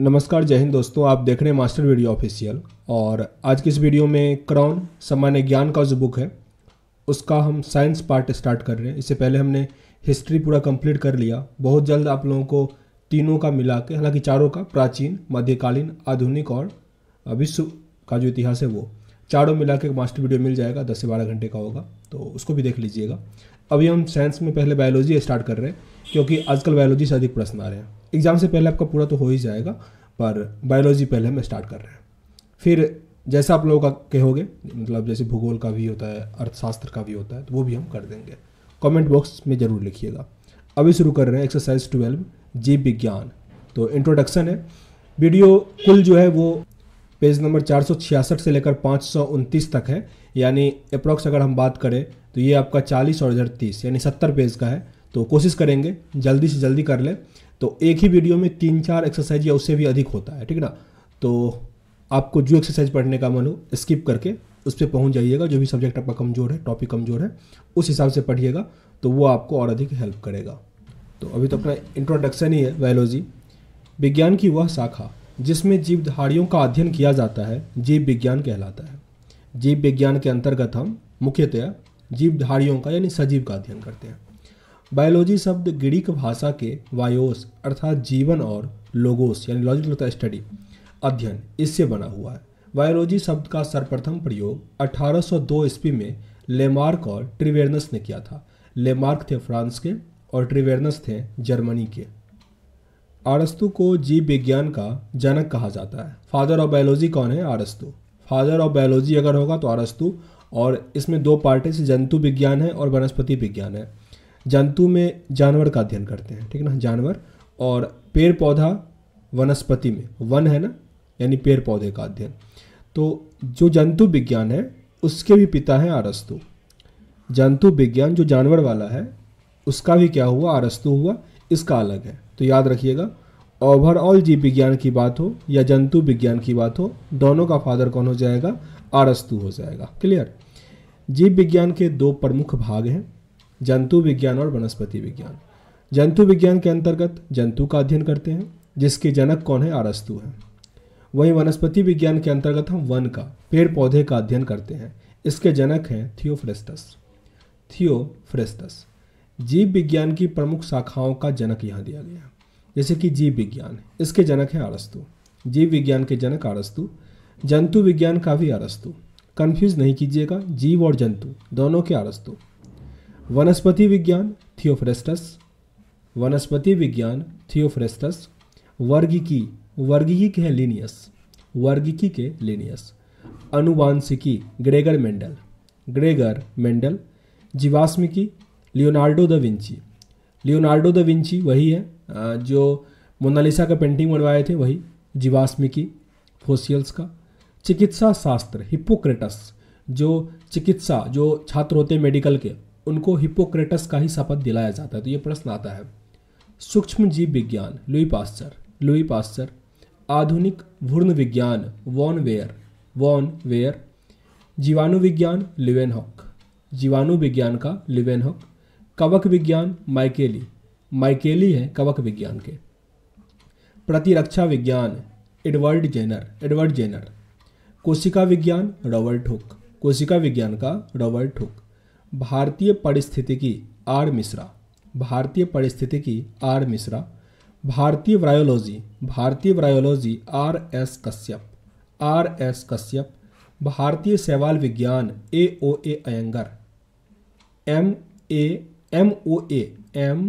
नमस्कार जय हिंद दोस्तों आप देख रहे हैं मास्टर वीडियो ऑफिशियल और आज की इस वीडियो में क्राउन सामान्य ज्ञान का जो बुक है उसका हम साइंस पार्ट स्टार्ट कर रहे हैं इससे पहले हमने हिस्ट्री पूरा कंप्लीट कर लिया बहुत जल्द आप लोगों को तीनों का मिला के हालांकि चारों का प्राचीन मध्यकालीन आधुनिक और विश्व का जो इतिहास है वो चारों मिला के मास्टर वीडियो मिल जाएगा दस से बारह घंटे का होगा तो उसको भी देख लीजिएगा अभी हम साइंस में पहले बायोलॉजी स्टार्ट कर रहे हैं क्योंकि आजकल बायोलॉजी से अधिक प्रश्न आ रहे हैं एग्ज़ाम से पहले आपका पूरा तो हो ही जाएगा पर बायोलॉजी पहले हम स्टार्ट कर रहे हैं फिर जैसा आप लोगों का कहोगे मतलब जैसे भूगोल का भी होता है अर्थशास्त्र का भी होता है तो वो भी हम कर देंगे कमेंट बॉक्स में ज़रूर लिखिएगा अभी शुरू कर रहे हैं एक्सरसाइज ट्वेल्व जीव विज्ञान तो इंट्रोडक्शन है वीडियो कुल जो है वो पेज नंबर 466 से लेकर पाँच तक है यानी अप्रॉक्स अगर हम बात करें तो ये आपका 40 और इधर 30 यानी 70 पेज का है तो कोशिश करेंगे जल्दी से जल्दी कर लें तो एक ही वीडियो में तीन चार एक्सरसाइज या उससे भी अधिक होता है ठीक ना तो आपको जो एक्सरसाइज पढ़ने का मन हो स्किप करके उस पर पहुँच जाइएगा जो भी सब्जेक्ट आपका कमज़ोर है टॉपिक कमज़ोर है उस हिसाब से पढ़िएगा तो वो आपको और अधिक हेल्प करेगा तो अभी तो अपना इंट्रोडक्शन ही है बायोलॉजी विज्ञान की वह शाखा जिसमें जीवधारियों का अध्ययन किया जाता है जीव विज्ञान कहलाता है जीव विज्ञान के अंतर्गत हम मुख्यतः जीवधारियों का यानी सजीव का अध्ययन करते हैं बायोलॉजी शब्द ग्रीक भाषा के वायोस अर्थात जीवन और लोगोस यानी लॉजिकल होता स्टडी अध्ययन इससे बना हुआ है बायोलॉजी शब्द का सर्वप्रथम प्रयोग 1802 ईस्वी में लेमार्क और ट्रिवेरनस ने किया था लेमार्क थे फ्रांस के और ट्रिवेरनस थे जर्मनी के आरस्तु को जीव विज्ञान का जनक कहा जाता है फादर ऑफ बायोलॉजी कौन है आरस्तु फादर ऑफ बायोलॉजी अगर होगा तो आरस्तु और इसमें दो पार्टी से जंतु विज्ञान है और वनस्पति विज्ञान है जंतु में जानवर का अध्ययन करते हैं ठीक है ना जानवर और पेड़ पौधा वनस्पति में वन है ना यानी पेड़ पौधे का अध्ययन तो जो जंतु विज्ञान है उसके भी पिता है आरस्तु जंतु विज्ञान जो जानवर वाला है उसका भी क्या हुआ आरस्तु हुआ इसका अलग है तो याद रखिएगा ओवरऑल जीव विज्ञान की बात हो या जंतु विज्ञान की बात हो दोनों का फादर कौन हो जाएगा आरस्तु हो जाएगा क्लियर जीव विज्ञान के दो प्रमुख भाग हैं जंतु विज्ञान और वनस्पति विज्ञान जंतु विज्ञान के अंतर्गत जंतु का अध्ययन करते हैं जिसके जनक कौन है आरस्तु है वहीं वनस्पति विज्ञान के अंतर्गत हम वन का पेड़ पौधे का अध्ययन करते हैं इसके जनक हैं थियोफ्रेस्टस थियोफ्रेस्टस जीव विज्ञान की प्रमुख शाखाओं का जनक यहाँ दिया गया है जैसे कि जीव विज्ञान इसके जनक हैं आरस्तु जीव विज्ञान के जनक आरस्तु जंतु विज्ञान का भी अरस्तु कन्फ्यूज नहीं कीजिएगा जीव और जंतु दोनों के आरस्तु वनस्पति विज्ञान थियोफ्रेस्टस वनस्पति विज्ञान थियोफ्रेस्टस वर्गिकी वर्गिकी के हैं लीनियस वर्गिकी के लिनियस अनुवांशिकी ग्रेगर मेंडल ग्रेगर मेंडल जीवाश्मिकी Leonardo da Vinci Leonardo da Vinci वही है जो मोनालिसा का पेंटिंग बनवाए थे वही जीवाश्मिकी फोसियल्स का चिकित्सा शास्त्र हिप्पोक्रेटस जो चिकित्सा जो छात्र होते मेडिकल के उनको हिपोक्रेटस का ही शपथ दिलाया जाता है तो ये प्रश्न आता है सूक्ष्म जीव विज्ञान लुई पास्चर लुई पास्चर आधुनिक भूर्ण विज्ञान वॉन वेयर वॉन वेयर जीवाणु विज्ञान लिवेनहॉक जीवाणु विज्ञान का लिवेनहॉक कवक विज्ञान माइकेली माइकेली है कवक विज्ञान के प्रतिरक्षा विज्ञान एडवर्ड जेनर एडवर्ड जेनर कोशिका विज्ञान रॉबर्ट हुक कोशिका विज्ञान का रॉबर्ट हुक भारतीय परिस्थितिकी आर मिश्रा भारतीय परिस्थितिकी आर मिश्रा भारतीय वायोलॉजी भारतीय bryology R S Kashyap R S Kashyap भारतीय सेवाल विज्ञान A O A Iyengar M A M O A M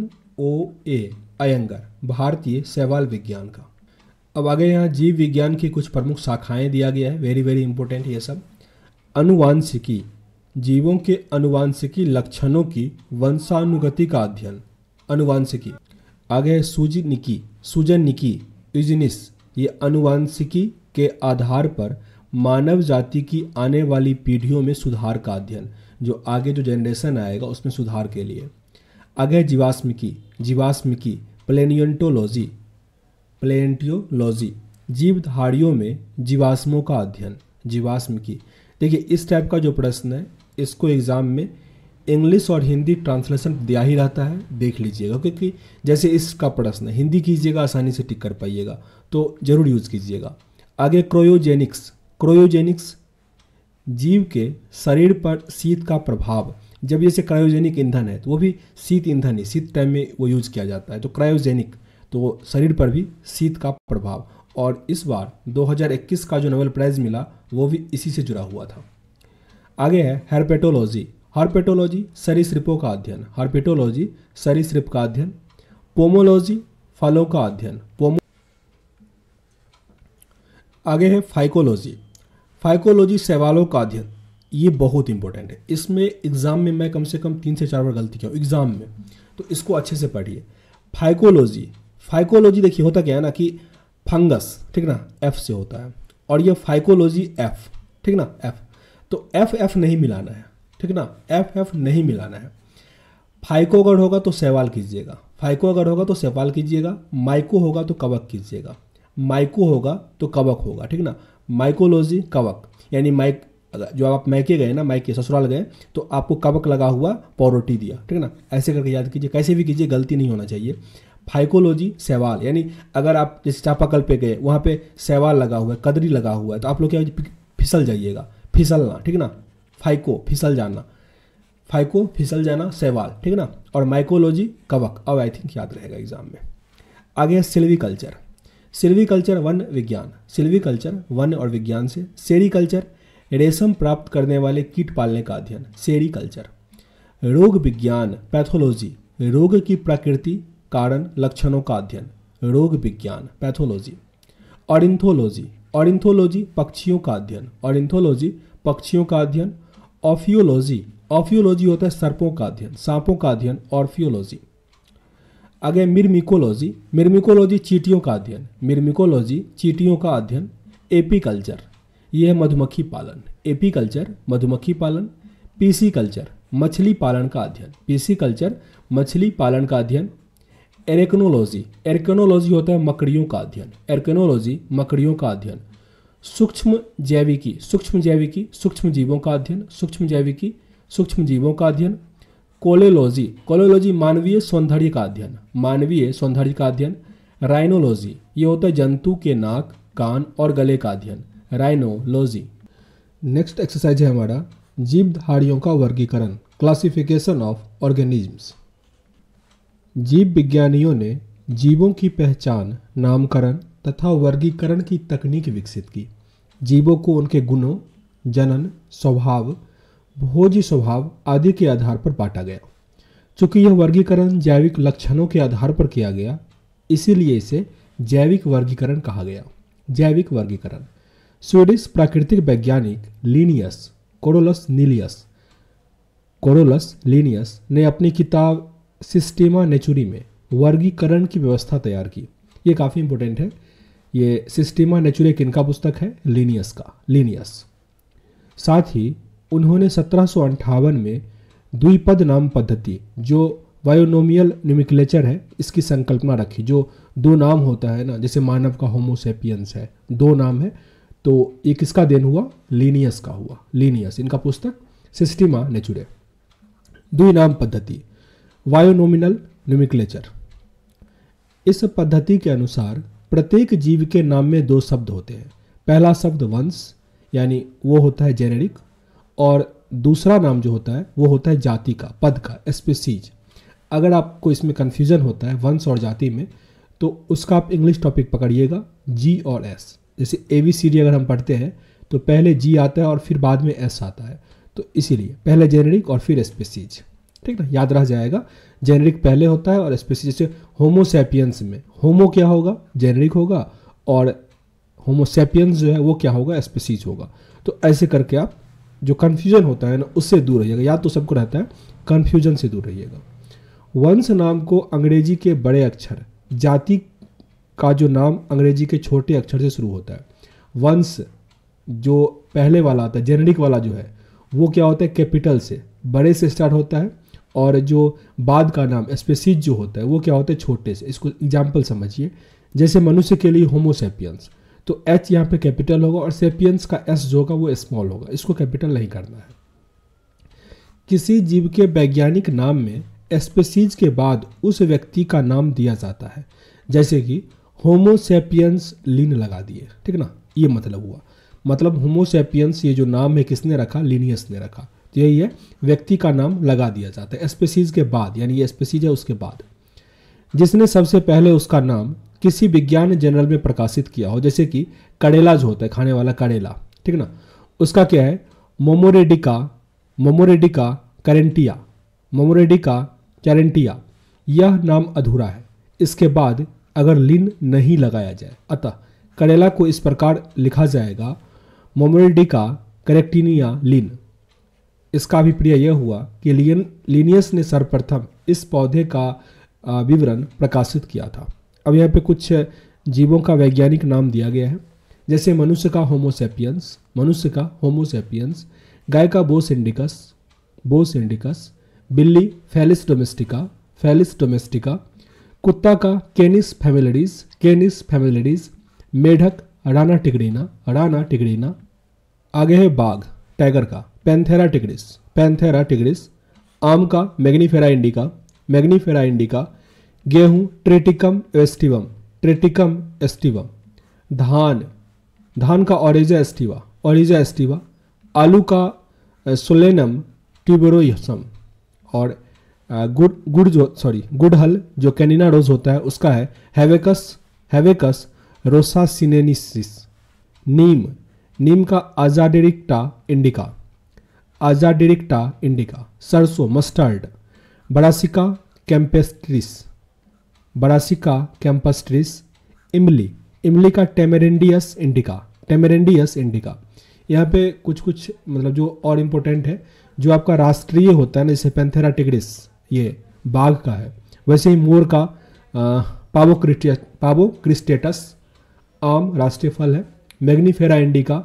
O A Iyengar भारतीय सेवाल विज्ञान का अब आगे यहाँ जीव विज्ञान की कुछ प्रमुख शाखाएं दिया गया है वेरी वेरी इंपॉर्टेंट ये सब अनुवांशिकी जीवों के अनुवांशिकी लक्षणों की वंशानुगति का अध्ययन अनुवांशिकी आगे है सूजनिकी निकी सूजन निकी यूजनिस ये अनुवांशिकी के आधार पर मानव जाति की आने वाली पीढ़ियों में सुधार का अध्ययन जो आगे जो जनरेशन आएगा उसमें सुधार के लिए आगे जीवाश्मिकी जीवाश्मिकी प्लेनियंटोलॉजी प्लेंटियोलॉजी जीवधारियों में जीवाश्मों का अध्ययन जीवाश्म की देखिए इस टाइप का जो प्रश्न है इसको एग्ज़ाम में इंग्लिश और हिंदी ट्रांसलेशन दिया ही रहता है देख लीजिएगा क्योंकि जैसे इसका प्रश्न हिंदी कीजिएगा आसानी से टिक कर पाइएगा तो ज़रूर यूज़ कीजिएगा आगे क्रोयोजेनिक्स क्रोयोजेनिक्स जीव के शरीर पर शीत का प्रभाव जब जैसे क्रायोजेनिक ईंधन है तो वो भी शीत ईंधन ही शीत टाइम में वो यूज़ किया जाता है तो क्रायोजेनिक तो शरीर पर भी शीत का प्रभाव और इस बार 2021 का जो नोबेल प्राइज़ मिला वो भी इसी से जुड़ा हुआ था आगे है हर्पेटोलॉजी हर्पेटोलॉजी सरीसृपों का अध्ययन हर्पेटोलॉजी सरीसृप का अध्ययन पोमोलॉजी फलों का अध्ययन पोमो आगे है फाइकोलॉजी फाइकोलॉजी सेवालों का अध्ययन ये बहुत इंपॉर्टेंट है इसमें एग्ज़ाम में मैं कम से कम तीन से चार बार गलती किया हूँ एग्ज़ाम में तो इसको अच्छे से पढ़िए फाइकोलॉजी फाइकोलॉजी देखिए होता क्या है ना कि फंगस ठीक ना एफ से होता है और ये फाइकोलॉजी एफ ठीक ना एफ तो एफ एफ नहीं मिलाना है ठीक ना एफ एफ नहीं मिलाना है फाइको अगर होगा तो सेवाल कीजिएगा फाइको अगर होगा तो सेवाल कीजिएगा माइको होगा तो कवक कीजिएगा माइको होगा तो कवक होगा ठीक ना माइकोलॉजी कवक यानी माइक जो आप मैके गए ना माइके ससुराल गए तो आपको कवक लगा हुआ पौरोटी दिया ठीक है ना ऐसे करके याद कीजिए कैसे भी कीजिए गलती नहीं होना चाहिए फाइकोलॉजी सेवाल यानी अगर आप जैसे चापाकल पे गए वहाँ पे सेवाल लगा हुआ है कदरी लगा हुआ है तो आप लोग क्या फिसल जाइएगा फिसलना ठीक ना फाइको फिसल जाना फाइको फिसल जाना सेवाल ठीक ना और माइकोलॉजी कवक अब आई थिंक याद रहेगा एग्जाम में आगे है सिल्वीकल्चर सिल्वीकल्चर वन विज्ञान सिल्वीकल्चर वन और विज्ञान से सेरीकल्चर रेशम प्राप्त करने वाले कीट पालने का अध्ययन सेरीकल्चर रोग विज्ञान पैथोलॉजी रोग की प्रकृति कारण लक्षणों का अध्ययन रोग विज्ञान पैथोलॉजी ऑरिंथोलॉजी ऑरिंथोलॉजी पक्षियों का अध्ययन ऑरिंथोलॉजी पक्षियों का अध्ययन ऑफियोलॉजी ऑफियोलॉजी होता है सर्पों का अध्ययन सांपों का अध्ययन ऑर्फियोलॉजी आगे मिर्मिकोलॉजी मिर्मिकोलॉजी चीटियों का अध्ययन मिर्मिकोलॉजी चीटियों का अध्ययन एपीकल्चर ये है मधुमक्खी पालन एपीकल्चर मधुमक्खी पालन पीसी कल्चर मछली पालन का अध्ययन पीसी कल्चर मछली पालन का अध्ययन एरेक्नोलॉजी एरेक्नोलॉजी होता है मकड़ियों का अध्ययन एरेक्नोलॉजी मकड़ियों का अध्ययन सूक्ष्म जैविकी सूक्ष्म जैविकी सूक्ष्म जीवों का अध्ययन सूक्ष्म जैविकी सूक्ष्म जीवों का अध्ययन कोलेलॉजी कोलेलॉजी मानवीय सौंदर्य का अध्ययन मानवीय सौंदर्य का अध्ययन राइनोलॉजी ये होता है जंतु के नाक कान और गले का अध्ययन राइनोलॉजी नेक्स्ट एक्सरसाइज है हमारा जीवधारियों का वर्गीकरण क्लासिफिकेशन ऑफ ऑर्गेनिजम्स जीव विज्ञानियों ने जीवों की पहचान नामकरण तथा वर्गीकरण की तकनीक विकसित की जीवों को उनके गुणों जनन स्वभाव भोजी स्वभाव आदि के आधार पर बांटा गया चूंकि यह वर्गीकरण जैविक लक्षणों के आधार पर किया गया इसीलिए इसे जैविक वर्गीकरण कहा गया जैविक वर्गीकरण स्वीडिश प्राकृतिक वैज्ञानिक लीनियस कोरोलस नीलियस कोरोलस लीनियस ने अपनी किताब सिस्टेमा नेचुरी में वर्गीकरण की व्यवस्था तैयार की ये काफ़ी इंपॉर्टेंट है ये सिस्टेमा नेचुरे किनका पुस्तक है लीनियस का लीनियस साथ ही उन्होंने सत्रह में द्विपद नाम पद्धति जो वायोनोमियल न्यूमिक्लेचर है इसकी संकल्पना रखी जो दो नाम होता है ना जैसे मानव का होमोसेपियंस है दो नाम है तो ये किसका देन हुआ लीनियस का हुआ लीनियस इनका पुस्तक सिस्टिमा नेचुरे दुई नाम पद्धति वायोनोमिनल न्यूमिक्लेचर इस पद्धति के अनुसार प्रत्येक जीव के नाम में दो शब्द होते हैं पहला शब्द वंश यानी वो होता है जेनेरिक और दूसरा नाम जो होता है वो होता है जाति का पद का स्पेसीज अगर आपको इसमें कन्फ्यूज़न होता है वंश और जाति में तो उसका आप इंग्लिश टॉपिक पकड़िएगा जी और एस जैसे ए बी सी डी अगर हम पढ़ते हैं तो पहले जी आता है और फिर बाद में एस आता है तो इसीलिए पहले जेनेरिक और फिर स्पेसीज ठीक ना याद रह जाएगा जेनरिक पहले होता है और स्पेसी जैसे होमोसेपियंस में होमो क्या होगा जेनरिक होगा और होमोसेपियंस जो है वो क्या होगा स्पेसीज होगा तो ऐसे करके आप जो कन्फ्यूजन होता है ना उससे दूर रहिएगा याद तो सबको रहता है कन्फ्यूजन से दूर रहिएगा वंश नाम को अंग्रेजी के बड़े अक्षर जाति का जो नाम अंग्रेजी के छोटे अक्षर से शुरू होता है वंश जो पहले वाला आता है जेनेरिक वाला जो है वो क्या होता है कैपिटल से बड़े से स्टार्ट होता है और जो बाद का नाम स्पेसिस जो होता है वो क्या होता है छोटे से इसको एग्जाम्पल समझिए जैसे मनुष्य के लिए होमोसेपियंस तो एच यहाँ पे कैपिटल होगा और सेपियंस का एस जो होगा वो स्मॉल होगा इसको कैपिटल नहीं करना है किसी जीव के वैज्ञानिक नाम में स्पेसीज के बाद उस व्यक्ति का नाम दिया जाता है जैसे कि होमोसेपियंस लिन लगा दिए ठीक ना ये मतलब हुआ मतलब होमोसेपियंस ये जो नाम है किसने रखा लिनियस ने रखा तो यही है व्यक्ति का नाम लगा दिया जाता है स्पेसीज के बाद यानी ये स्पेसीज है उसके बाद जिसने सबसे पहले उसका नाम किसी विज्ञान जनरल में प्रकाशित किया हो जैसे कि करेला जो होता है खाने वाला करेला ठीक ना उसका क्या है मोमोरेडिका मोमोरेडिका करेंटिया मोमोरेडिका कैरेंटिया यह नाम अधूरा है इसके बाद अगर लिन नहीं लगाया जाए अतः करेला को इस प्रकार लिखा जाएगा मोमोरेडिका करेक्टिनिया लिन इसका अभिप्रिय यह हुआ कि लियन लीनियस ने सर्वप्रथम इस पौधे का विवरण प्रकाशित किया था अब यहाँ पे कुछ जीवों का वैज्ञानिक नाम दिया गया है जैसे मनुष्य का होमोसेपियंस मनुष्य का होमोसेपियंस गाय का बोस इंडिकस बोस इंडिकस बिल्ली फैलिस डोमेस्टिका फैलिस डोमेस्टिका कुत्ता का केनिस फैमिलडीज केनिस फैमिलडीज मेढक राना टिगड़ीना राना टिगडीना आगे है बाघ टाइगर का पैंथेरा टिग्रिस पैंथेरा टिग्रिस आम का मैग्नीफेरा इंडिका मैग्नीफेरा इंडिका गेहूं ट्रेटिकम एस्टिवम ट्रेटिकम एस्टिवम धान धान का ऑरिजा एस्टिवा ऑरिजा एस्टिवा आलू का सोलेनम ट्यूबरोसम और गुड़ गुड़ जो सॉरी गुड़हल जो कैनिना रोज होता है उसका है हैवेकस हैवेकस रोसासिनेनिसिस नीम नीम का आजाडेरिक्टा इंडिका आजाडिरिक्टा इंडिका सरसों mustard brassica campestris brassica campestris इमली इमली का टेमेरेंडियस इंडिका टेमेरेंडियस इंडिका यहाँ पे कुछ कुछ मतलब जो और इम्पोर्टेंट है जो आपका राष्ट्रीय होता है ना जैसे पेंथेरा टिग्रिस ये बाघ का है वैसे ही मोर का पावो क्रिस्टिया पावो क्रिस्टेटस आम राष्ट्रीय फल है मैग्नीफेरा इंडिका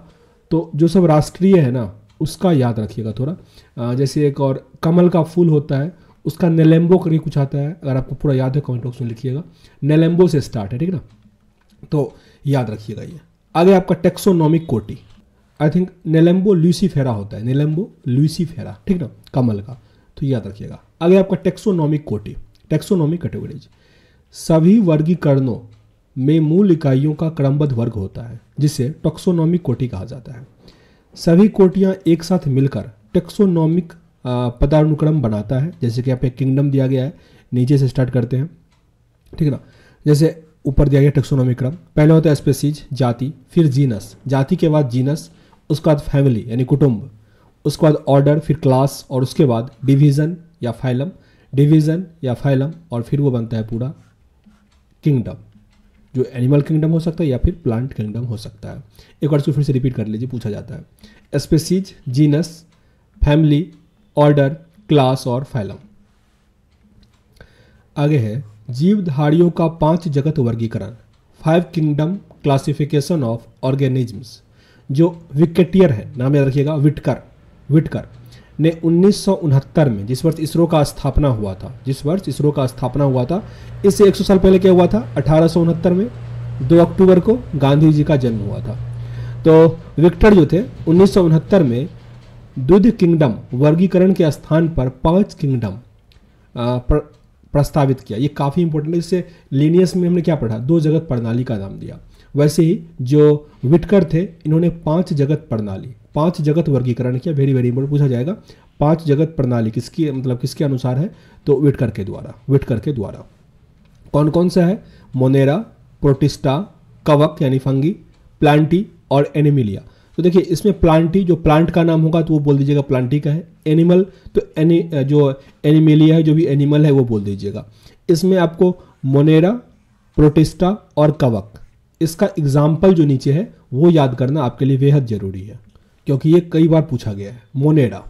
तो जो सब राष्ट्रीय है ना उसका याद रखिएगा थोड़ा जैसे एक और कमल का फूल होता है उसका नेलेम्बो करके कुछ आता है अगर आपको पूरा याद है कमेंट बॉक्स में लिखिएगा नेलेम्बो से स्टार्ट है ठीक ना तो याद रखिएगा ये आगे आपका टेक्सोनॉमिक कोटी आई थिंक नेलेम्बो ल्यूसीफेरा होता है नेलेम्बो ल्यूसीफेरा ठीक ना कमल का तो याद रखिएगा आगे आपका टेक्सोनॉमिक कोटी टेक्सोनॉमिक कैटेगरीज सभी वर्गीकरणों में मूल इकाइयों का क्रमबद्ध वर्ग होता है जिसे टेक्सोनॉमिक कोटी कहा जाता है सभी कोटियाँ एक साथ मिलकर टेक्सोनॉमिक पदानुक्रम बनाता है जैसे कि यहाँ पे किंगडम दिया गया है नीचे से स्टार्ट करते हैं ठीक है ना जैसे ऊपर दिया गया टेक्सोनॉमिक क्रम पहले होता है स्पेसीज जाति फिर जीनस जाति के बाद जीनस उसके बाद फैमिली यानी कुटुंब उसके बाद ऑर्डर फिर क्लास और उसके बाद डिवीज़न या फाइलम डिवीज़न या फाइलम और फिर वो बनता है पूरा किंगडम जो एनिमल किंगडम हो सकता है या फिर प्लांट किंगडम हो सकता है एक बार फिर से रिपीट कर लीजिए पूछा जाता है species genus family order class और फैलम आगे है जीवधारियों का पांच जगत वर्गीकरण five kingdom classification of organisms जो विकेटियर है नाम याद रखिएगा विटकर विटकर ने उन्नीस में जिस वर्ष इसरो का स्थापना हुआ था जिस वर्ष इसरो का स्थापना हुआ था इससे 100 साल पहले क्या हुआ था अठारह में 2 अक्टूबर को गांधी जी का जन्म हुआ था तो विक्टर जो थे उन्नीस में दुध किंगडम वर्गीकरण के स्थान पर पांच किंगडम प्र, प्रस्तावित किया ये काफ़ी इंपॉर्टेंट है इससे लीनियस में हमने क्या पढ़ा दो जगत प्रणाली का नाम दिया वैसे ही जो विटकर थे इन्होंने पांच जगत प्रणाली पांच जगत वर्गीकरण किया वेरी वेरी इंपॉर्टेंट पूछा जाएगा पांच जगत प्रणाली किसकी मतलब किसके अनुसार है तो विटकर के द्वारा विटकर के द्वारा कौन कौन सा है मोनेरा प्रोटिस्टा कवक यानी फंगी प्लांटी और एनिमिलिया तो देखिए इसमें प्लांटी जो प्लांट का नाम होगा तो वो बोल दीजिएगा प्लांटी का है एनिमल तो एनि जो एनिमिलिया है जो भी एनिमल है वो बोल दीजिएगा इसमें आपको मोनेरा प्रोटिस्टा और कवक इसका एग्जाम्पल जो नीचे है वो याद करना आपके लिए बेहद ज़रूरी है क्योंकि ये कई बार पूछा गया है मोनेरा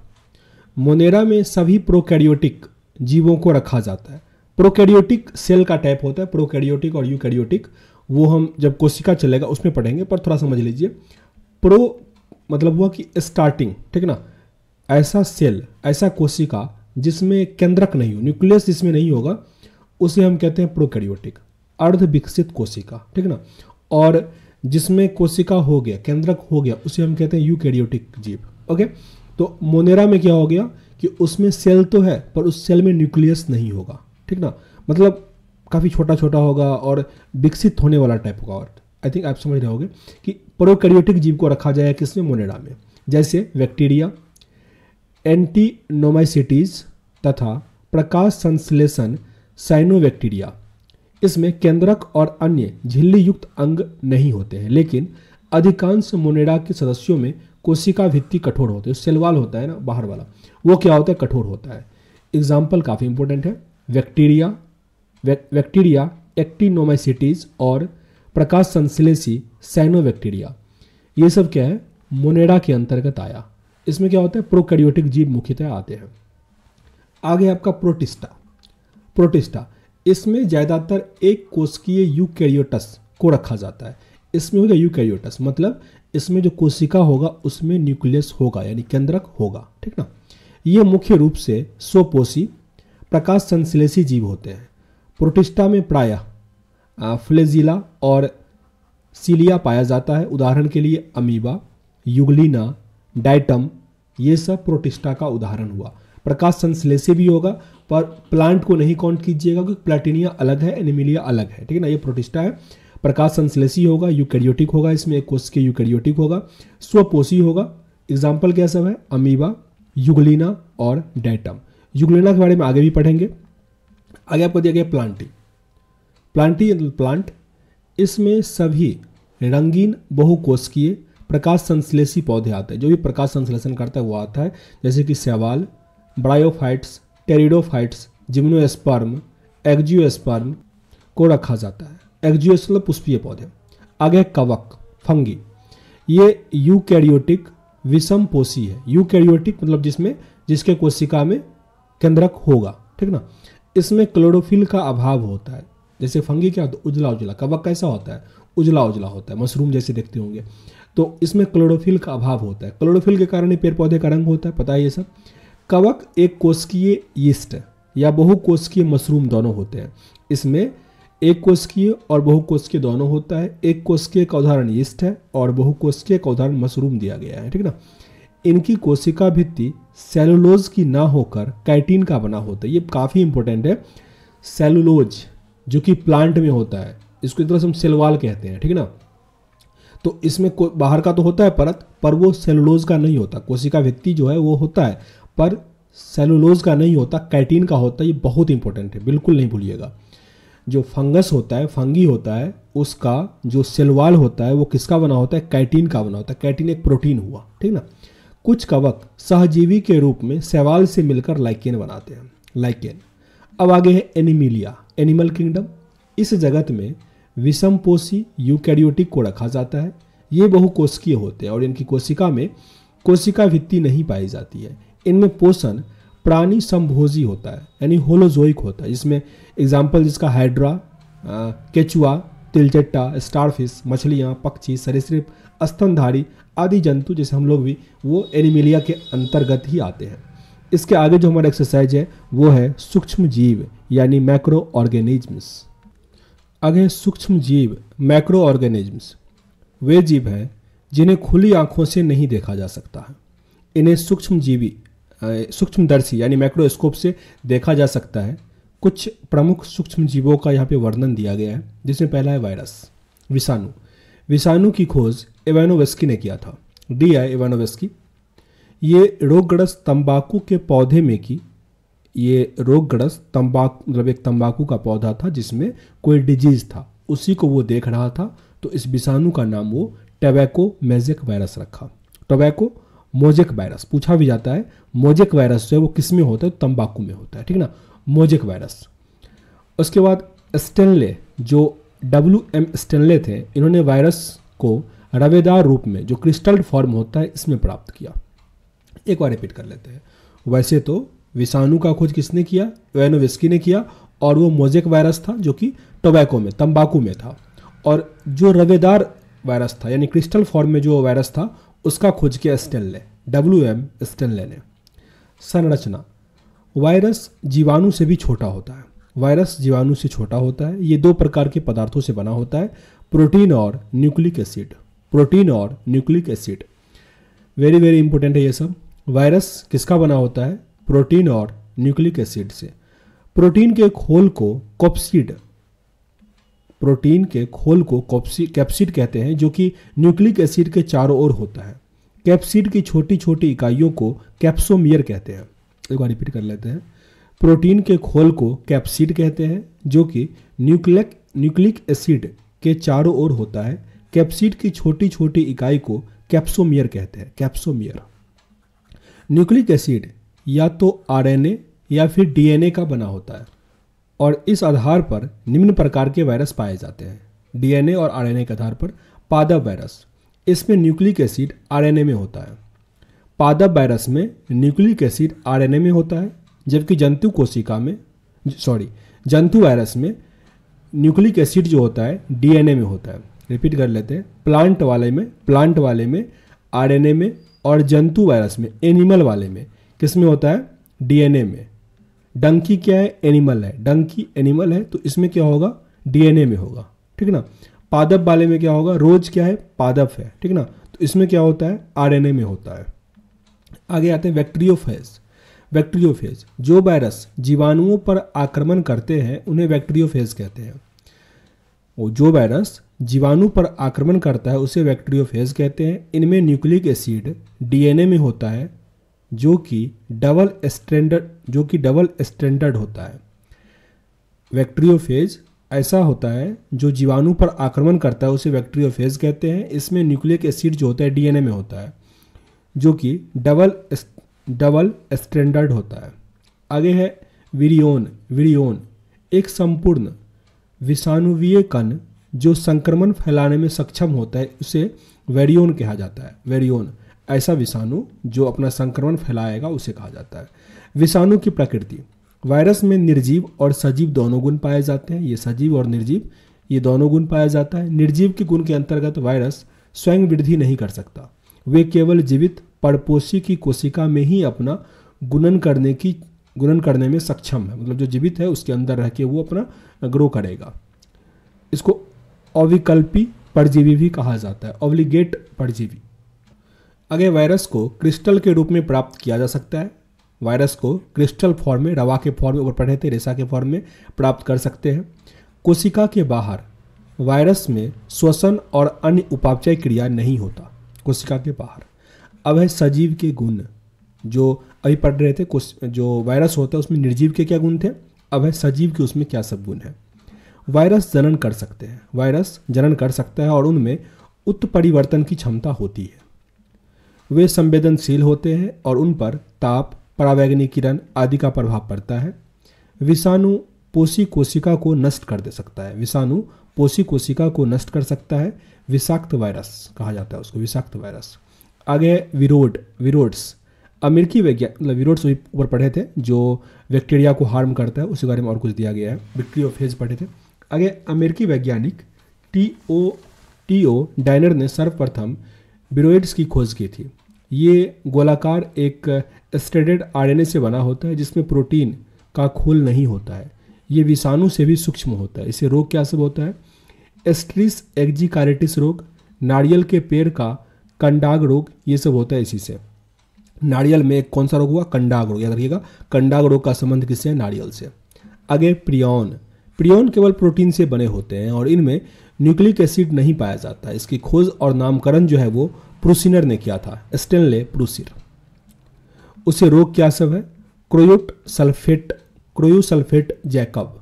मोनेरा में सभी प्रोकैरियोटिक जीवों को रखा जाता है प्रोकैरियोटिक सेल का टाइप होता है प्रोकैरियोटिक और यूकैरियोटिक वो हम जब कोशिका चलेगा उसमें पढ़ेंगे पर थोड़ा समझ लीजिए प्रो मतलब हुआ कि स्टार्टिंग ठीक ना ऐसा सेल ऐसा कोशिका जिसमें केंद्रक नहीं हो न्यूक्लियस जिसमें नहीं होगा उसे हम कहते हैं प्रोकैरियोटिक अर्ध विकसित कोशिका ठीक ना और जिसमें कोशिका हो गया केंद्रक हो गया उसे हम कहते हैं यूकैरियोटिक जीव ओके तो मोनेरा में क्या हो गया कि उसमें सेल तो है पर उस सेल में न्यूक्लियस नहीं होगा ठीक ना मतलब काफ़ी छोटा छोटा होगा और विकसित होने वाला टाइप होगा और आई थिंक आप समझ रहे होगे कि प्रोकैरियोटिक जीव को रखा जाए किसमें मोनेरा में जैसे बैक्टीरिया एंटीनोमाइसिटीज तथा प्रकाश संश्लेषण साइनोबैक्टीरिया इसमें केंद्रक और अन्य झिल्ली युक्त अंग नहीं होते हैं लेकिन अधिकांश मोनेडा के सदस्यों में कोशिका भित्ति कठोर होती है सेलवाल होता है ना बाहर वाला वो क्या होता है कठोर होता है एग्जाम्पल काफ़ी इंपॉर्टेंट है बैक्टीरिया बैक्टीरिया एक्टिनोमाइसिटीज और प्रकाश संश्लेषी साइनोबैक्टीरिया ये सब क्या है मोनेडा के अंतर्गत आया इसमें क्या होता है प्रोकैरियोटिक जीव मुख्यतः आते हैं आगे आपका प्रोटिस्टा प्रोटिस्टा इसमें ज़्यादातर एक कोशिकीय यूकैरियोटस को रखा जाता है इसमें हो गया यूकैरियोटस मतलब इसमें जो कोशिका होगा उसमें न्यूक्लियस होगा यानी केंद्रक होगा ठीक ना ये मुख्य रूप से सोपोसी प्रकाश संश्लेषी जीव होते हैं प्रोटिस्टा में प्रायः फ्लेजिला और सीलिया पाया जाता है उदाहरण के लिए अमीबा युगलिना डाइटम ये सब प्रोटिस्टा का उदाहरण हुआ प्रकाश संश्लेषी भी होगा पर प्लांट को नहीं काउंट कीजिएगा क्योंकि प्लेटिनिया अलग है एनिमिलिया अलग है ठीक है ना ये प्रोटिस्टा है प्रकाश संश्लेषी होगा यूकेरियोटिक होगा इसमें एक कोश के यूकेरियोटिक होगा स्वपोषी होगा एग्जाम्पल क्या सब है अमीबा युगलिना और डेटम युगलिना के बारे में आगे भी पढ़ेंगे आगे आपको दिया गया प्लांटी प्लांटी प्लांट इसमें सभी रंगीन बहुकोशिकीय प्रकाश संश्लेषी पौधे आते हैं जो भी प्रकाश संश्लेषण करता है वो आता है जैसे कि सवाल ब्रायोफाइट्स टेरिडोफाइट्स जिम्नोस्पर्म एक्जियोस्पर्म को रखा जाता है एग्जियो मतलब पुष्पीय पौधे आगे कवक फंगी ये यूकैरियोटिक विषम पोषी है यूकैरियोटिक मतलब जिसमें जिसके कोशिका में केंद्रक होगा ठीक ना इसमें क्लोरोफिल का अभाव होता है जैसे फंगी क्या होता है उजला उजला कवक कैसा होता है उजला उजला होता है मशरूम जैसे देखते होंगे तो इसमें क्लोरोफिल का अभाव होता है क्लोरोफिल के कारण ही पेड़ पौधे का रंग होता है पता है ये सब कवक एक कोशकीय यीस्ट या बहुकोशिकीय मशरूम दोनों होते हैं इसमें एक कोशकीय और बहुकोशिकीय दोनों होता है एक कोशकीय का उदाहरण यीस्ट है और बहुकोशिकीय का उदाहरण मशरूम दिया गया है ठीक ना इनकी कोशिका भित्ति सेलुलोज की ना होकर कैटीन का बना होता है ये काफ़ी इंपॉर्टेंट है सेलुलोज जो कि प्लांट में होता है इसको एक तरह से हम सेलवाल कहते हैं ठीक ना तो इसमें बाहर का तो होता है परत पर वो सेलुलोज का नहीं होता कोशिका भित्ति जो है वो होता है पर सेलुलोज का नहीं होता कैटीन का होता है ये बहुत इंपॉर्टेंट है बिल्कुल नहीं भूलिएगा जो फंगस होता है फंगी होता है उसका जो सेलवाल होता है वो किसका बना होता है कैटीन का बना होता है कैटीन एक प्रोटीन हुआ ठीक ना कुछ कवक सहजीवी के रूप में सेवाल से मिलकर लाइकेन बनाते हैं लाइकेन अब आगे है एनिमिलिया एनिमल किंगडम इस जगत में विषम पोषी यूकैरियोटिक को रखा जाता है ये बहुकोशिकीय होते हैं और इनकी कोशिका में कोशिका भित्ति नहीं पाई जाती है इनमें पोषण प्राणी संभोजी होता है यानी होलोजोइक होता है जिसमें एग्जाम्पल जिसका हाइड्रा केचुआ तिलचट्टा स्टारफिश मछलियाँ पक्षी सरसृप स्तनधारी आदि जंतु जैसे हम लोग भी वो एनिमिलिया के अंतर्गत ही आते हैं इसके आगे जो हमारा एक्सरसाइज है वो है सूक्ष्म जीव यानी मैक्रो ऑर्गेनिजम्स आगे सूक्ष्म जीव मैक्रो ऑर्गेनिजम्स वे जीव हैं जिन्हें खुली आंखों से नहीं देखा जा सकता है इन्हें सूक्ष्म जीवी सूक्ष्मदर्शी यानी माइक्रोस्कोप से देखा जा सकता है कुछ प्रमुख सूक्ष्म जीवों का यहाँ पे वर्णन दिया गया है जिसमें पहला है वायरस विषाणु विषाणु की खोज एवानोवेस्की ने किया था डी आई एवानोवेस्की ये रोगग्रस्त तंबाकू के पौधे में की ये रोगग्रस्त तंबाकू मतलब एक तंबाकू का पौधा था जिसमें कोई डिजीज़ था उसी को वो देख रहा था तो इस विषाणु का नाम वो टबैको मेजिक वायरस रखा टबैको मोजेक वायरस पूछा भी जाता है मोजेक वायरस जो है वो किस में होता है तंबाकू में होता है ठीक है ना मोजेक वायरस उसके बाद स्टेनले जो डब्ल्यू एम स्टेनले थे इन्होंने वायरस को रवेदार रूप में जो क्रिस्टल फॉर्म होता है इसमें प्राप्त किया एक बार रिपीट कर लेते हैं वैसे तो विषाणु का खोज किसने किया एनोविस्की ने किया और वो मोजेक वायरस था जो कि टोबैको में तंबाकू में था और जो रवेदार वायरस था यानी क्रिस्टल फॉर्म में जो वायरस था उसका खोज किया स्टेनले डब्ल्यू एम स्टेनले ने संरचना वायरस जीवाणु से भी छोटा होता है वायरस जीवाणु से छोटा होता है ये दो प्रकार के पदार्थों से बना होता है प्रोटीन और न्यूक्लिक एसिड प्रोटीन और nucleic acid very very important है ये सब वायरस किसका बना होता है प्रोटीन और न्यूक्लिक एसिड से प्रोटीन के खोल को कोप्सिड प्रोटीन के खोल को कैप्सिड कहते हैं जो कि न्यूक्लिक एसिड के चारों ओर होता है कैप्सिड की छोटी छोटी इकाइयों को कैप्सोमियर कहते हैं एक बार रिपीट कर लेते हैं प्रोटीन के खोल को कैप्सिड कहते हैं जो कि न्यूक्लिक न्यूक्लिक एसिड के चारों ओर होता है कैप्सिड की छोटी छोटी इकाई को कैप्सोमियर कहते हैं कैप्सोमियर न्यूक्लिक एसिड या तो आरएनए या फिर डीएनए का बना होता है और इस आधार पर निम्न प्रकार के वायरस पाए जाते हैं डीएनए और आरएनए के आधार पर पादप वायरस इसमें न्यूक्लिक एसिड आरएनए में होता है पादप वायरस में न्यूक्लिक एसिड आरएनए में होता है जबकि जंतु कोशिका में सॉरी जंतु वायरस में न्यूक्लिक एसिड जो होता है डीएनए में होता है रिपीट कर लेते हैं प्लांट वाले में प्लांट वाले में आरएनए में और जंतु वायरस में एनिमल वाले में किस में होता है डीएनए में डंकी क्या है एनिमल है डंकी एनिमल है तो इसमें क्या होगा डीएनए में होगा ठीक ना पादप वाले में क्या होगा रोज क्या है पादप है ठीक ना तो इसमें क्या होता है आरएनए में होता है आगे आते हैं वैक्ट्रियोफेज वैक्ट्रियोफेज जो वायरस जीवाणुओं पर आक्रमण करते हैं उन्हें वैक्ट्रियोफेज कहते हैं वो जो वायरस जीवाणु पर आक्रमण करता है उसे वैक्ट्रियोफेज कहते हैं इनमें न्यूक्लिक एसिड डीएनए में होता है जो कि डबल स्टैंडर्ड जो कि डबल स्टैंडर्ड होता है वैक्ट्रियोफेज ऐसा होता है जो जीवाणु पर आक्रमण करता है उसे वैक्ट्रियोफेज कहते हैं इसमें न्यूक्लिक एसिड जो होता है डीएनए में होता है जो कि डबल डबल स्टैंडर्ड होता है आगे है विरियोन विरियोन एक संपूर्ण विषाणुवीय कण जो संक्रमण फैलाने में सक्षम होता है उसे वेरियोन कहा जाता है वेरियोन ऐसा विषाणु जो अपना संक्रमण फैलाएगा उसे कहा जाता है विषाणु की प्रकृति वायरस में निर्जीव और सजीव दोनों गुण पाए जाते हैं ये सजीव और निर्जीव ये दोनों गुण पाया जाता है निर्जीव के गुण के अंतर्गत वायरस स्वयं वृद्धि नहीं कर सकता वे केवल जीवित परपोषी की कोशिका में ही अपना गुणन करने की गुणन करने में सक्षम है मतलब जो जीवित है उसके अंदर रह के वो अपना ग्रो करेगा इसको अविकल्पी परजीवी भी कहा जाता है ओब्लिगेट परजीवी अगे वायरस को क्रिस्टल के रूप में प्राप्त किया जा सकता है वायरस को क्रिस्टल फॉर्म में रवा के फॉर्म में ऊपर पढ़े थे रेशा के फॉर्म में प्राप्त कर सकते हैं कोशिका के बाहर वायरस में श्वसन और अन्य उपापचय क्रिया नहीं होता कोशिका के बाहर अब है सजीव के गुण जो अभी पढ़ रहे थे जो वायरस होता है उसमें निर्जीव के क्या गुण थे अब है सजीव के उसमें क्या सब गुण है वायरस जनन कर सकते हैं वायरस जनन कर सकता है और उनमें उत्परिवर्तन की क्षमता होती है वे संवेदनशील होते हैं और उन पर ताप परावैग्नि किरण आदि का प्रभाव पड़ता है विषाणु पोषी कोशिका को नष्ट कर दे सकता है विषाणु पोषी कोशिका को नष्ट कर सकता है विषाक्त वायरस कहा जाता है उसको विषाक्त वायरस आगे विरोड विरोड्स अमेरिकी वैज्ञानिक मतलब विरोड्स ऊपर पढ़े थे जो बैक्टीरिया को हार्म करता है उसके बारे में और कुछ दिया गया है विक्ट्री फेज पढ़े थे आगे अमेरिकी वैज्ञानिक T O T O Diener ने सर्वप्रथम विरोइड्स की खोज की थी ये गोलाकार एक स्टेडेड आर से बना होता है जिसमें प्रोटीन का खोल नहीं होता है ये विषाणु से भी सूक्ष्म होता है इसे रोग क्या सब होता है एस्ट्रिस एग्जिकारेटिस रोग नारियल के पेड़ का कंडाग रोग ये सब होता है इसी से नारियल में कौन सा रोग हुआ कंडाग रोग याद रखिएगा कंडाग रोग का संबंध किससे है नारियल से आगे प्रियोन प्रियोन केवल प्रोटीन से बने होते हैं और इनमें न्यूक्लिक एसिड नहीं पाया जाता इसकी खोज और नामकरण जो है वो प्रूसिनर ने किया था स्टेनले प्रूसिर उसे रोग क्या सब है क्रोयोट सल्फेट क्रोयोसल्फेट जैकब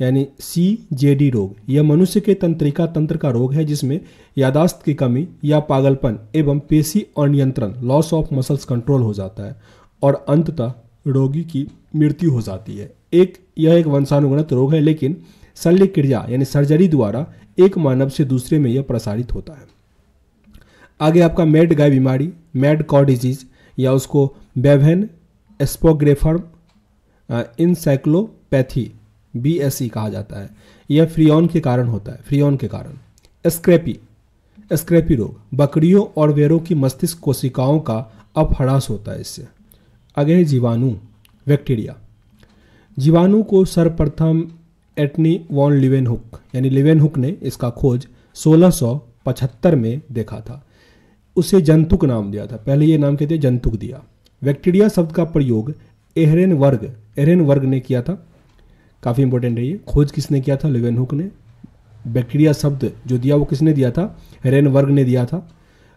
यानी सी जे डी रोग यह मनुष्य के तंत्रिका तंत्र का रोग है जिसमें यादाश्त की कमी या पागलपन एवं पेशी अनियंत्रण लॉस ऑफ मसल्स कंट्रोल हो जाता है और अंततः रोगी की मृत्यु हो जाती है एक यह एक वंशानुगणित रोग है लेकिन शल्य क्रिया यानी सर्जरी द्वारा एक मानव से दूसरे में यह प्रसारित होता है आगे आपका मेड गाय बीमारी मेड कॉ डिजीज या उसको बेवेन एस्पोग्रेफर्म इनसाइक्लोपैथी बी एस सी कहा जाता है यह फ्रियोन के कारण होता है फ्रियोन के कारण स्क्रैपी स्क्रैपी रोग बकरियों और वेरों की मस्तिष्क कोशिकाओं का अपहरास होता है इससे आगे है जीवाणु बैक्टीरिया जीवाणु को सर्वप्रथम एटनी वॉन लिवेनहुक यानी लिवेन हुक ने इसका खोज 1675 में देखा था उसे जंतुक नाम दिया था पहले ये नाम कहते हैं जंतुक दिया बैक्टीरिया शब्द का प्रयोग एहरेन वर्ग एहरेन वर्ग ने किया था काफ़ी इंपॉर्टेंट है ये खोज किसने किया था लुवेनहुक ने बैक्टीरिया शब्द जो दिया वो किसने दिया था हेरेन वर्ग ने दिया था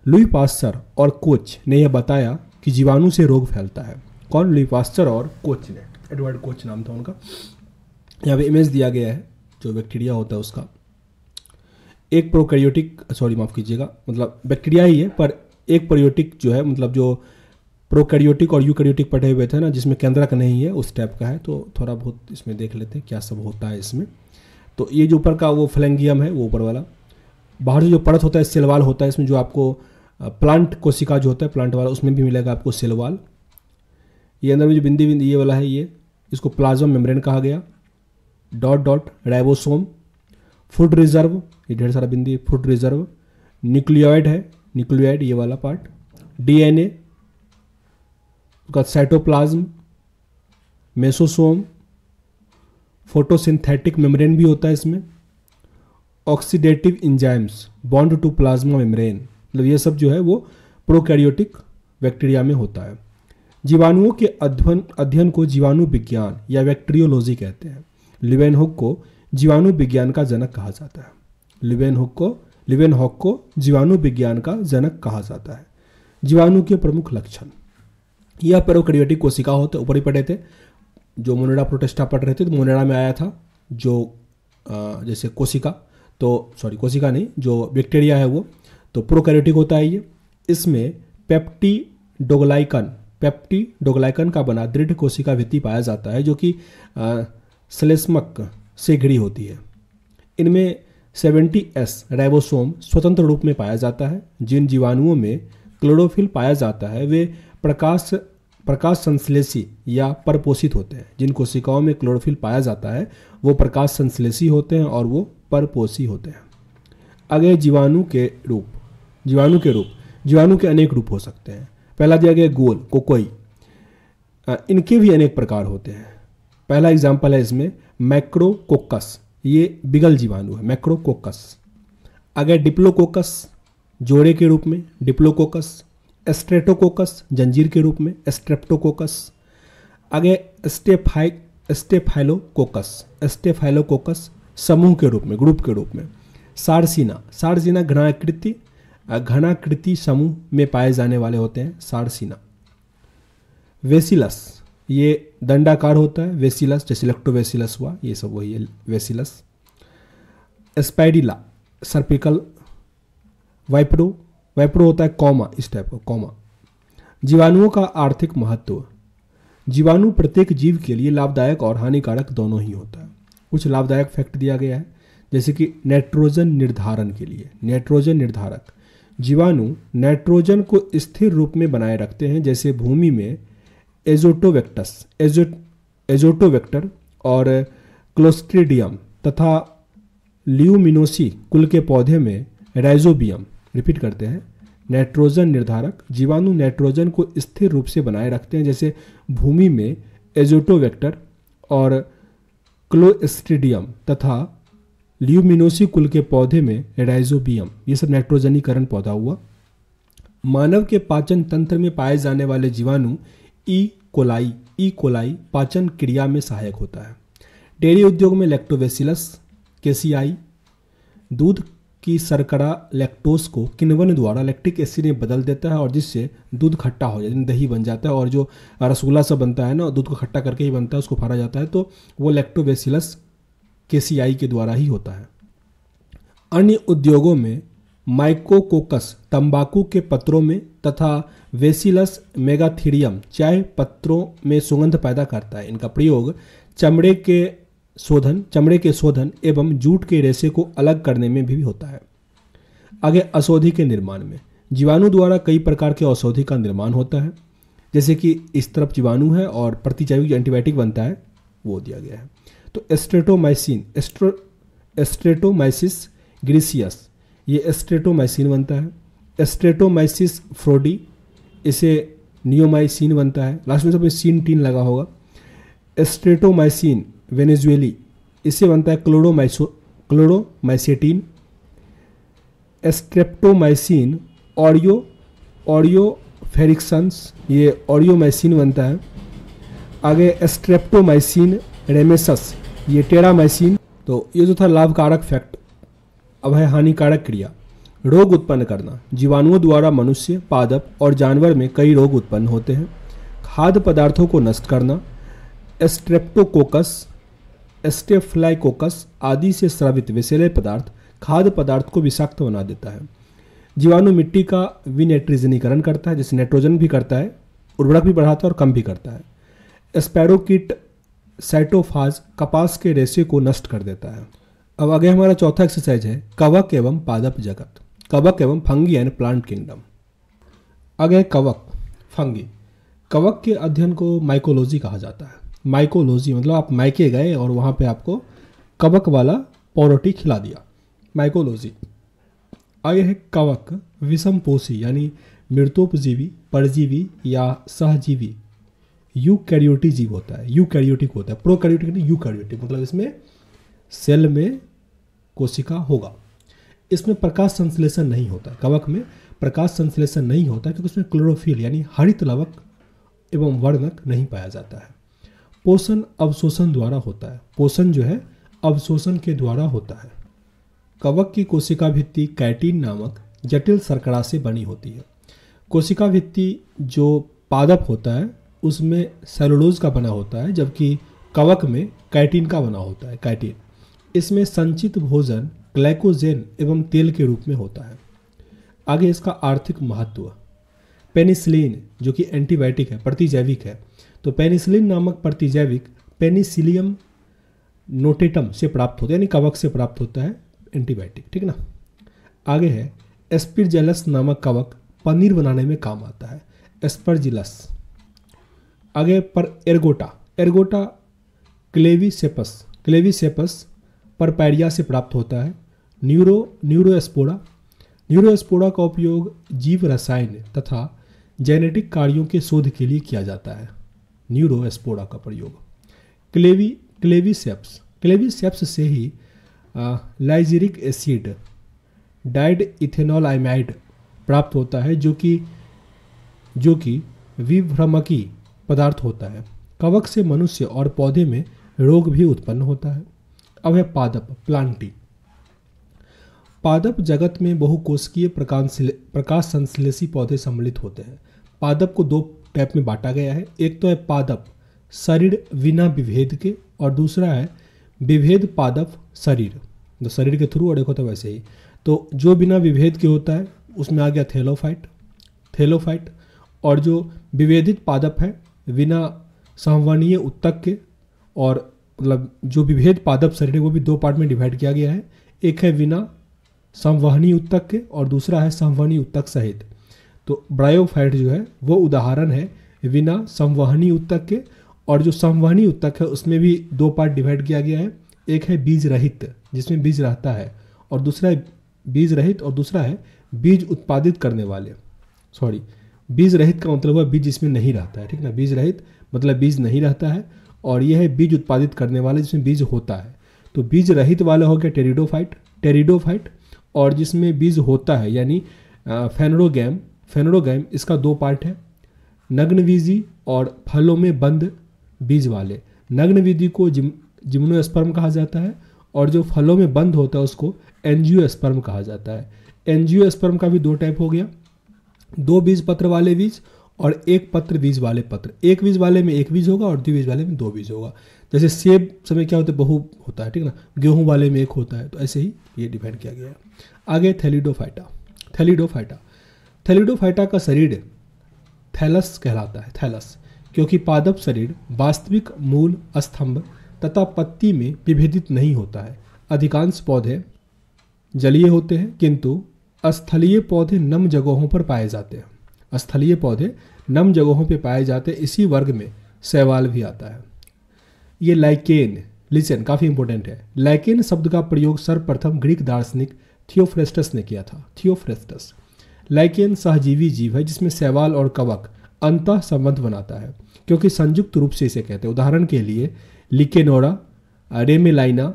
लुई पास्टर और कोच ने यह बताया कि जीवाणु से रोग फैलता है कौन लुई पास्टर और कोच ने एडवर्ड कोच नाम था उनका यहाँ पे इमेज दिया गया है जो बैक्टीरिया होता है उसका एक प्रोकैरियोटिक सॉरी माफ़ कीजिएगा मतलब बैक्टीरिया ही है पर एक प्रोटिक जो है मतलब जो प्रोकैरियोटिक और यूकैरियोटिक पढ़े हुए थे ना जिसमें केंद्रक नहीं है उस टाइप का है तो थोड़ा बहुत इसमें देख लेते हैं क्या सब होता है इसमें तो ये जो ऊपर का वो फ्लेंगियम है वो ऊपर वाला बाहर से जो परत होता है सेलवाल होता है इसमें जो आपको प्लांट कोशिका जो होता है प्लांट वाला उसमें भी मिलेगा आपको सेलवाल ये अंदर में जो बिंदी बिंदी ये वाला है ये इसको प्लाज्मा मेम्ब्रेन कहा गया dot dot ribosome food reserve ये ढेर सारा बिंदी फूड रिजर्व न्यूक्लियोइड है न्यूक्लियोइड ये वाला पार्ट डीएनए उसका साइटोप्लाज्म मेसोसोम फोटोसिंथेटिक मेम्ब्रेन भी होता है इसमें oxidative enzymes bound to plasma membrane मतलब ये सब जो है वो प्रोकैरियोटिक बैक्टीरिया में होता है जीवाणुओं के अध्ययन अध्ययन को जीवाणु विज्ञान या बैक्टीरियोलॉजी कहते हैं लिवेनहुक को जीवाणु विज्ञान का जनक कहा जाता है लिवेन हुक को लिवेन हॉक को जीवाणु विज्ञान का जनक कहा जाता है जीवाणु के प्रमुख लक्षण यह प्रोकैरियोटिक कोशिका होते तो ऊपर ही पड़े थे जो मोनेडा प्रोटेस्टा पढ़ रहे थे तो मोनेडा में आया था जो जैसे कोशिका तो सॉरी कोशिका नहीं जो बैक्टीरिया है वो तो प्रोकैरियोटिक होता है ये इसमें पेप्टी डोगलाइकन पेप्टी डोगलाइकन का बना दृढ़ कोशिका भित्ति पाया जाता है जो कि श्लेष्मक से घिरी होती है इनमें सेवेंटी एस राइबोसोम स्वतंत्र रूप में पाया जाता है जिन जीवाणुओं में क्लोरोफिल पाया जाता है वे प्रकाश प्रकाश संश्लेषी या परपोषित होते हैं जिन कोशिकाओं में क्लोरोफिल पाया जाता है वो प्रकाश संश्लेषी होते हैं और वो परपोषी होते हैं आगे जीवाणु के रूप जीवाणु के रूप जीवाणु के अनेक रूप हो सकते हैं पहला दिया गया गोल कोकोई इनके भी अनेक प्रकार होते हैं पहला एग्जाम्पल है इसमें मैक्रोकोकस ये बिगल जीवाणु है मैक्रोकोकस अगर डिप्लोकोकस जोड़े के रूप में डिप्लोकोकस एस्ट्रेटोकोकस जंजीर के रूप में एस्ट्रेप्टोकोकस अगर स्टेफाइ स्टेफाइलोकोकस स्टेफाइलोकोकस समूह के रूप में ग्रुप के रूप में सारसीना सारसीना घनाकृति घनाकृति समूह में पाए जाने वाले होते हैं सारसीना वेसिलस ये दंडाकार होता है वेसिलस जैसे लेक्टोवेसिलस हुआ ये सब वही है वेसिलस स्पाइडिला सर्पिकल वाइप्रो वाइप्रो होता है कॉमा इस टाइप का कॉमा जीवाणुओं का आर्थिक महत्व जीवाणु प्रत्येक जीव के लिए लाभदायक और हानिकारक दोनों ही होता है कुछ लाभदायक फैक्ट दिया गया है जैसे कि नाइट्रोजन निर्धारण के लिए नाइट्रोजन निर्धारक जीवाणु नाइट्रोजन को स्थिर रूप में बनाए रखते हैं जैसे भूमि में एजोटोवेक्टस एजो एजोटोवेक्टर और क्लोस्ट्रीडियम तथा ल्यूमिनोसी कुल के पौधे में राइजोबियम रिपीट करते हैं नाइट्रोजन निर्धारक जीवाणु नाइट्रोजन को स्थिर रूप से बनाए रखते हैं जैसे भूमि में एजोटोवेक्टर और क्लोस्ट्रीडियम तथा ल्यूमिनोसी कुल के पौधे में राइजोबियम ये सब नाइट्रोजनीकरण पौधा हुआ मानव के पाचन तंत्र में पाए जाने वाले जीवाणु ई कोलाई ई कोलाई पाचन क्रिया में सहायक होता है डेयरी उद्योग में लैक्टोवेसिलस केसीआई दूध की सरकड़ा लैक्टोस को किनवन द्वारा लैक्टिक एसिड में बदल देता है और जिससे दूध खट्टा हो जाता है दही बन जाता है और जो रसगुल्ला सब बनता है ना दूध को खट्टा करके ही बनता है उसको फाड़ा जाता है तो वो लैक्टोवेसिलस के के द्वारा ही होता है अन्य उद्योगों में माइकोकोकस तंबाकू के पत्रों में तथा वेसिलस मेगाथीरियम चाय पत्रों में सुगंध पैदा करता है इनका प्रयोग चमड़े के शोधन चमड़े के शोधन एवं जूट के रेसे को अलग करने में भी होता है आगे औषधि के निर्माण में जीवाणु द्वारा कई प्रकार के औषधि का निर्माण होता है जैसे कि इस तरफ जीवाणु है और प्रतिजैविक जो एंटीबायोटिक बनता है वो दिया गया है तो एस्ट्रेटोमाइसिन एस्ट्रो एस्ट्रेटोमाइसिस ग्रीसियस ये एस्ट्रेटोमाइसिन बनता है एस्ट्रेटोमाइसिस फ्रोडी इसे नियोमाइसिन बनता है लास्ट में सब सीन टीन लगा होगा एस्ट्रेटोमाइसिन वेनेजुएली इससे बनता है क्लोरोमाइसो क्लोरोमाइसेटीन एस्ट्रेप्टोमाइसिन ऑडियो ऑडियो फेरिक्सन्स ये ऑडियोमाइसिन बनता है आगे एस्ट्रेप्टोमाइसिन रेमेसस ये टेरामाइसिन तो ये जो था लाभकारक फैक्ट अब है हानिकारक क्रिया रोग उत्पन्न करना जीवाणुओं द्वारा मनुष्य पादप और जानवर में कई रोग उत्पन्न होते हैं खाद्य पदार्थों को नष्ट करना एस्ट्रेप्टोकोकस एस्टेफ्लाइकोकस आदि से स्रावित विषैले पदार्थ खाद्य पदार्थ को विषाक्त बना देता है जीवाणु मिट्टी का विनेट्रिजनीकरण करता है जिसे नाइट्रोजन भी करता है उर्वरक भी बढ़ाता है और कम भी करता है स्पैरोकिट साइटोफाज कपास के रेशे को नष्ट कर देता है अब आगे हमारा चौथा एक्सरसाइज है कवक एवं पादप जगत कवक एवं फंगी एंड प्लांट किंगडम आगे कवक फंगी कवक के अध्ययन को माइकोलॉजी कहा जाता है माइकोलॉजी मतलब आप माइके गए और वहाँ पे आपको कवक वाला पौरोटी खिला दिया माइकोलॉजी आगे है कवक विषम पोषी यानी मृतोपजीवी परजीवी या सहजीवी यूकैरियोटिक जीव होता है यू कैरियोटिक होता है प्रो कैरियोटिक नहीं कैरियोटिक मतलब इसमें सेल में कोशिका होगा इसमें प्रकाश संश्लेषण नहीं होता कवक में प्रकाश संश्लेषण नहीं होता क्योंकि उसमें क्लोरोफिल यानी हरित लवक एवं वर्णक नहीं पाया जाता है पोषण अवशोषण द्वारा होता है पोषण जो है अवशोषण के द्वारा होता है कवक की कोशिका भित्ति कैटीन नामक जटिल सरकड़ा से बनी होती है कोशिका भित्ति जो पादप होता है उसमें सेलुलोज का बना होता है जबकि कवक में कैटीन का बना होता है कैटीन इसमें संचित भोजन ग्लाइकोजेन एवं तेल के रूप में होता है आगे इसका आर्थिक महत्व पेनिसिलिन जो कि एंटीबायोटिक है प्रतिजैविक है तो पेनिसिलिन नामक प्रतिजैविक पेनिसिलियम नोटेटम से प्राप्त होता है यानी कवक से प्राप्त होता है एंटीबायोटिक ठीक ना आगे है एस्पिरजेलस नामक कवक पनीर बनाने में काम आता है एस्परजिलस आगे पर एर्गोटा एर्गोटा क्लेविसेपस क्लेविसेपस परपैरिया से प्राप्त होता है न्यूरो न्यूरोस्पोरा न्यूरोस्पोरा का उपयोग जीव रसायन तथा जेनेटिक कार्यों के शोध के लिए किया जाता है न्यूरोस्पोरा का प्रयोग क्लेवी क्लेविसेप्स क्लेविसेप्स से ही lysergic acid diethylamide प्राप्त होता है जो कि जो कि विभ्रमकी पदार्थ होता है कवक से मनुष्य और पौधे में रोग भी उत्पन्न होता है अब है पादप प्लांटी पादप जगत में बहुकोशिकीय प्रकाश संश्लेषी पौधे सम्मिलित होते हैं पादप को दो टाइप में बांटा गया है एक तो है पादप शरीर बिना विभेद के और दूसरा है विभेद पादप शरीर तो शरीर के थ्रू और एक होता तो वैसे ही तो जो बिना विभेद के होता है उसमें आ गया थेलोफाइट थेलोफाइट और जो विभेदित पादप है बिना संवर्णीय उत्तक के और मतलब जो विभेद पादप शरीर है वो भी दो पार्ट में डिवाइड किया गया है एक है बिना संवहनी उत्तक के और दूसरा है संवहनी उत्तक सहित तो ब्रायोफाइट जो है वो उदाहरण है बिना संवहनी उत्तक के और जो संवहनी उत्तक है उसमें भी दो पार्ट डिवाइड किया गया है एक है बीज रहित जिसमें बीज रहता है और दूसरा है बीज रहित और दूसरा है बीज उत्पादित करने वाले सॉरी बीज रहित का मतलब हुआ बीज जिसमें नहीं रहता है ठीक ना बीज रहित मतलब बीज नहीं रहता है और ये है बीज उत्पादित करने वाले जिसमें बीज होता है तो बीज रहित वाला हो गया टेरिडोफाइट टेरिडोफाइट और जिसमें बीज होता है यानी फेनरोगैम फेनरोगैम इसका दो पार्ट है नग्न बीजी और फलों में बंद बीज वाले नग्न विधि को जिम जिम्नोस्पर्म कहा जाता है और जो फलों में बंद होता है उसको एनजियो कहा जाता है एनजियो का भी दो टाइप हो गया दो बीज पत्र वाले बीज और एक पत्र बीज वाले पत्र एक बीज वाले में एक बीज होगा और द्विबीज वाले में दो बीज होगा जैसे सेब समय क्या होता है बहु होता है ठीक है ना गेहूं वाले में एक होता है तो ऐसे ही ये डिपेंड किया गया है आगे थैलीडोफाइटा थैलीडोफाइटा थैलीडोफाइटा का शरीर थैलस कहलाता है थैलस क्योंकि पादप शरीर वास्तविक मूल स्तंभ तथा पत्ती में विभेदित नहीं होता है अधिकांश पौधे जलीय होते हैं किंतु स्थलीय पौधे नम जगहों पर पाए जाते हैं स्थलीय पौधे नम जगहों पर पाए जाते इसी वर्ग में सहवाल भी आता है ये लाइकेन लिसन काफ़ी इंपॉर्टेंट है लाइकेन शब्द का प्रयोग सर्वप्रथम ग्रीक दार्शनिक थियोफ्रेस्टस ने किया था थियोफ्रेस्टस लाइकेन सहजीवी जीव है जिसमें सैवाल और कवक अंत संबंध बनाता है क्योंकि संयुक्त रूप से इसे कहते हैं उदाहरण के लिए लिकेनोरा रेमेलाइना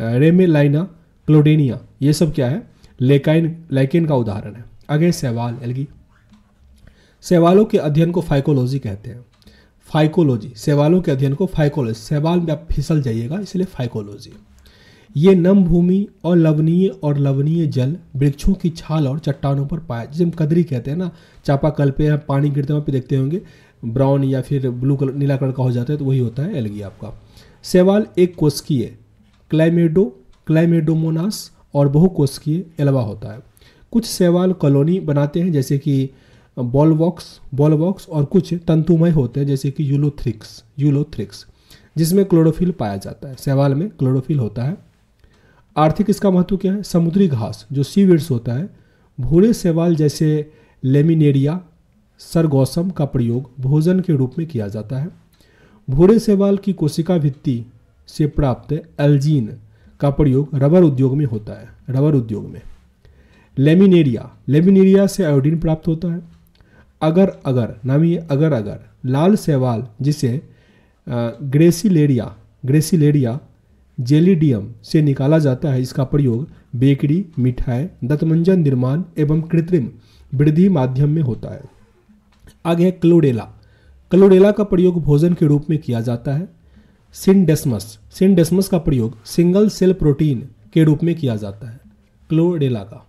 रेमेलाइना क्लोडेनिया ये सब क्या है लेकाइन लाइकेन का उदाहरण है अगे सैवाल एलगी सेवालों के अध्ययन को फाइकोलॉजी कहते हैं फाइकोलॉजी सेवालों के अध्ययन को फाइकोलॉजी सेवाल में आप फिसल जाइएगा इसलिए फाइकोलॉजी ये नम भूमि और लवणीय और लवणीय जल वृक्षों की छाल और चट्टानों पर पाया जिसे हम कदरी कहते हैं ना चापाकल पे पानी गिरते हुए देखते होंगे ब्राउन या फिर ब्लू कलर नीला कलर का हो जाता है तो वही होता है एलगी आपका सेवाल एक कोशकीय क्लाइमेडो क्लाइमेडोमोनास और बहु कोशकीय एलवा होता है कुछ सेवाल कॉलोनी बनाते हैं जैसे कि बॉलवॉक्स बॉलवॉक्स और कुछ तंतुमय होते हैं जैसे कि यूलोथ्रिक्स यूलोथ्रिक्स जिसमें क्लोरोफिल पाया जाता है सेवाल में क्लोरोफिल होता है आर्थिक इसका महत्व क्या है समुद्री घास जो सीविड्स होता है भूरे सेवाल जैसे लेमिनेरिया सरगौसम का प्रयोग भोजन के रूप में किया जाता है भूरे सेवाल की कोशिका भित्ति से प्राप्त एल्जीन का प्रयोग रबर उद्योग में होता है रबर उद्योग में लेमिनेरिया लेमिनेरिया से आयोडीन प्राप्त होता है अगर अगर नामी अगर अगर लाल सेवाल जिसे ग्रेसिलेरिया ग्रेसिलेरिया जेलिडियम से निकाला जाता है इसका प्रयोग बेकरी मिठाई दत्तमंजन निर्माण एवं कृत्रिम वृद्धि माध्यम में होता है आगे है क्लोडेला क्लोडेला का प्रयोग भोजन के रूप में किया जाता है सिंडेसमस सिंडेसमस का प्रयोग सिंगल सेल प्रोटीन के रूप में किया जाता है क्लोडेला का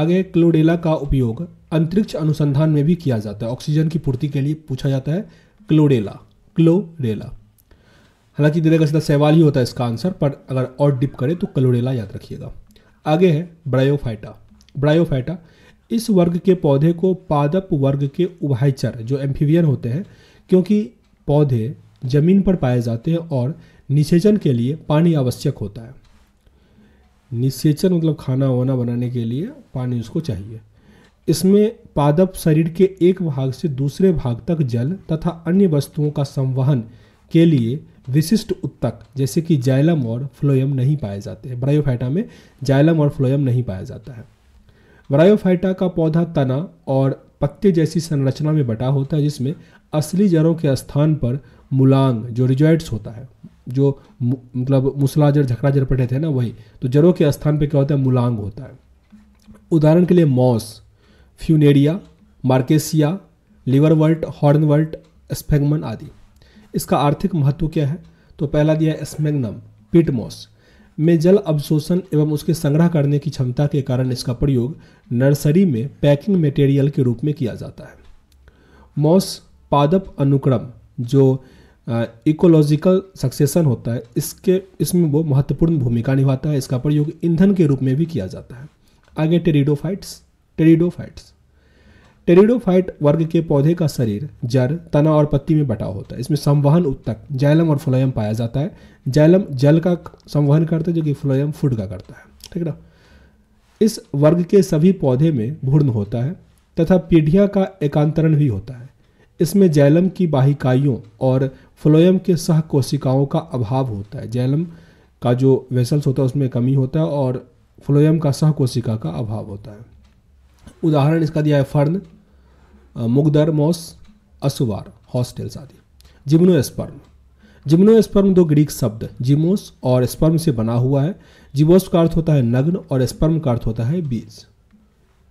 आगे क्लोडेला का उपयोग अंतरिक्ष अनुसंधान में भी किया जाता है ऑक्सीजन की पूर्ति के लिए पूछा जाता है क्लोरेला क्लोरेला हालांकि दिले का सीधा सवाल ही होता है इसका आंसर पर अगर और डिप करें तो क्लोरेला याद रखिएगा आगे है ब्रायोफाइटा ब्रायोफाइटा इस वर्ग के पौधे को पादप वर्ग के उभयचर जो एम्फीवियन होते हैं क्योंकि पौधे जमीन पर पाए जाते हैं और निषेचन के लिए पानी आवश्यक होता है निषेचन मतलब खाना वाना बनाने के लिए पानी उसको चाहिए इसमें पादप शरीर के एक भाग से दूसरे भाग तक जल तथा अन्य वस्तुओं का संवहन के लिए विशिष्ट उत्तक जैसे कि जाइलम और फ्लोयम नहीं पाए जाते हैं ब्रायोफाइटा में जाइलम और फ्लोयम नहीं पाया जाता है ब्रायोफाइटा का पौधा तना और पत्ते जैसी संरचना में बटा होता है जिसमें असली जड़ों के स्थान पर मुलांग जो रिजॉइड्स होता है जो मतलब मूसलाजर जड़ पटे थे ना वही तो जड़ों के स्थान पर क्या होता है मुलांग होता है उदाहरण के लिए मॉस फ्यूनेरिया मार्केसिया लिवरवर्ट हॉर्नवर्ट स्पेगमन आदि इसका आर्थिक महत्व क्या है तो पहला दिया है स्मेगनम पिटमोस में जल अवशोषण एवं उसके संग्रह करने की क्षमता के कारण इसका प्रयोग नर्सरी में पैकिंग मटेरियल के रूप में किया जाता है मॉस पादप अनुक्रम जो इकोलॉजिकल सक्सेशन होता है इसके इसमें वो महत्वपूर्ण भूमिका निभाता है इसका प्रयोग ईंधन के रूप में भी किया जाता है आगे टेरिडोफाइट्स टेरिडोफाइट्स टेरिडोफाइट वर्ग के पौधे का शरीर जड़ तना और पत्ती में बटा होता है इसमें संवहन उत्तक जैलम और फ्लोयम पाया जाता है जैलम जल का संवहन करता है जो कि फ्लोयम फूड का करता है ठीक है ना इस वर्ग के सभी पौधे में भूर्ण होता है तथा पीढ़िया का एकांतरण भी होता है इसमें जैलम की बाहिकाइयों और फ्लोयम के सह कोशिकाओं का अभाव होता है जैलम का जो वेसल्स होता है उसमें कमी होता है और फ्लोयम का सह कोशिका का अभाव होता है उदाहरण इसका दिया है फर्न मुगदर मोस असुवार हॉस्टेल्स आदि जिम्नोस्पर्म जिम्नोस्पर्म दो ग्रीक शब्द जिमोस और स्पर्म से बना हुआ है जिमोस का अर्थ होता है नग्न और स्पर्म का अर्थ होता है बीज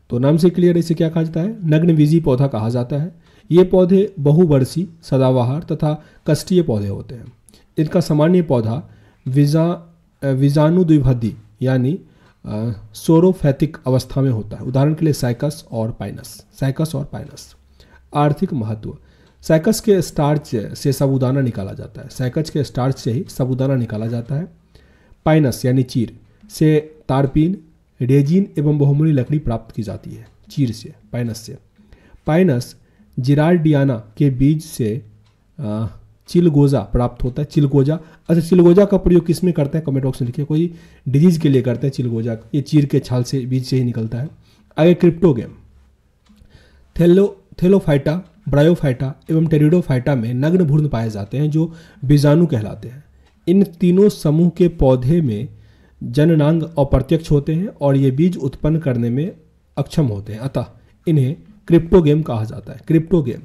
तो नाम से क्लियर इसे क्या कहा जाता है नग्न बीजी पौधा कहा जाता है ये पौधे बहुवर्षी सदाबहार तथा कष्टीय पौधे होते हैं इनका सामान्य पौधा विजा विजाणु द्विभदी यानी सोरोफैथिक अवस्था में होता है उदाहरण के लिए साइकस और पाइनस साइकस और पाइनस आर्थिक महत्व साइकस के स्टार्च से साबुदाना निकाला जाता है साइकस के स्टार्च से ही साबुदाना निकाला जाता है पाइनस यानी चीर से तारपीन रेजिन एवं बहुमूल्य लकड़ी प्राप्त की जाती है चीर से पाइनस से पाइनस जिरार्डियाना के बीज से चिलगोजा प्राप्त होता है चिलगोजा अच्छा चिलगोजा का प्रयोग किस में करते हैं कमेंट बॉक्स में लिखिए कोई डिजीज के लिए करते हैं चिलगोजा ये चीर के छाल से बीज से ही निकलता है आगे cryptogam thallo thallophyta bryophyta एवं टेरिडोफाइटा में नग्न भूर्ण पाए जाते हैं जो बीजाणु कहलाते हैं इन तीनों समूह के पौधे में जननांग अप्रत्यक्ष होते हैं और ये बीज उत्पन्न करने में अक्षम होते हैं अतः इन्हें क्रिप्टो गेम कहा जाता है क्रिप्टो गेम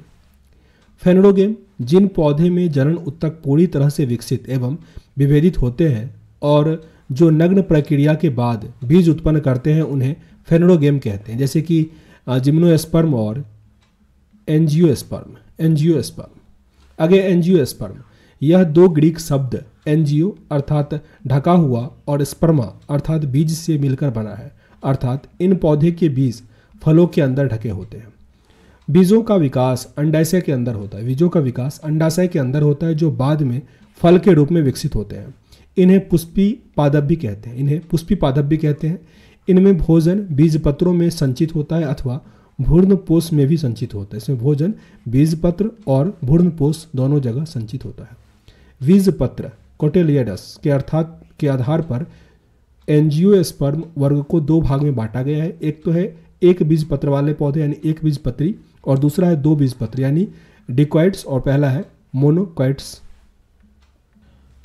गेम जिन पौधे में जनन उत्तक पूरी तरह से विकसित एवं विभेदित होते हैं और जो नग्न प्रक्रिया के बाद बीज उत्पन्न करते हैं उन्हें फेनोडोगेम कहते हैं जैसे कि जिम्नोस्पर्म और एनजियोस्पर्म एनजियोस्पर्म आगे एनजियोस्पर्म यह दो ग्रीक शब्द एनजीओ अर्थात ढका हुआ और स्पर्मा अर्थात बीज से मिलकर बना है अर्थात इन पौधे के बीज फलों के अंदर ढके होते हैं बीजों का विकास अंडाशय के अंदर होता है बीजों का विकास अंडाशय के अंदर होता है जो बाद में फल के रूप में विकसित होते हैं इन्हें पुष्पी पादप भी कहते हैं इन्हें पुष्पी पादप भी कहते हैं इनमें भोजन बीज पत्रों में संचित होता है अथवा भूर्णपोष में भी संचित होता है इसमें भोजन बीज पत्र और भूर्णपोष दोनों जगह संचित होता है बीज पत्र कोटेलियडस के अर्थात के आधार पर स्पर्म वर्ग को दो भाग में बांटा गया है एक तो है एक बीज पत्र वाले पौधे यानी एक बीज पत्री और दूसरा है दो बीज पत्र यानी डिक्वाइट्स और पहला है मोनोक्वाइट्स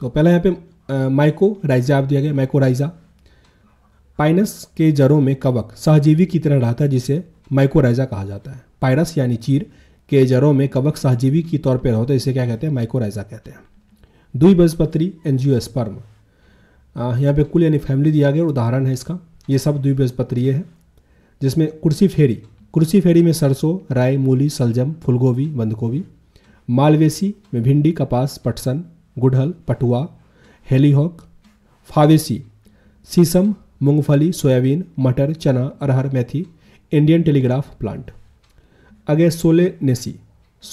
तो पहला यहाँ पे माइको राइजा आप दिया गया माइको राइजा पाइनस के जड़ों में कवक सहजीवी की तरह रहता है जिसे माइकोराइजा कहा जाता है पायरस यानी चीर के जड़ों में कवक सहजीवी की तौर पर होता है इसे क्या कहते हैं माइकोराइजा कहते हैं दुई बजपत्री एनजीओ स्पर्म यहाँ पे कुल यानी फैमिली दिया गया उदाहरण है इसका ये सब द्विबीजपत्रीय है जिसमें कुर्सी फेरी कुर्सी फेरी में सरसों राय मूली सलजम फूलगोभी गोभी मालवेसी में भिंडी कपास पटसन गुड़हल पटुआ हेलीहॉक फावेसी सीसम मूंगफली सोयाबीन मटर चना अरहर मेथी इंडियन टेलीग्राफ प्लांट अगे सोलेनेसी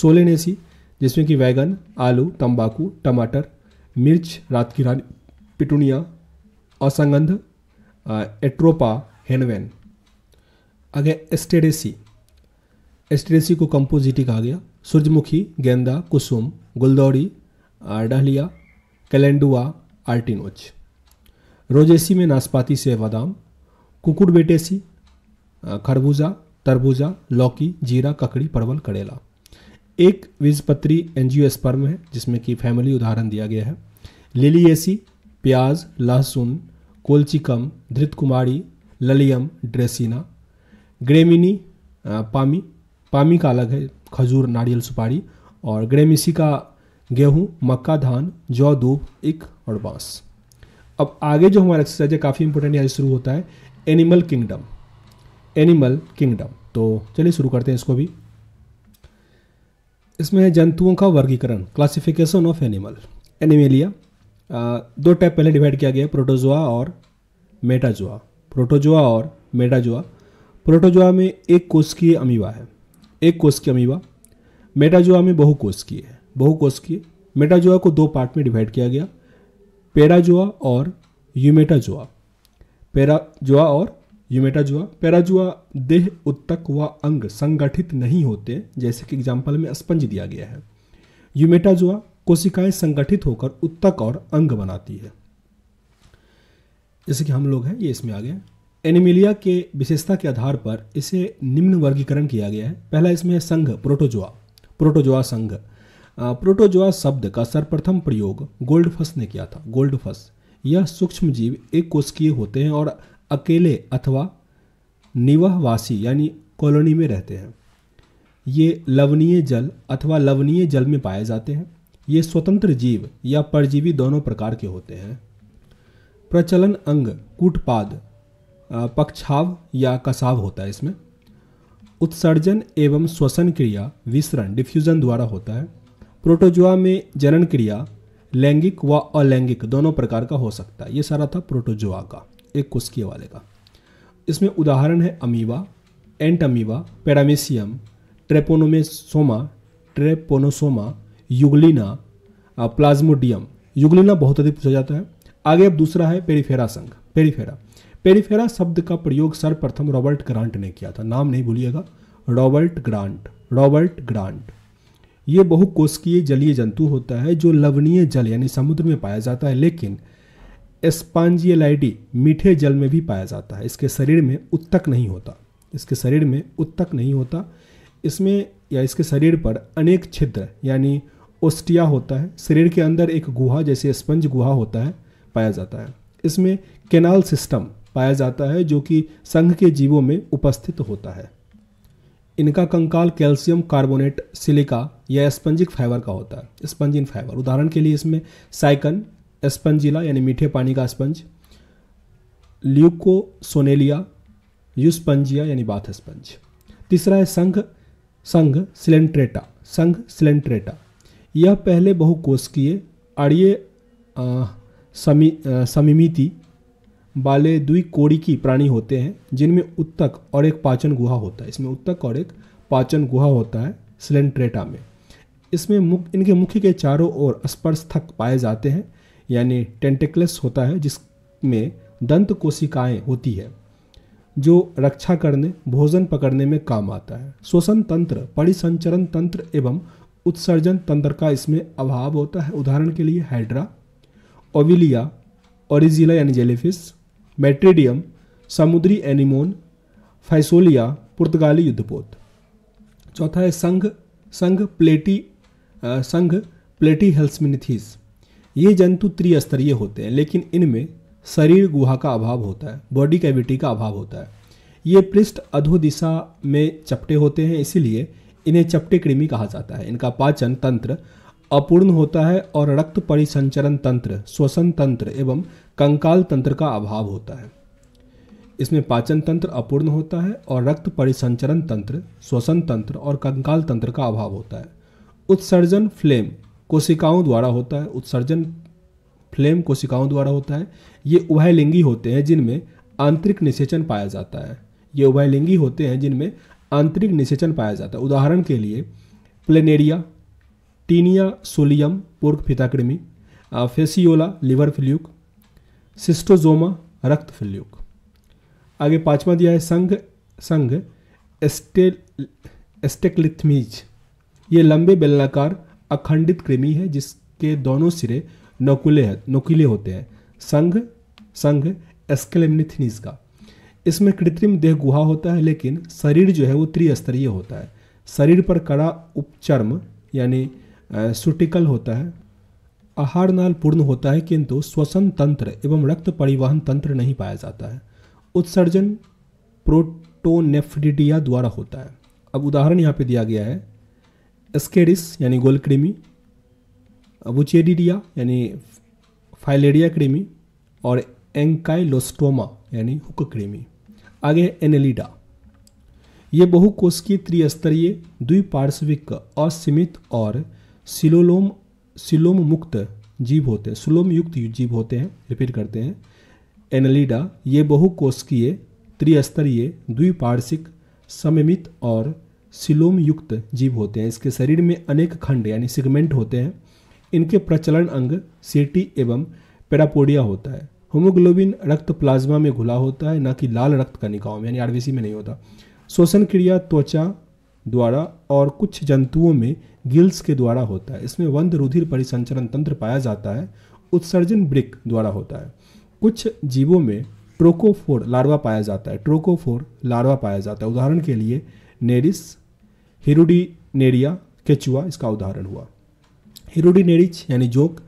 सोलेनेसी जिसमें कि वैगन आलू तंबाकू टमाटर मिर्च रात की रानी पिटूनिया असंगंध एट्रोपा हेनवेन आ गया एस्टेडेसी एस्टेडेसी को कंपोजिटी कहा गया सूर्यमुखी गेंदा कुसुम गुलदौड़ी डहलिया कैलेंडुआ आर्टिनोच रोजेसी में नाशपाती से बादाम बेटेसी खरबूजा तरबूजा लौकी जीरा ककड़ी परवल करेला एक एनजीओ स्पर्म है जिसमें कि फैमिली उदाहरण दिया गया है एसी प्याज लहसुन कोलचिकम धृत कुमारी ललियम ड्रेसिना ग्रेमिनी पामी पामी का अलग है खजूर नारियल सुपारी और ग्रेमिसी का गेहूँ मक्का धान जौ दूब इक और बांस अब आगे जो हमारा एक्सरसाइज है काफ़ी इंपॉर्टेंट यहाँ से शुरू होता है एनिमल किंगडम एनिमल किंगडम तो चलिए शुरू करते हैं इसको भी इसमें है जंतुओं का वर्गीकरण क्लासिफिकेशन ऑफ एनिमल एनिमेलिया दो टाइप पहले डिवाइड किया गया प्रोटोजोआ और मेटाजोआ प्रोटोजोआ और मेटाजोआ प्रोटोजोआ में एक की अमीबा है एक की अमीबा मेटाजोआ में बहु की है बहु की मेटाजोआ को दो पार्ट में डिवाइड किया गया पेराजोआ और यूमेटाजोआ पेराजोआ और यूमेटाजोआ पेराजोआ देह उत्तक व अंग संगठित नहीं होते जैसे कि एग्जाम्पल में स्पंज दिया गया है यूमेटाजोआ कोशिकाएं संगठित होकर उत्तक और अंग बनाती है जैसे कि हम लोग हैं ये इसमें आ गए एनिमिलिया के विशेषता के आधार पर इसे निम्न वर्गीकरण किया गया है पहला इसमें संघ प्रोटोजोआ प्रोटोजोआ संघ प्रोटोजोआ शब्द का सर्वप्रथम प्रयोग गोल्डफस ने किया था गोल्डफस यह सूक्ष्म जीव एक कोशकीय होते हैं और अकेले अथवा निवाहवासी यानी कॉलोनी में रहते हैं ये लवणीय जल अथवा लवणीय जल में पाए जाते हैं ये स्वतंत्र जीव या परजीवी दोनों प्रकार के होते हैं प्रचलन अंग कूटपाद पक्षाव या कसाव होता है इसमें उत्सर्जन एवं श्वसन क्रिया विसरण डिफ्यूजन द्वारा होता है प्रोटोजुआ में जनन क्रिया लैंगिक व अलैंगिक दोनों प्रकार का हो सकता है ये सारा था प्रोटोजुआ का एक कुस्किए वाले का इसमें उदाहरण है amoeba entamoeba paramecium trypanosoma trypanosoma euglena plasmodium euglena बहुत अधिक पूछा जाता है आगे अब दूसरा है पेरीफेरा संघ पेरीफेरा पेरिफेरा शब्द का प्रयोग सर्वप्रथम रॉबर्ट ग्रांट ने किया था नाम नहीं भूलिएगा रॉबर्ट ग्रांट रॉबर्ट ग्रांट ये कोशकीय जलीय जंतु होता है जो लवणीय जल यानी समुद्र में पाया जाता है लेकिन एस्पांजियलाइडी मीठे जल में भी पाया जाता है इसके शरीर में उत्तक नहीं होता इसके शरीर में उत्तक नहीं होता इसमें या इसके शरीर पर अनेक छिद्र यानी ओस्टिया होता है शरीर के अंदर एक गुहा जैसे स्पंज गुहा होता है पाया जाता है इसमें केनाल सिस्टम पाया जाता है जो कि संघ के जीवों में उपस्थित होता है इनका कंकाल कैल्शियम कार्बोनेट सिलिका या स्पंजिक फाइबर का होता है स्पंजिन फाइबर उदाहरण के लिए इसमें साइकन स्पंजिला यानी मीठे पानी का स्पंज ल्यूकोसोनेलिया यूस्पंजिया यानी बाथ स्पंज तीसरा है संघ संघ सिलेंट्रेटा संघ सिलेंट्रेटा यह पहले बहुकोशिकीय अड़िए समी समिमिति वाले दुई की प्राणी होते हैं जिनमें उत्तक और एक पाचन गुहा होता है इसमें उत्तक और एक पाचन गुहा होता है सिलेंट्रेटा में इसमें मुख इनके मुख्य के चारों ओर स्पर्शथक पाए जाते हैं यानी टेंटेक्लस होता है जिसमें दंत कोशिकाएँ होती है जो रक्षा करने भोजन पकड़ने में काम आता है श्वसन तंत्र परिसंचरण तंत्र एवं उत्सर्जन तंत्र का इसमें अभाव होता है उदाहरण के लिए हाइड्रा ओविलिया ओरिजिला यानी जेलीफिश मेट्रेडियम समुद्री एनिमोन फाइसोलिया पुर्तगाली युद्धपोत चौथा है संघ संघ प्लेटी संघ प्लेटी हेल्समिनिथीज ये जंतु त्रिस्तरीय होते हैं लेकिन इनमें शरीर गुहा का अभाव होता है बॉडी कैविटी का अभाव होता है ये पृष्ठ अधो दिशा में चपटे होते हैं इसीलिए इन्हें चपटे कृमि कहा जाता है इनका पाचन तंत्र अपूर्ण होता है और रक्त परिसंचरण तंत्र श्वसन तंत्र एवं कंकाल तंत्र का अभाव होता है इसमें पाचन तंत्र अपूर्ण होता है और रक्त परिसंचरण तंत्र श्वसन तंत्र और कंकाल तंत्र का अभाव होता है उत्सर्जन फ्लेम कोशिकाओं द्वारा होता है उत्सर्जन फ्लेम कोशिकाओं द्वारा होता है ये उभयलिंगी होते हैं जिनमें आंतरिक निषेचन पाया जाता है ये उभयलिंगी होते हैं जिनमें आंतरिक निषेचन पाया जाता है उदाहरण के लिए प्लेनेरिया टीनिया सोलियम पोर्क फिताकृमी फेसियोला लिवर फ्ल्यूक सिस्टोजोमा रक्त फिल्युक आगे पांचवा दिया है संघ संघ एस्टे एस्टेक्लिथमीज ये लंबे बेलनाकार अखंडित कृमि है जिसके दोनों सिरे नोकुले नोकीले होते हैं संघ संघ एस्केलेमनिथनीज का इसमें कृत्रिम देह गुहा होता है लेकिन शरीर जो है वो त्रिस्तरीय होता है शरीर पर कड़ा उपचर्म यानी सुटिकल होता है आहार नाल पूर्ण होता है किंतु श्वसन तंत्र एवं रक्त परिवहन तंत्र नहीं पाया जाता है उत्सर्जन प्रोटोनेफ्रिडिया द्वारा होता है अब उदाहरण यहाँ पे दिया गया है एस्केडिस यानी क्रीमी अबुचेडिडिया यानी फाइलेरिया क्रीमी और एंकाइलोस्टोमा यानी हुक क्रीमी आगे एनेलिडा ये बहुकोशिकीय त्रिस्तरीय द्विपार्श्विक असीमित और सिलोलोम सिलोम मुक्त जीव होते हैं सुलोम युक्त जीव होते हैं रिपीट करते हैं एनलिडा ये बहुकोशिकीय त्रिस्तरीय द्विपार्शिक सममित और सिलोम युक्त जीव होते हैं इसके शरीर में अनेक खंड यानी सिगमेंट होते हैं इनके प्रचलन अंग सीटी एवं पेरापोडिया होता है होमोग्लोबिन रक्त प्लाज्मा में घुला होता है ना कि लाल रक्त कणिकाओं में यानी आरबीसी में नहीं होता शोषण क्रिया त्वचा द्वारा और कुछ जंतुओं में गिल्स के द्वारा होता है इसमें वंध रुधिर परिसंचरण तंत्र पाया जाता है उत्सर्जन ब्रिक द्वारा होता है कुछ जीवों में ट्रोकोफोर लार्वा पाया जाता है ट्रोकोफोर लार्वा पाया जाता है उदाहरण के लिए नेरिस नेरिया केचुआ इसका उदाहरण हुआ हिरुडिनेरिच यानी जोक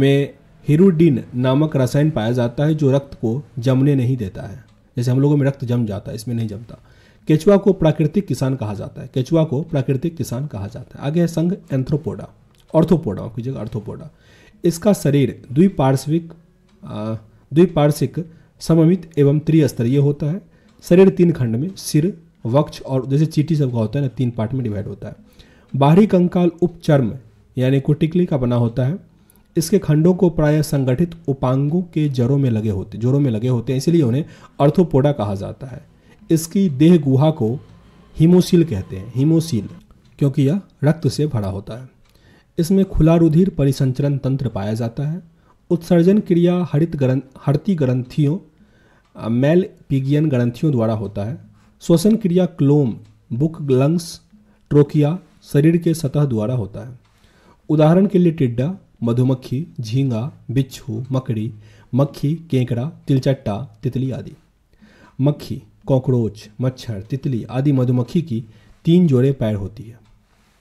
में हिरुडिन नामक रसायन पाया जाता है जो रक्त को जमने नहीं देता है जैसे हम लोगों में रक्त जम जाता है इसमें नहीं जमता केचुआ को प्राकृतिक किसान कहा जाता है केचुआ को प्राकृतिक किसान कहा जाता है आगे है संघ एंथ्रोपोडा ऑर्थोपोडा की जगह अर्थोपोडा इसका शरीर द्विपार्श्विक द्विपार्श्विक सममित एवं त्रिस्तरीय होता है शरीर तीन खंड में सिर वक्ष और जैसे चीटी सबका होता है ना तीन पार्ट में डिवाइड होता है बाहरी कंकाल उपचर्म यानी कुटिकली का बना होता है इसके खंडों को प्राय संगठित उपांगों के जरों में लगे होते जोड़ों में लगे होते हैं इसलिए उन्हें अर्थोपोडा कहा जाता है इसकी देह गुहा को हीमोसील कहते हैं हीमोसील क्योंकि यह रक्त से भरा होता है इसमें खुला रुधिर परिसंचरण तंत्र पाया जाता है उत्सर्जन क्रिया हरित ग्रं हरती ग्रंथियों मेल पिगियन ग्रंथियों द्वारा होता है श्वसन क्रिया क्लोम बुक लंग्स ट्रोकिया शरीर के सतह द्वारा होता है उदाहरण के लिए टिड्डा मधुमक्खी झींगा बिच्छू मकड़ी मक्खी केंकड़ा तिलचट्टा तितली आदि मक्खी कॉकरोच मच्छर तितली आदि मधुमक्खी की तीन जोड़े पैर होती है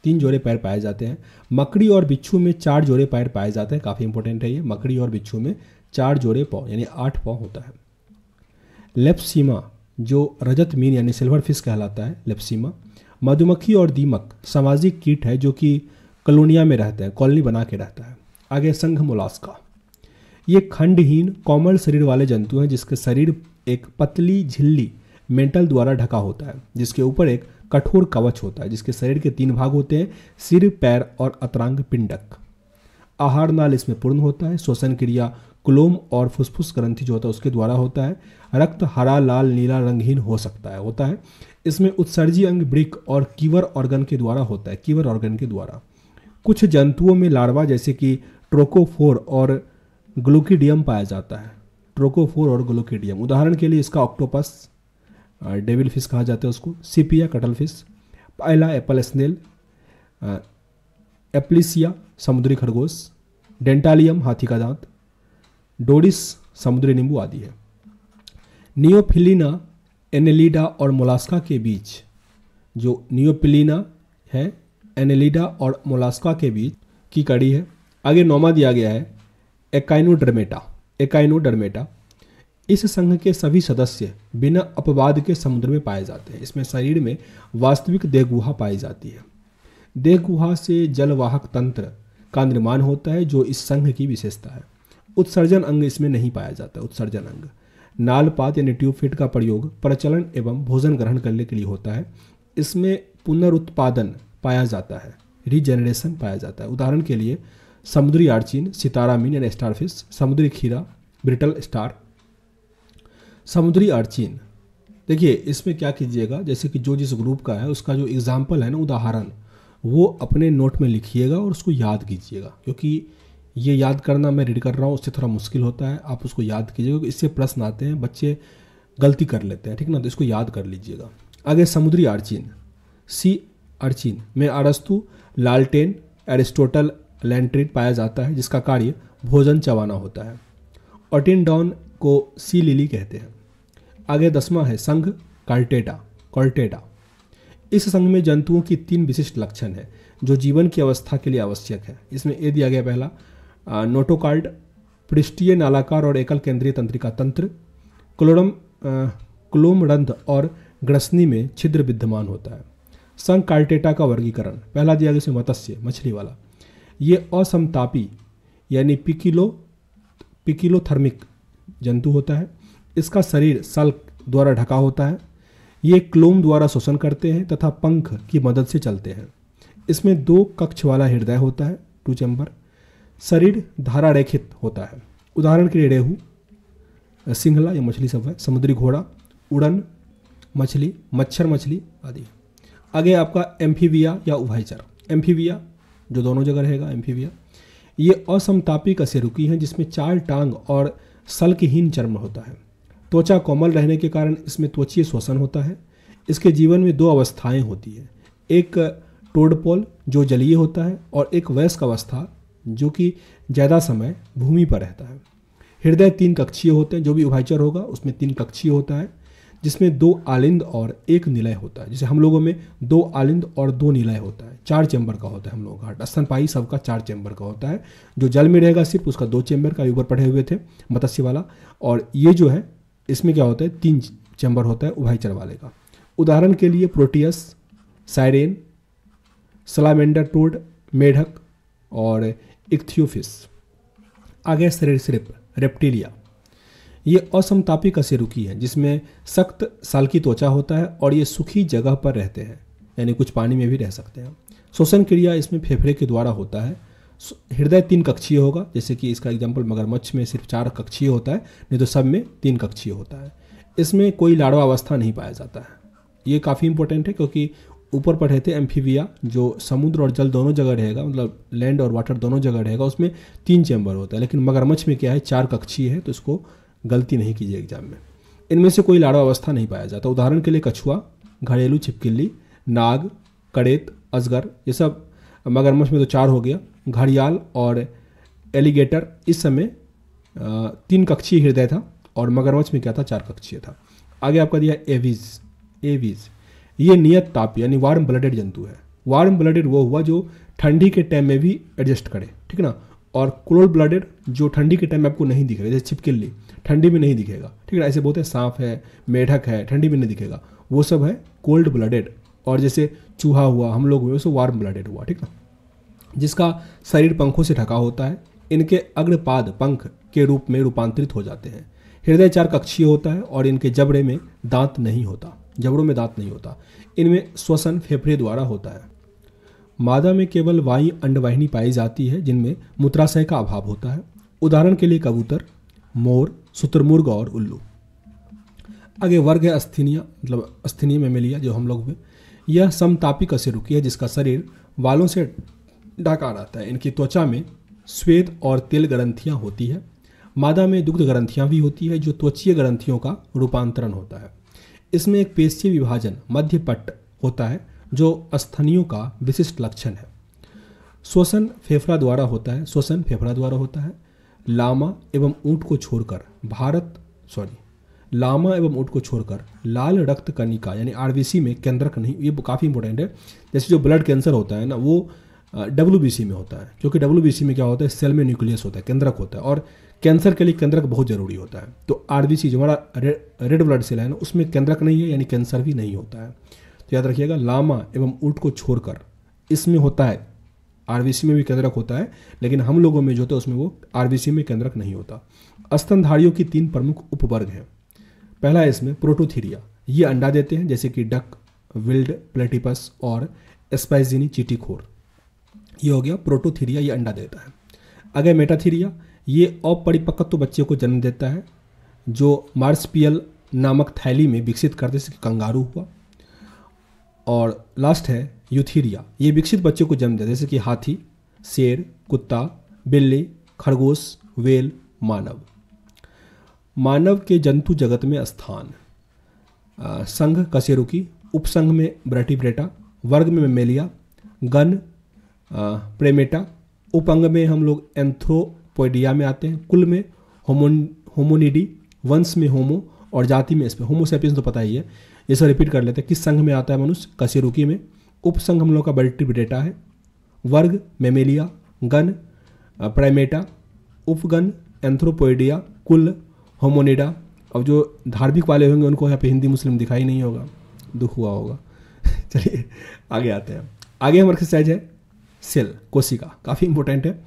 तीन जोड़े पैर पाए जाते हैं मकड़ी और बिच्छू में चार जोड़े पैर पाए जाते हैं काफ़ी इंपॉर्टेंट है ये मकड़ी और बिच्छू में चार जोड़े पाँव यानी आठ पाँव होता है लेप्सीमा जो रजत मीन यानी सिल्वर फिश कहलाता है लेप्सीमा मधुमक्खी और दीमक सामाजिक कीट है जो कि कलोनिया में रहता है कॉलोनी बना के रहता है आगे संघ मोलास्का ये खंडहीन कोमल शरीर वाले जंतु हैं जिसके शरीर एक पतली झिल्ली मेंटल द्वारा ढका होता है जिसके ऊपर एक कठोर कवच होता है जिसके शरीर के तीन भाग होते हैं सिर पैर और अतरांग पिंडक आहार नाल इसमें पूर्ण होता है श्वसन क्रिया क्लोम और फुसफुस ग्रंथि जो होता है उसके द्वारा होता है रक्त हरा लाल नीला रंगहीन हो सकता है होता है इसमें उत्सर्जी अंग ब्रिक और कीवर ऑर्गन के द्वारा होता है कीवर ऑर्गन के द्वारा कुछ जंतुओं में लार्वा जैसे कि ट्रोकोफोर और ग्लूकीडियम पाया जाता है ट्रोकोफोर और ग्लूकीडियम उदाहरण के लिए इसका ऑक्टोपस डेविल फिश कहा जाता है उसको सीपिया कटल फिश पायला एप्पल स्नेल एप्लिसिया समुद्री खरगोश डेंटालियम हाथी का दांत डोरिस समुद्री नींबू आदि है नियोफिलिना एनेलिडा और मोलास्का के बीच जो नियोपिलिना है एनेलिडा और मोलास्का के बीच की कड़ी है आगे नोमा दिया गया है एकाइनोडर्मेटा एकाइनोडर्मेटा इस संघ के सभी सदस्य बिना अपवाद के समुद्र में पाए जाते हैं इसमें शरीर में वास्तविक देहगुहा पाई जाती है देहगुहा से जलवाहक तंत्र का निर्माण होता है जो इस संघ की विशेषता है उत्सर्जन अंग इसमें नहीं पाया जाता उत्सर्जन अंग नालपात यानी ट्यूबफिट का प्रयोग प्रचलन एवं भोजन ग्रहण करने के लिए होता है इसमें पुनरुत्पादन पाया जाता है रीजेनरेशन पाया जाता है उदाहरण के लिए समुद्री आर्चिन सितारा मीन यानी स्टारफिश समुद्री खीरा ब्रिटल स्टार समुद्री अर्चिन देखिए इसमें क्या कीजिएगा जैसे कि जो जिस ग्रुप का है उसका जो एग्जाम्पल है ना उदाहरण वो अपने नोट में लिखिएगा और उसको याद कीजिएगा क्योंकि ये याद करना मैं रीड कर रहा हूँ उससे थोड़ा मुश्किल होता है आप उसको याद कीजिएगा क्योंकि इससे प्रश्न आते हैं बच्चे गलती कर लेते हैं ठीक ना तो इसको याद कर लीजिएगा आगे समुद्री अर्चिन सी अर्चिन में अरस्तु लालटेन एरिस्टोटल लैंड्रिन पाया जाता है जिसका कार्य भोजन चबाना होता है ऑटिन डॉन को सी लिली कहते हैं आगे दसवां है संघ कार्टेटा कॉर्टेटा इस संघ में जंतुओं की तीन विशिष्ट लक्षण है जो जीवन की अवस्था के लिए आवश्यक है इसमें ए दिया गया पहला नोटोकार्ड पृष्ठीय नालाकार और एकल केंद्रीय तंत्रिका तंत्र क्लोरम क्लोमरंध और ग्रसनी में छिद्र विद्यमान होता है संघ कार्टेटा का वर्गीकरण पहला दिया गया मत्स्य मछली वाला ये असमतापी यानी पिकिलो पिकिलोथर्मिक जंतु होता है इसका शरीर सल्क द्वारा ढका होता है ये क्लोम द्वारा शोषण करते हैं तथा पंख की मदद से चलते हैं इसमें दो कक्ष वाला हृदय होता है टू चैम्बर शरीर धारा रेखित होता है उदाहरण के लिए रेहू सिंघला या मछली सब है समुद्री घोड़ा उड़न मछली मच्छर मछली आदि आगे आपका एम्फीविया या उभयचर एम्फीविया जो दोनों जगह रहेगा एम्फीविया ये असमतापी कसे रुकी हैं जिसमें चार टांग और सल्कहीन चर्म होता है त्वचा कोमल रहने के कारण इसमें त्वचीय श्वसन होता है इसके जीवन में दो अवस्थाएं होती है एक टोडपोल जो जलीय होता है और एक वयस्क अवस्था जो कि ज़्यादा समय भूमि पर रहता है हृदय तीन कक्षीय होते हैं जो भी उभाचर होगा उसमें तीन कक्षीय होता है जिसमें दो आलिंद और एक निलय होता है जैसे हम लोगों में दो आलिंद और दो निलय होता है चार चैम्बर का होता है हम लोगों का हार्ट स्तनपाई सबका चार चैम्बर का होता है जो जल में रहेगा सिर्फ उसका दो चैम्बर का ऊपर पढ़े हुए थे मत्स्य वाला और ये जो है इसमें क्या होता है तीन चैम्बर होता है उभाईचर वाले का उदाहरण के लिए प्रोटियस साइरेन सलामेंडर टोड मेढक और इक्थियोफिस आगे शरीर सिर्प रेप्टिलिया ये असमतापी कशेरुकी है जिसमें सख्त साल की त्वचा होता है और ये सूखी जगह पर रहते हैं यानी कुछ पानी में भी रह सकते हैं श्वसन क्रिया इसमें फेफड़े के द्वारा होता है हृदय तीन कक्षीय होगा जैसे कि इसका एग्जाम्पल मगरमच्छ में सिर्फ चार कक्षीय होता है नहीं तो सब में तीन कक्षीय होता है इसमें कोई लाड़वा अवस्था नहीं पाया जाता है ये काफ़ी इंपॉर्टेंट है क्योंकि ऊपर पढ़े थे एम्फीविया जो समुद्र और जल दोनों जगह रहेगा मतलब लैंड और वाटर दोनों जगह रहेगा उसमें तीन चैम्बर होता है लेकिन मगरमच्छ में क्या है चार कक्षीय है तो इसको गलती नहीं कीजिए एग्जाम में इनमें से कोई लाड़वा अवस्था नहीं पाया जाता उदाहरण के लिए कछुआ घरेलू छिपकिल्ली नाग कड़ेत असगर ये सब मगरमच्छ में तो चार हो गया घड़ियाल और एलिगेटर इस समय तीन कक्षीय हृदय था और मगरमच्छ में क्या था चार कक्षीय था आगे आपका दिया एवीज एवीज ये नियत ताप यानी वार्म ब्लडेड जंतु है वार्म ब्लडेड वो हुआ जो ठंडी के टाइम में भी एडजस्ट करे ठीक ना और कोल्ड ब्लडेड जो ठंडी के टाइम में आपको नहीं दिखेगा जैसे छिपकिल्ली ठंडी में नहीं दिखेगा ठीक है ऐसे बहुत है सांप है मेढक है ठंडी में नहीं दिखेगा वो सब है कोल्ड ब्लडेड और जैसे चूहा हुआ हम लोग हुए सो वार्म ब्लडेड हुआ ठीक ना जिसका शरीर पंखों से ढका होता है इनके अग्रपाद पंख के रूप में रूपांतरित हो जाते हैं हृदय चार कक्षीय होता है और इनके जबड़े में दांत नहीं होता जबड़ों में दांत नहीं होता इनमें श्वसन फेफड़े द्वारा होता है मादा में केवल वायु अंडवाहिनी पाई जाती है जिनमें मूत्राशय का अभाव होता है उदाहरण के लिए कबूतर मोर शुतुरमुर्ग और उल्लू आगे वर्ग है अस्थिनिया मतलब अस्थिनिया मिलिया जो हम लोग में यह समतापी कशेरुकी है जिसका शरीर वालों से डाकार आता है इनकी त्वचा में श्वेत और तेल ग्रंथियाँ होती है मादा में दुग्ध ग्रंथियाँ भी होती है जो त्वचीय ग्रंथियों का रूपांतरण होता है इसमें एक पेशीय विभाजन मध्यपट्ट होता है जो स्थनियों का विशिष्ट लक्षण है श्वसन फेफड़ा द्वारा होता है श्वसन फेफड़ा द्वारा होता है लामा एवं ऊँट को छोड़कर भारत सॉरी लामा एवं ऊँट को छोड़कर लाल रक्त कनिका यानी आरबीसी में केंद्रक नहीं ये काफ़ी इंपॉर्टेंट है जैसे जो ब्लड कैंसर होता है ना वो डब्ल्यू में होता है क्योंकि डब्ल्यू में क्या होता है सेल में न्यूक्लियस होता है केंद्रक होता है और कैंसर के लिए केंद्रक बहुत ज़रूरी होता है तो आर जो हमारा रेड ब्लड सेल है ना उसमें केंद्रक नहीं है यानी कैंसर भी नहीं होता है तो याद रखिएगा लामा एवं ऊट को छोड़कर इसमें होता है आर में भी केंद्रक होता है लेकिन हम लोगों में जो होता है उसमें वो आर में केंद्रक नहीं होता अस्तनधारियों की तीन प्रमुख उपवर्ग हैं पहला है इसमें प्रोटोथीरिया ये अंडा देते हैं जैसे कि डक विल्ड प्लेटिपस और स्पाइजिनी चिटीखोर ये हो गया प्रोटोथीरिया ये अंडा देता है अगर मेटाथीरिया ये अपरिपक्व बच्चे को जन्म देता है जो मार्सपियल नामक थैली में विकसित करते जैसे कंगारू हुआ और लास्ट है यूथीरिया ये विकसित बच्चे को जन्म देता है जैसे कि हाथी शेर कुत्ता बिल्ली खरगोश वेल मानव मानव के जंतु जगत में स्थान संघ कसेरुकी उपसंघ में ब्रेटिब्रेटा वर्ग में मेलिया गण प्रेमेटा उपअंग में हम लोग एंथ्रोपोइडिया में आते हैं कुल में होमोन होमोनिडी वंश में होमो और जाति में इसमें होमोसेपियंस तो पता ही है ये सब रिपीट कर लेते हैं किस संघ में आता है मनुष्य कशेरुकी में उपसंघ हम लोग का बल्टिब्रेटा है वर्ग मेमेलिया गण प्राइमेटा उपगण एंथ्रोपोइडिया कुल होमोनिडा अब जो धार्मिक वाले होंगे उनको यहाँ पे हिंदी मुस्लिम दिखाई नहीं होगा दुख हुआ होगा चलिए आगे आते हैं आगे हमारे एक्सरसाइज है सेल कोशिका काफ़ी इंपॉर्टेंट है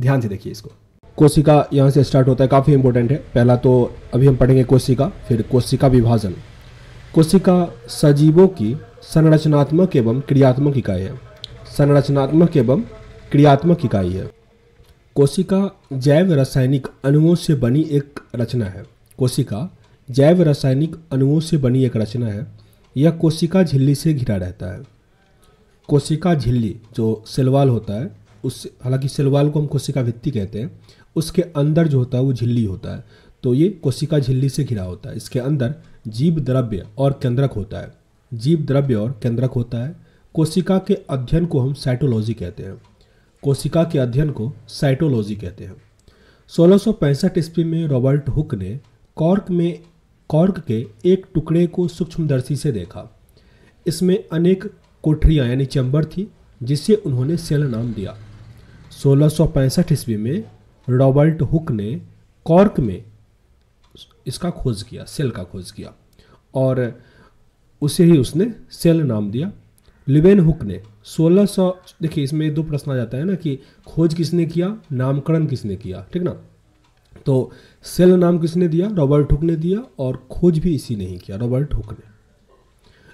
ध्यान से देखिए इसको कोशिका यहाँ से स्टार्ट होता है काफ़ी इंपॉर्टेंट है पहला तो अभी हम पढ़ेंगे कोशिका फिर कोशिका विभाजन कोशिका सजीवों की संरचनात्मक एवं क्रियात्मक इकाई है संरचनात्मक एवं क्रियात्मक इकाई है कोशिका जैव रासायनिक अणुओं से बनी एक रचना है कोशिका जैव रासायनिक अणुओं से बनी एक रचना है यह कोशिका झिल्ली से घिरा रहता है कोशिका झिल्ली जो सिलवाल होता है उस हालांकि सिलवाल को हम कोशिका भित्ति कहते हैं उसके अंदर जो होता है वो झिल्ली होता है तो ये कोशिका झिल्ली से घिरा होता है इसके अंदर जीव द्रव्य और केंद्रक होता है जीव द्रव्य और केंद्रक होता है कोशिका के अध्ययन को हम साइटोलॉजी कहते हैं कोशिका के अध्ययन को साइटोलॉजी कहते हैं सोलह ईस्वी में रॉबर्ट हुक ने कॉर्क में कॉर्क के एक टुकड़े को सूक्ष्मदर्शी से देखा इसमें अनेक कोठरियाँ यानी चैम्बर थी जिसे उन्होंने सेल नाम दिया सोलह सौ ईस्वी में रॉबर्ट हुक ने कॉर्क में इसका खोज किया सेल का खोज किया और उसे ही उसने सेल नाम दिया लिवेन हुक ने 1600 देखिए इसमें दो प्रश्न आ जाता है ना कि खोज किसने किया नामकरण किसने किया ठीक ना तो सेल नाम किसने दिया रॉबर्ट हुक ने दिया और खोज भी इसी ने ही किया रॉबर्ट हुक ने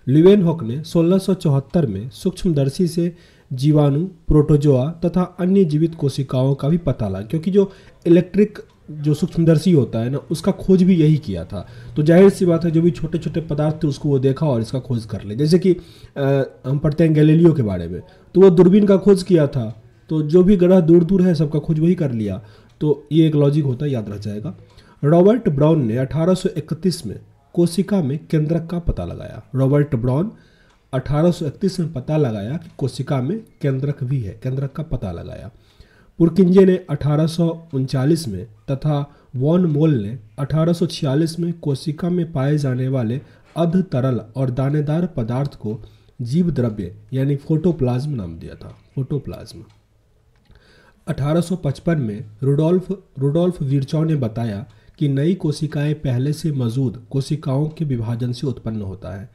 लिवेनहॉक ने सोलह में सूक्ष्मदर्शी से जीवाणु प्रोटोजोआ तथा अन्य जीवित कोशिकाओं का भी पता लगा क्योंकि जो इलेक्ट्रिक जो सूक्ष्मदर्शी होता है ना उसका खोज भी यही किया था तो जाहिर सी बात है जो भी छोटे छोटे पदार्थ थे उसको वो देखा और इसका खोज कर ले जैसे कि आ, हम पढ़ते हैं गैलेलियो के बारे में तो वो दूरबीन का खोज किया था तो जो भी ग्रह दूर दूर है सबका खोज वही कर लिया तो ये एक लॉजिक होता है याद रह जाएगा रॉबर्ट ब्राउन ने अठारह में कोशिका में केंद्रक का पता लगाया रॉबर्ट ब्रॉन 1831 में पता लगाया कि कोशिका में केंद्रक भी है केंद्रक का पता लगाया पुरकिंजे ने अठारह में तथा वॉन मोल ने अठारह में कोशिका में पाए जाने वाले अध तरल और दानेदार पदार्थ को जीव द्रव्य यानी फोटोप्लाज्म नाम दिया था फोटोप्लाज्म 1855 में रुडोल्फ रुडोल्फ वीरचौ ने बताया कि नई कोशिकाएं पहले से मौजूद कोशिकाओं के विभाजन से उत्पन्न होता है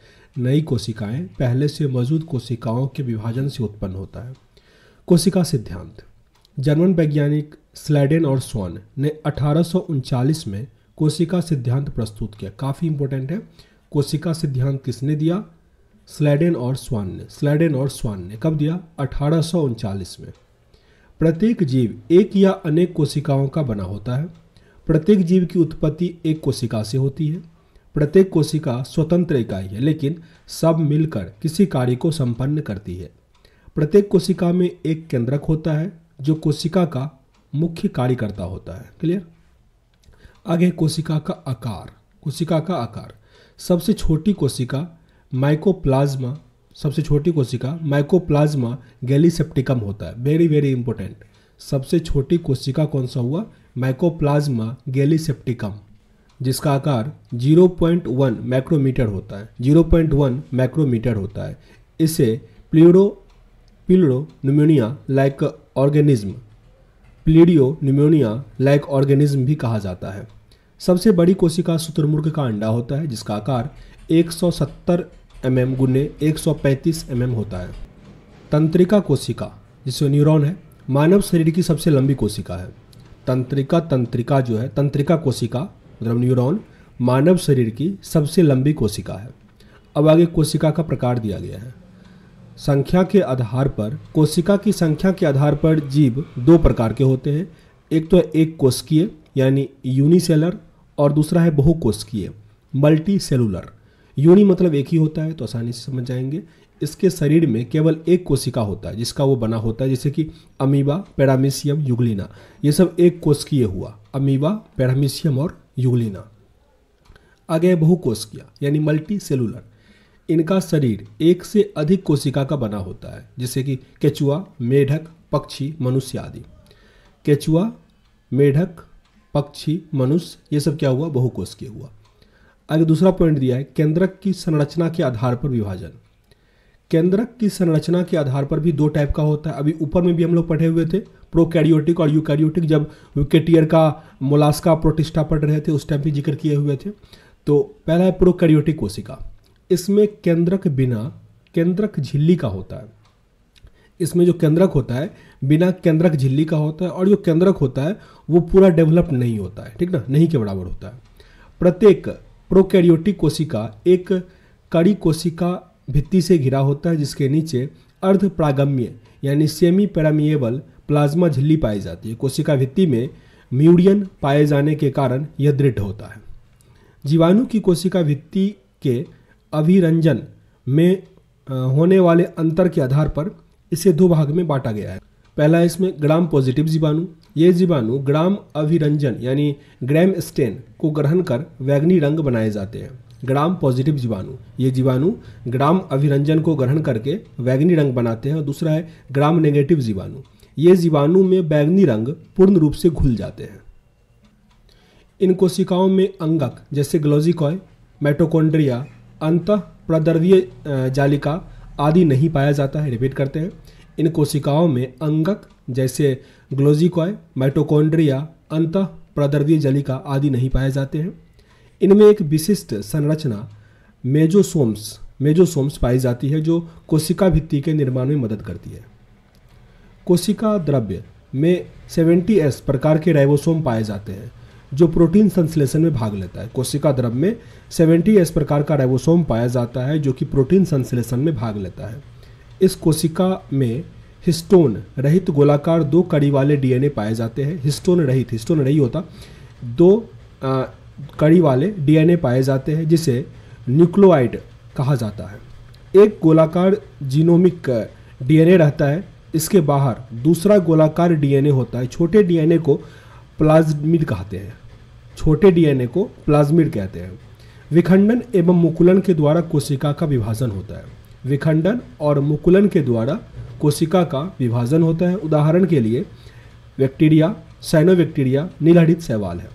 नई कोशिकाएं पहले से मौजूद कोशिकाओं के विभाजन से उत्पन्न होता है कोशिका सिद्धांत जर्मन वैज्ञानिक स्लैडेन और स्वान ने अठारह में कोशिका सिद्धांत प्रस्तुत किया काफ़ी इंपॉर्टेंट है कोशिका सिद्धांत किसने दिया स्लैडेन और स्वान ने स्लेडेन और स्वान ने कब दिया अठारह में प्रत्येक जीव एक या अनेक कोशिकाओं का बना होता है प्रत्येक जीव की उत्पत्ति एक कोशिका से होती है प्रत्येक कोशिका स्वतंत्र इकाई है लेकिन सब मिलकर किसी कार्य को संपन्न करती है प्रत्येक कोशिका में एक केंद्रक होता है जो कोशिका का मुख्य कार्यकर्ता होता है क्लियर आगे कोशिका का आकार कोशिका का आकार सबसे छोटी कोशिका माइकोप्लाज्मा सबसे छोटी कोशिका माइकोप्लाज्मा गैलीसेप्टिकम होता है वेरी वेरी इंपॉर्टेंट सबसे छोटी कोशिका कौन सा हुआ माइकोप्लाज्मा गैलीसेप्टिकम जिसका आकार 0.1 माइक्रोमीटर होता है 0.1 माइक्रोमीटर होता है इसे pleuro pleuro pneumonia like organism pleuro pneumonia like organism भी कहा जाता है सबसे बड़ी कोशिका शुतुरमुर्ग का अंडा होता है जिसका आकार 170 एम एम गुने एक mm होता है तंत्रिका कोशिका जिसमें न्यूरॉन है मानव शरीर की सबसे लंबी कोशिका है तंत्रिका तंत्रिका जो है तंत्रिका कोशिका मतलब न्यूरॉन मानव शरीर की सबसे लंबी कोशिका है अब आगे कोशिका का प्रकार दिया गया है संख्या के आधार पर कोशिका की संख्या के आधार पर जीव दो प्रकार के होते हैं एक तो है एक कोशिकीय यानी यूनिसेलर और दूसरा है बहुकोशिकीय मल्टी सेलुलर यूनि मतलब एक ही होता है तो आसानी से समझ जाएंगे इसके शरीर में केवल एक कोशिका होता है जिसका वो बना होता है जैसे कि अमीबा पैरामीशियम युगलिना ये सब एक कोशकीय हुआ अमीबा पैरामीशियम और युगलिना आगे कोशकिया यानी मल्टी सेलुलर इनका शरीर एक से अधिक कोशिका का बना होता है जैसे कि केचुआ मेढक पक्षी मनुष्य आदि केचुआ मेढक पक्षी मनुष्य ये सब क्या हुआ बहु हुआ आगे दूसरा पॉइंट दिया है केंद्रक की संरचना के आधार पर विभाजन केंद्रक की संरचना के आधार पर भी दो टाइप का होता है अभी ऊपर में भी हम लोग पढ़े हुए थे प्रोकैरियोटिक और यूकैरियोटिक जब विकेटियर का मोलास्का प्रोटिस्टा पढ़ रहे थे उस टाइम भी जिक्र किए हुए थे तो पहला है प्रोकैरियोटिक कोशिका इसमें केंद्रक बिना केंद्रक झिल्ली का होता है इसमें जो केंद्रक होता है बिना केंद्रक झिल्ली का होता है और जो केंद्रक होता है वो पूरा डेवलप नहीं होता है ठीक ना नहीं के बराबर होता है प्रत्येक प्रोकैरियोटिक कोशिका एक कड़ी कोशिका भित्ति से घिरा होता है जिसके नीचे अर्ध प्रागम्य यानी सेमी पैरामिएबल प्लाज्मा झिल्ली पाई जाती है कोशिका भित्ति में म्यूडियन पाए जाने के कारण यह दृढ़ होता है जीवाणु की कोशिका भित्ति के अभिरंजन में होने वाले अंतर के आधार पर इसे दो भाग में बांटा गया है पहला इसमें ग्राम पॉजिटिव जीवाणु ये जीवाणु ग्राम अभिरंजन यानी ग्राम स्टेन को ग्रहण कर वैग्नि रंग बनाए जाते हैं ग्राम पॉजिटिव जीवाणु ये जीवाणु ग्राम अभिरंजन को ग्रहण करके बैगनी रंग बनाते हैं और दूसरा है ग्राम नेगेटिव जीवाणु ये जीवाणु में बैगनी रंग पूर्ण रूप से घुल जाते हैं इन कोशिकाओं में अंगक जैसे ग्लोजिकॉय मेटोकोन्ड्रिया अंत प्रदर्वीय जालिका आदि नहीं पाया जाता है रिपीट करते हैं इन कोशिकाओं में अंगक जैसे ग्लोजिकॉय माइटोकॉन्ड्रिया अंत प्रदर्वीय जलिका आदि नहीं पाए जाते हैं इनमें एक विशिष्ट संरचना मेजोसोम्स मेजोसोम्स पाई जाती है जो कोशिका भित्ति के निर्माण में मदद करती है कोशिका द्रव्य में एस प्रकार के राइबोसोम पाए जाते हैं जो प्रोटीन संश्लेषण में भाग लेता है कोशिका द्रव्य में एस प्रकार का राइबोसोम पाया जाता है जो कि प्रोटीन संश्लेषण में भाग लेता है इस कोशिका में हिस्टोन रहित गोलाकार दो कड़ी वाले डीएनए पाए जाते हैं हिस्टोन रहित हिस्टोन नहीं होता दो कड़ी वाले डीएनए पाए जाते हैं जिसे न्यूक्लोआइड कहा जाता है एक गोलाकार जीनोमिक डीएनए रहता है इसके बाहर दूसरा गोलाकार डीएनए होता है छोटे डीएनए को प्लाज्मिड कहते हैं छोटे डीएनए को प्लाज्मिड कहते हैं विखंडन एवं मुकुलन के द्वारा कोशिका का विभाजन होता है विखंडन और मुकुलन के द्वारा कोशिका का विभाजन होता है उदाहरण के लिए बैक्टीरिया साइनोबैक्टीरिया नीलहरित सहवाल है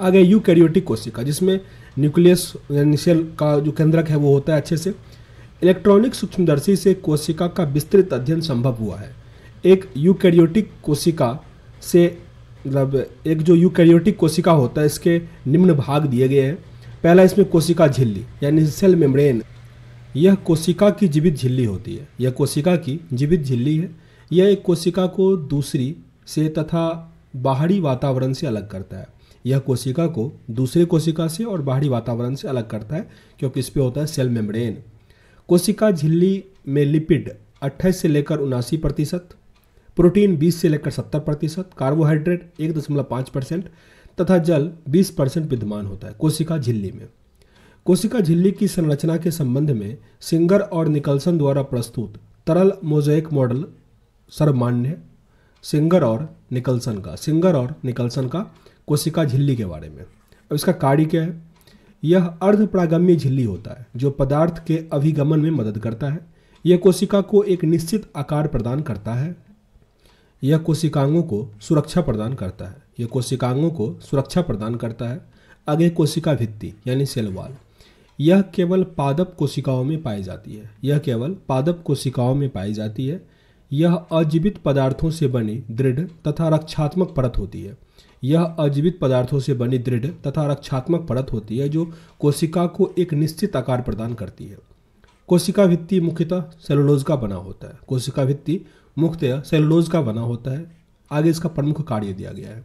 आगे यू कैरियोटिक कोशिका जिसमें न्यूक्लियस यानी का जो केंद्रक है वो होता है अच्छे से इलेक्ट्रॉनिक सूक्ष्मदर्शी से कोशिका का विस्तृत अध्ययन संभव हुआ है एक यूकैरियोटिक कोशिका से मतलब एक जो यूकैरियोटिक कोशिका होता है इसके निम्न भाग दिए गए हैं पहला इसमें कोशिका झिल्ली यानी सेल मेम्ब्रेन यह कोशिका की जीवित झिल्ली होती है यह कोशिका की जीवित झिल्ली है यह एक कोशिका को दूसरी से तथा बाहरी वातावरण से अलग करता है यह कोशिका को दूसरे कोशिका से और बाहरी वातावरण से अलग करता है क्योंकि इस पर होता है सेल मेम्ब्रेन कोशिका झिल्ली में लिपिड अट्ठाईस से लेकर उनासी प्रतिशत प्रोटीन 20 से लेकर 70 प्रतिशत कार्बोहाइड्रेट एक दशमलव पाँच परसेंट तथा जल 20 परसेंट विद्यमान होता है कोशिका झिल्ली में कोशिका झिल्ली की संरचना के संबंध में सिंगर और निकलसन द्वारा प्रस्तुत तरल मोजेक मॉडल सर्वमान्य सिंगर और निकलसन का सिंगर और निकलसन का कोशिका झिल्ली के बारे में अब इसका कार्य क्या है यह अर्ध प्रागम्य झिल्ली होता है जो पदार्थ के अभिगमन में मदद करता है यह कोशिका को एक निश्चित आकार प्रदान करता है यह कोशिकांगों को सुरक्षा प्रदान करता है यह कोशिकांगों को सुरक्षा प्रदान करता है अगे कोशिका भित्ति यानी सेलवाल यह केवल पादप कोशिकाओं में पाई जाती है यह केवल पादप कोशिकाओं में पाई जाती है यह अजीवित पदार्थों से बनी दृढ़ तथा रक्षात्मक परत होती है यह अजीवित पदार्थों से बनी दृढ़ तथा रक्षात्मक परत होती है जो कोशिका को एक निश्चित आकार प्रदान करती है कोशिका भित्ति मुख्यतः सेलुलोज का बना होता है कोशिका भित्ति मुख्यतः सेलुलोज का बना होता है आगे इसका प्रमुख कार्य दिया गया है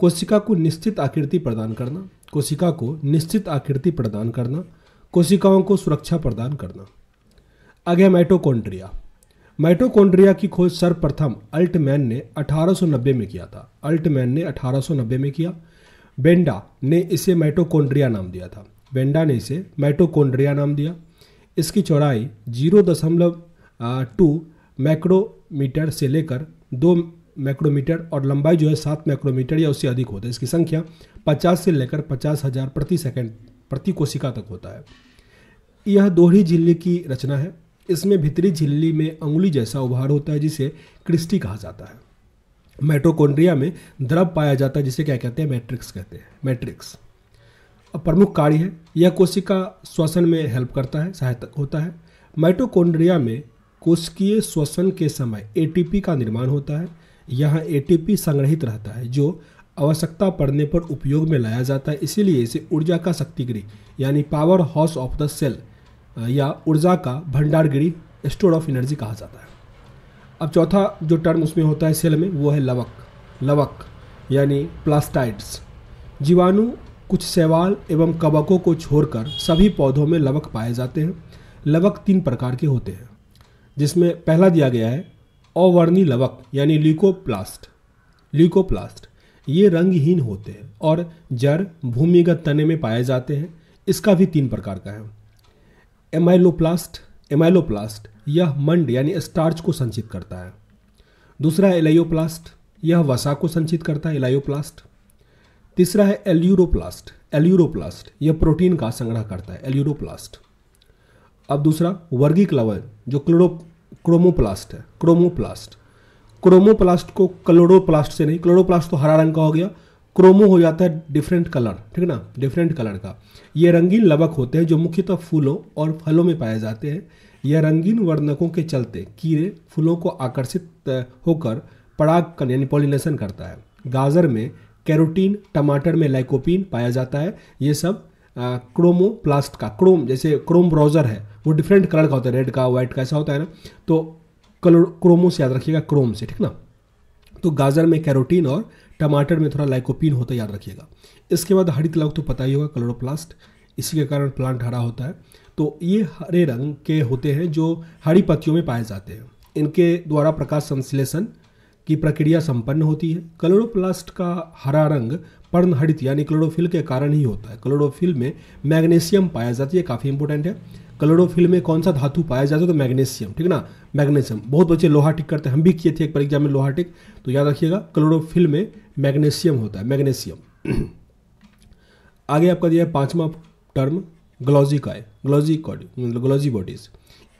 कोशिका को निश्चित आकृति प्रदान करना कोशिका को निश्चित आकृति प्रदान करना कोशिकाओं को सुरक्षा प्रदान करना आगे माइटोकॉन्ड्रिया माइटोकॉन्ड्रिया की खोज सर्वप्रथम अल्टमैन ने 1890 में किया था अल्टमैन ने 1890 में किया बेंडा ने इसे माइटोकॉन्ड्रिया नाम दिया था बेंडा ने इसे माइटोकॉन्ड्रिया नाम दिया इसकी चौड़ाई जीरो दशमलव टू मैक्रोमीटर से लेकर दो मैक्रोमीटर और लंबाई जो है सात मैक्रोमीटर या उससे अधिक होता है इसकी संख्या पचास से लेकर पचास हज़ार प्रति सेकेंड प्रति कोशिका तक होता है यह दोहरी झिल्ली की रचना है इसमें भीतरी झिल्ली में अंगुली जैसा उभार होता है जिसे क्रिस्टी कहा जाता है मेटोकोन्ड्रिया में द्रव पाया जाता है जिसे क्या कहते हैं मैट्रिक्स कहते हैं मैट्रिक्स अब प्रमुख कार्य है यह कोशिका श्वसन में हेल्प करता है सहायता होता है माइटोकोन्ड्रिया में कोशिकीय श्वसन के समय एटीपी का निर्माण होता है यहाँ एटीपी संग्रहित रहता है जो आवश्यकता पड़ने पर उपयोग में लाया जाता है इसीलिए इसे ऊर्जा का शक्तिगृह यानी power house of the cell या ऊर्जा का भंडारगिरी स्टोर ऑफ एनर्जी कहा जाता है अब चौथा जो टर्म उसमें होता है सेल में वो है लवक लवक यानी प्लास्टाइड्स जीवाणु कुछ सेवाल एवं कवकों को छोड़कर सभी पौधों में लवक पाए जाते हैं लवक तीन प्रकार के होते हैं जिसमें पहला दिया गया है अवर्णी लवक यानी ल्यूकोप्लास्ट ल्यूकोप्लास्ट ये रंगहीन होते हैं और जड़ भूमिगत तने में पाए जाते हैं इसका भी तीन प्रकार का है एमाइलोप्लास्ट एमाइलोप्लास्ट यह मंड यानी स्टार्च को संचित करता है दूसरा है एलाइयोप्लास्ट यह वसा को संचित करता है एलाइयोप्लास्ट तीसरा है एल्यूरोप्लास्ट एल्यूरोप्लास्ट यह प्रोटीन का संग्रह करता है एल्यूरोप्लास्ट अब दूसरा वर्गिक लवण जो क्लोरो क्रोमोप्लास्ट है क्रोमोप्लास्ट क्रोमोप्लास्ट को क्लोरोप्लास्ट से नहीं क्लोरोप्लास्ट तो हरा रंग का हो गया क्रोमो हो जाता है डिफरेंट कलर ठीक ना डिफरेंट कलर का ये रंगीन लवक होते हैं जो मुख्यतः फूलों और फलों में पाए जाते हैं यह रंगीन वर्णकों के चलते कीड़े फूलों को आकर्षित होकर कर यानी पॉलिनेशन करता है गाजर में कैरोटीन टमाटर में लाइकोपिन पाया जाता है ये सब क्रोमोप्लास्ट का क्रोम जैसे क्रोम ब्राउज़र है वो डिफरेंट कलर का होता है रेड का वाइट का ऐसा होता है ना तो कलर क्रोमो से याद रखिएगा क्रोम से ठीक ना तो गाजर में कैरोटीन और टमाटर में थोड़ा लाइकोपिन होता है याद रखिएगा इसके बाद हरित लवक तो पता ही होगा क्लोरोप्लास्ट इसी के कारण प्लांट हरा होता है तो ये हरे रंग के होते हैं जो हरी पत्तियों में पाए जाते हैं इनके द्वारा प्रकाश संश्लेषण की प्रक्रिया संपन्न होती है क्लोरोप्लास्ट का हरा रंग पर्णहरित यानी क्लोरोफिल के कारण ही होता है क्लोरोफिल में मैग्नीशियम पाया जाता है काफ़ी इंपॉर्टेंट है क्लोरोफिल में कौन सा धातु पाया जाता है तो मैग्नीशियम ठीक ना मैग्नीशियम बहुत बच्चे लोहा टिक करते हैं हम भी किए थे एक परीक्षा में लोहा टिक तो याद रखिएगा क्लोरोफिल में मैग्नीशियम होता है मैग्नीशियम आगे आपका दिया है पांचवा टर्म ग्लोजिकाय ग्लोजी ग्लोजी बॉडीज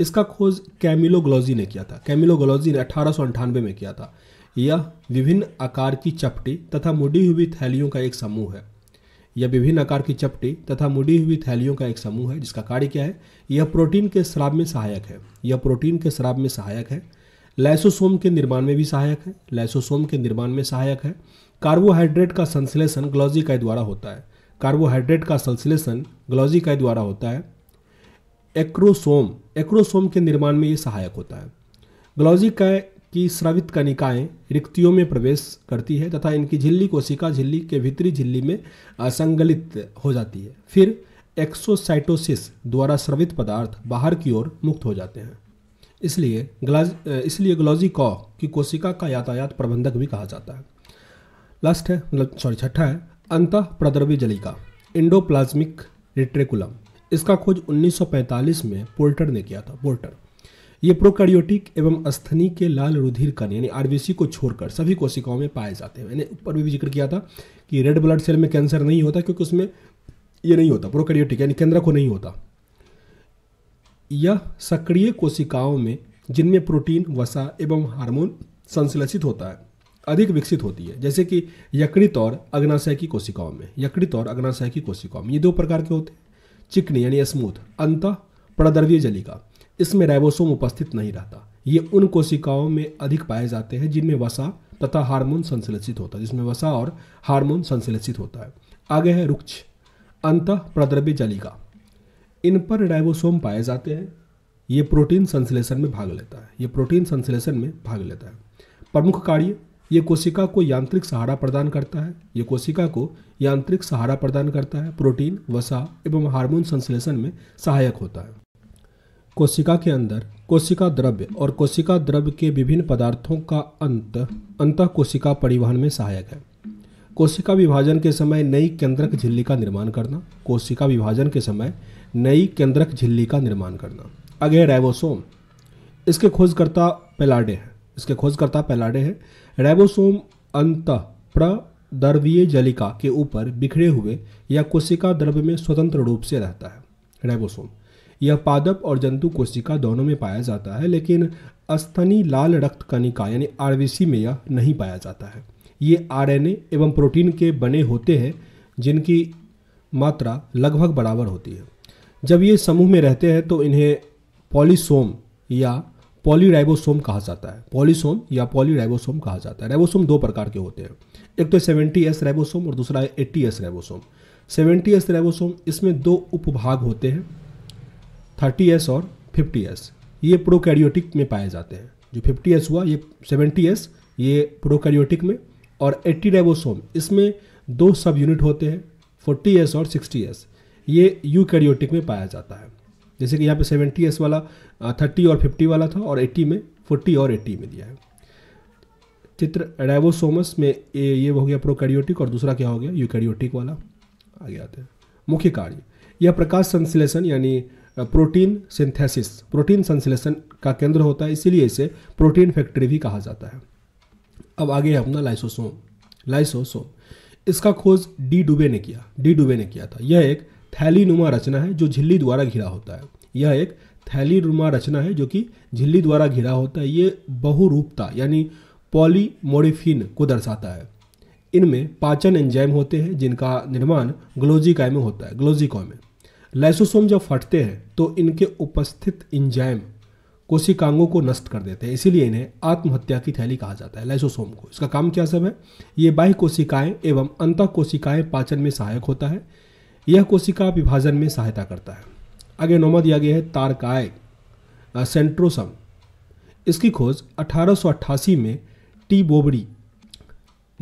इसका खोज कैमिलो ने किया था कैमिलो ने अठारह में किया था यह विभिन्न आकार की चपटी तथा मुड़ी हुई थैलियों का एक समूह है यह विभिन्न आकार की चपटी तथा मुड़ी हुई थैलियों का एक समूह है जिसका कार्य क्या है यह प्रोटीन के शराब में सहायक है यह प्रोटीन के शराब में सहायक है लैसोसोम के निर्माण में भी सहायक है लैसोसोम के निर्माण में सहायक है कार्बोहाइड्रेट का संश्लेषण ग्लॉजिकाई द्वारा होता है कार्बोहाइड्रेट का संश्लेषण ग्लॉजिकाई द्वारा होता है एक्रोसोम एक्रोसोम के निर्माण में ये सहायक होता है ग्लॉजिकाय की स्रावित कणिकाएं रिक्तियों में प्रवेश करती है तथा इनकी झिल्ली कोशिका झिल्ली के भीतरी झिल्ली में संगलित हो जाती है फिर एक्सोसाइटोसिस द्वारा स्रवित पदार्थ बाहर की ओर मुक्त हो जाते हैं इसलिए ग्लाज इसलिए ग्लॉजिकॉ की कोशिका का यातायात प्रबंधक भी कहा जाता है लास्ट है मतलब सॉरी छठा है अंत प्रद्रवी जलिका इंडो प्लाज्मिक रिट्रेकुलम इसका खोज 1945 में पोल्टर ने किया था पोल्टर ये प्रोकैरियोटिक एवं अस्थनी के लाल रुधिर कण यानी आरबीसी को छोड़कर सभी कोशिकाओं में पाए जाते हैं मैंने ऊपर भी जिक्र किया था कि रेड ब्लड सेल में कैंसर नहीं होता क्योंकि उसमें ये नहीं होता प्रोकैरियोटिक यानी केंद्र को नहीं होता यह सक्रिय कोशिकाओं में जिनमें प्रोटीन वसा एवं हार्मोन संश्लेषित होता है अधिक विकसित होती है जैसे कि यकृत और अग्नाशय की कोशिकाओं में यकृत और अग्नाशय की कोशिकाओं में ये दो प्रकार के होते हैं चिकनी यानी स्मूथ अंत प्रदर्वीय जलिका इसमें राइबोसोम उपस्थित नहीं रहता ये उन कोशिकाओं में अधिक पाए जाते हैं जिनमें वसा तथा हार्मोन संश्लेषित होता है जिसमें वसा और हार्मोन संश्लेषित होता है आगे है रुक्ष अंत प्रद्रव्य जलिका इन पर राइबोसोम पाए जाते हैं ये प्रोटीन संश्लेषण में भाग लेता है ये प्रोटीन संश्लेषण में भाग लेता है प्रमुख कार्य ये कोशिका को यांत्रिक सहारा प्रदान करता है ये कोशिका को यांत्रिक सहारा प्रदान करता है प्रोटीन वसा एवं हार्मोन संश्लेषण में सहायक होता है कोशिका के अंदर कोशिका द्रव्य और कोशिका द्रव्य के विभिन्न पदार्थों का अंत अंत कोशिका परिवहन में सहायक है कोशिका विभाजन के समय नई केंद्रक झिल्ली का निर्माण करना कोशिका विभाजन के समय नई केंद्रक झिल्ली का निर्माण करना अगे राइबोसोम इसके खोजकर्ता पेलाडे हैं इसके खोजकर्ता पेलाडे हैं राइबोसोम अंत प्रदर्वीय जलिका के ऊपर बिखरे हुए या कोशिका द्रव्य में स्वतंत्र रूप से रहता है राइबोसोम यह पादप और जंतु कोशिका दोनों में पाया जाता है लेकिन अस्तनी लाल रक्त कणिका यानी आर में यह नहीं पाया जाता है ये आर एवं प्रोटीन के बने होते हैं जिनकी मात्रा लगभग बराबर होती है जब ये समूह में रहते हैं तो इन्हें पॉलीसोम या पॉलीराइबोसोम कहा जाता है पॉलीसोम या पॉलीराइबोसोम कहा जाता है राइबोसोम दो प्रकार के होते हैं एक तो सेवेंटी एस राइबोसोम और दूसरा है eighty S ribosome seventy S ribosome इसमें दो उपभाग होते हैं थर्टी एस और फिफ्टी एस ये प्रोकैरियोटिक में पाए जाते हैं जो फिफ्टी एस हुआ ये सेवेंटी एस ये प्रोकैरियोटिक में और एट्टी राइबोसोम इसमें दो सब यूनिट होते हैं फोर्टी एस और सिक्सटी एस ये यूकैरियोटिक में पाया जाता है जैसे कि यहाँ पे सेवेंटी एस वाला थर्टी और फिफ्टी वाला था और एट्टी में फोर्टी और एट्टी में दिया है चित्र एडाइवोसोमस में ये ये हो गया प्रोकैरियोटिक और दूसरा क्या हो गया यूकैरियोटिक वाला आगे आते हैं मुख्य कार्य यह प्रकाश संश्लेषण यानी प्रोटीन सिंथेसिस प्रोटीन संश्लेषण का केंद्र होता है इसीलिए इसे प्रोटीन फैक्ट्री भी कहा जाता है अब आगे है अपना लाइसोसोम लाइसोसोम इसका खोज डी डुबे ने किया डी डुबे ने किया था यह एक थैलीनुमा रचना है जो झिल्ली द्वारा घिरा होता है यह एक थैलीनुमा रचना है जो कि झिल्ली द्वारा घिरा होता है ये बहुरूपता यानी पॉलीमोडिफिन को दर्शाता है इनमें पाचन एंजाइम होते हैं जिनका निर्माण ग्लोजिकाय में होता है ग्लोजिकॉय में लाइसोसोम जब फटते हैं तो इनके उपस्थित इंजाइम कोशिकांगों को नष्ट कर देते हैं इसीलिए इन्हें आत्महत्या की थैली कहा जाता है लाइसोसोम को इसका काम क्या सब है ये बाह्य कोशिकाएं एवं अंत कोशिकाएं पाचन में सहायक होता है यह कोशिका विभाजन में सहायता करता है आगे नौमा दिया गया है तारकाय सेंट्रोसम इसकी खोज 1888 में टी बोबड़ी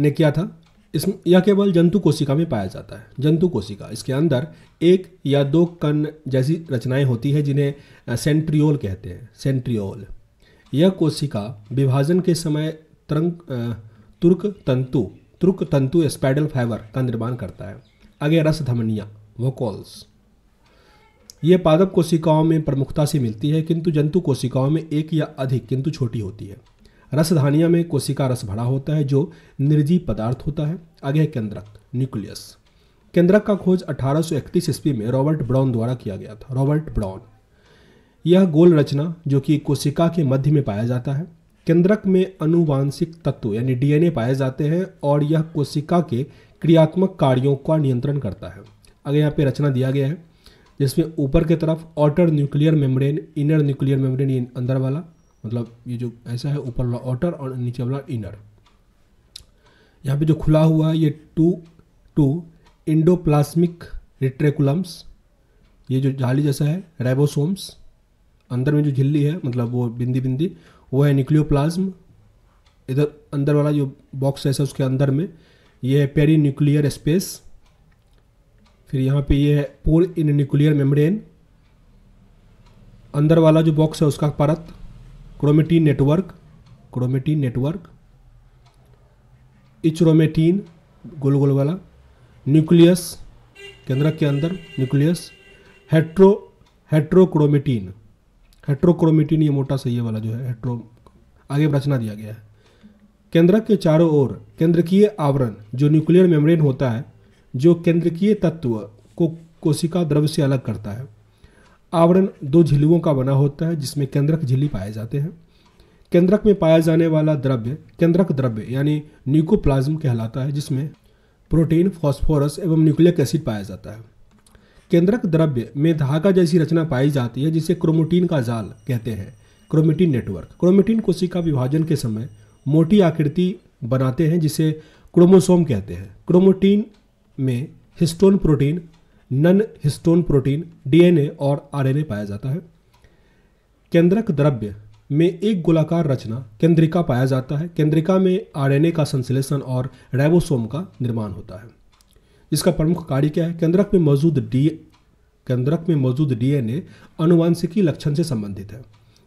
ने किया था इसमें यह केवल जंतु कोशिका में पाया जाता है जंतु कोशिका इसके अंदर एक या दो कण जैसी रचनाएं होती है जिन्हें सेंट्रियोल कहते हैं सेंट्रियोल यह कोशिका विभाजन के समय तरंग तुर्क तंतु तुर्क तंतु स्पाइडल फाइबर का निर्माण करता है आगे रस धमनियाँ वोकॉल्स ये पादप कोशिकाओं में प्रमुखता से मिलती है किंतु जंतु कोशिकाओं में एक या अधिक किंतु छोटी होती है रसधानिया में कोशिका रस भरा होता है जो निर्जीव पदार्थ होता है आगे केंद्रक न्यूक्लियस केंद्रक का खोज 1831 ईस्वी में रॉबर्ट ब्राउन द्वारा किया गया था रॉबर्ट ब्राउन यह गोल रचना जो कि कोशिका के मध्य में पाया जाता है केंद्रक में अनुवांशिक तत्व यानी डीएनए पाए जाते हैं और यह कोशिका के क्रियात्मक कार्यों का नियंत्रण करता है आगे यहाँ पे रचना दिया गया है जिसमें ऊपर की तरफ outer nuclear membrane inner nuclear membrane ये अंदर वाला मतलब ये जो ऐसा है ऊपर वाला ऑटर और नीचे वाला इनर यहाँ पे जो खुला हुआ है ये टू टू इंडोप्लास्मिक रिट्रेकुलम्स ये जो जाली जैसा है रेबोसोम्स अंदर में जो झिल्ली है मतलब वो बिंदी बिंदी वो है न्यूक्लियोप्लाज्म इधर अंदर वाला जो बॉक्स ऐसा उसके अंदर में ये है पेरी न्यूक्लियर स्पेस फिर यहाँ पे ये है पोर इन न्यूक्लियर मेम्ब्रेन अंदर वाला जो बॉक्स है उसका परत chromatin network chromatin network euchromatin गोल गोल वाला न्यूक्लियस केंद्रक के अंदर न्यूक्लियस हेट्रो हेट्रोक्रोमेटीन हेट्रोक्रोमेटीन ये मोटा सही वाला जो है हेट्रो आगे रचना दिया गया है केंद्रक के चारों ओर केंद्रकीय आवरण जो न्यूक्लियर मेम्ब्रेन होता है जो केंद्रकीय तत्व को कोशिका द्रव्य से अलग करता है आवरण दो झिल्लियों का बना होता है जिसमें केंद्रक झिल्ली पाए जाते हैं केंद्रक में पाया जाने वाला द्रव्य केंद्रक द्रव्य यानी न्यूकोप्लाज्म कहलाता है जिसमें प्रोटीन फॉस्फोरस एवं न्यूक्लियक एसिड पाया जाता है केंद्रक द्रव्य में धागा जैसी रचना पाई जाती है जिसे क्रोमोटीन का जाल कहते हैं क्रोमेटीन नेटवर्क क्रोमेटीन कोशिका विभाजन के समय मोटी आकृति बनाते हैं जिसे क्रोमोसोम कहते हैं क्रोमोटीन में histone protein non histone protein DNA और आरएनए पाया जाता है केंद्रक द्रव्य में एक गोलाकार रचना केंद्रिका पाया जाता है केंद्रिका में आरएनए का संश्लेषण और रेबोसोम का निर्माण होता है इसका प्रमुख कार्य क्या है केंद्रक में मौजूद डी केंद्रक में मौजूद डीएनए अनुवांशिकी लक्षण से संबंधित है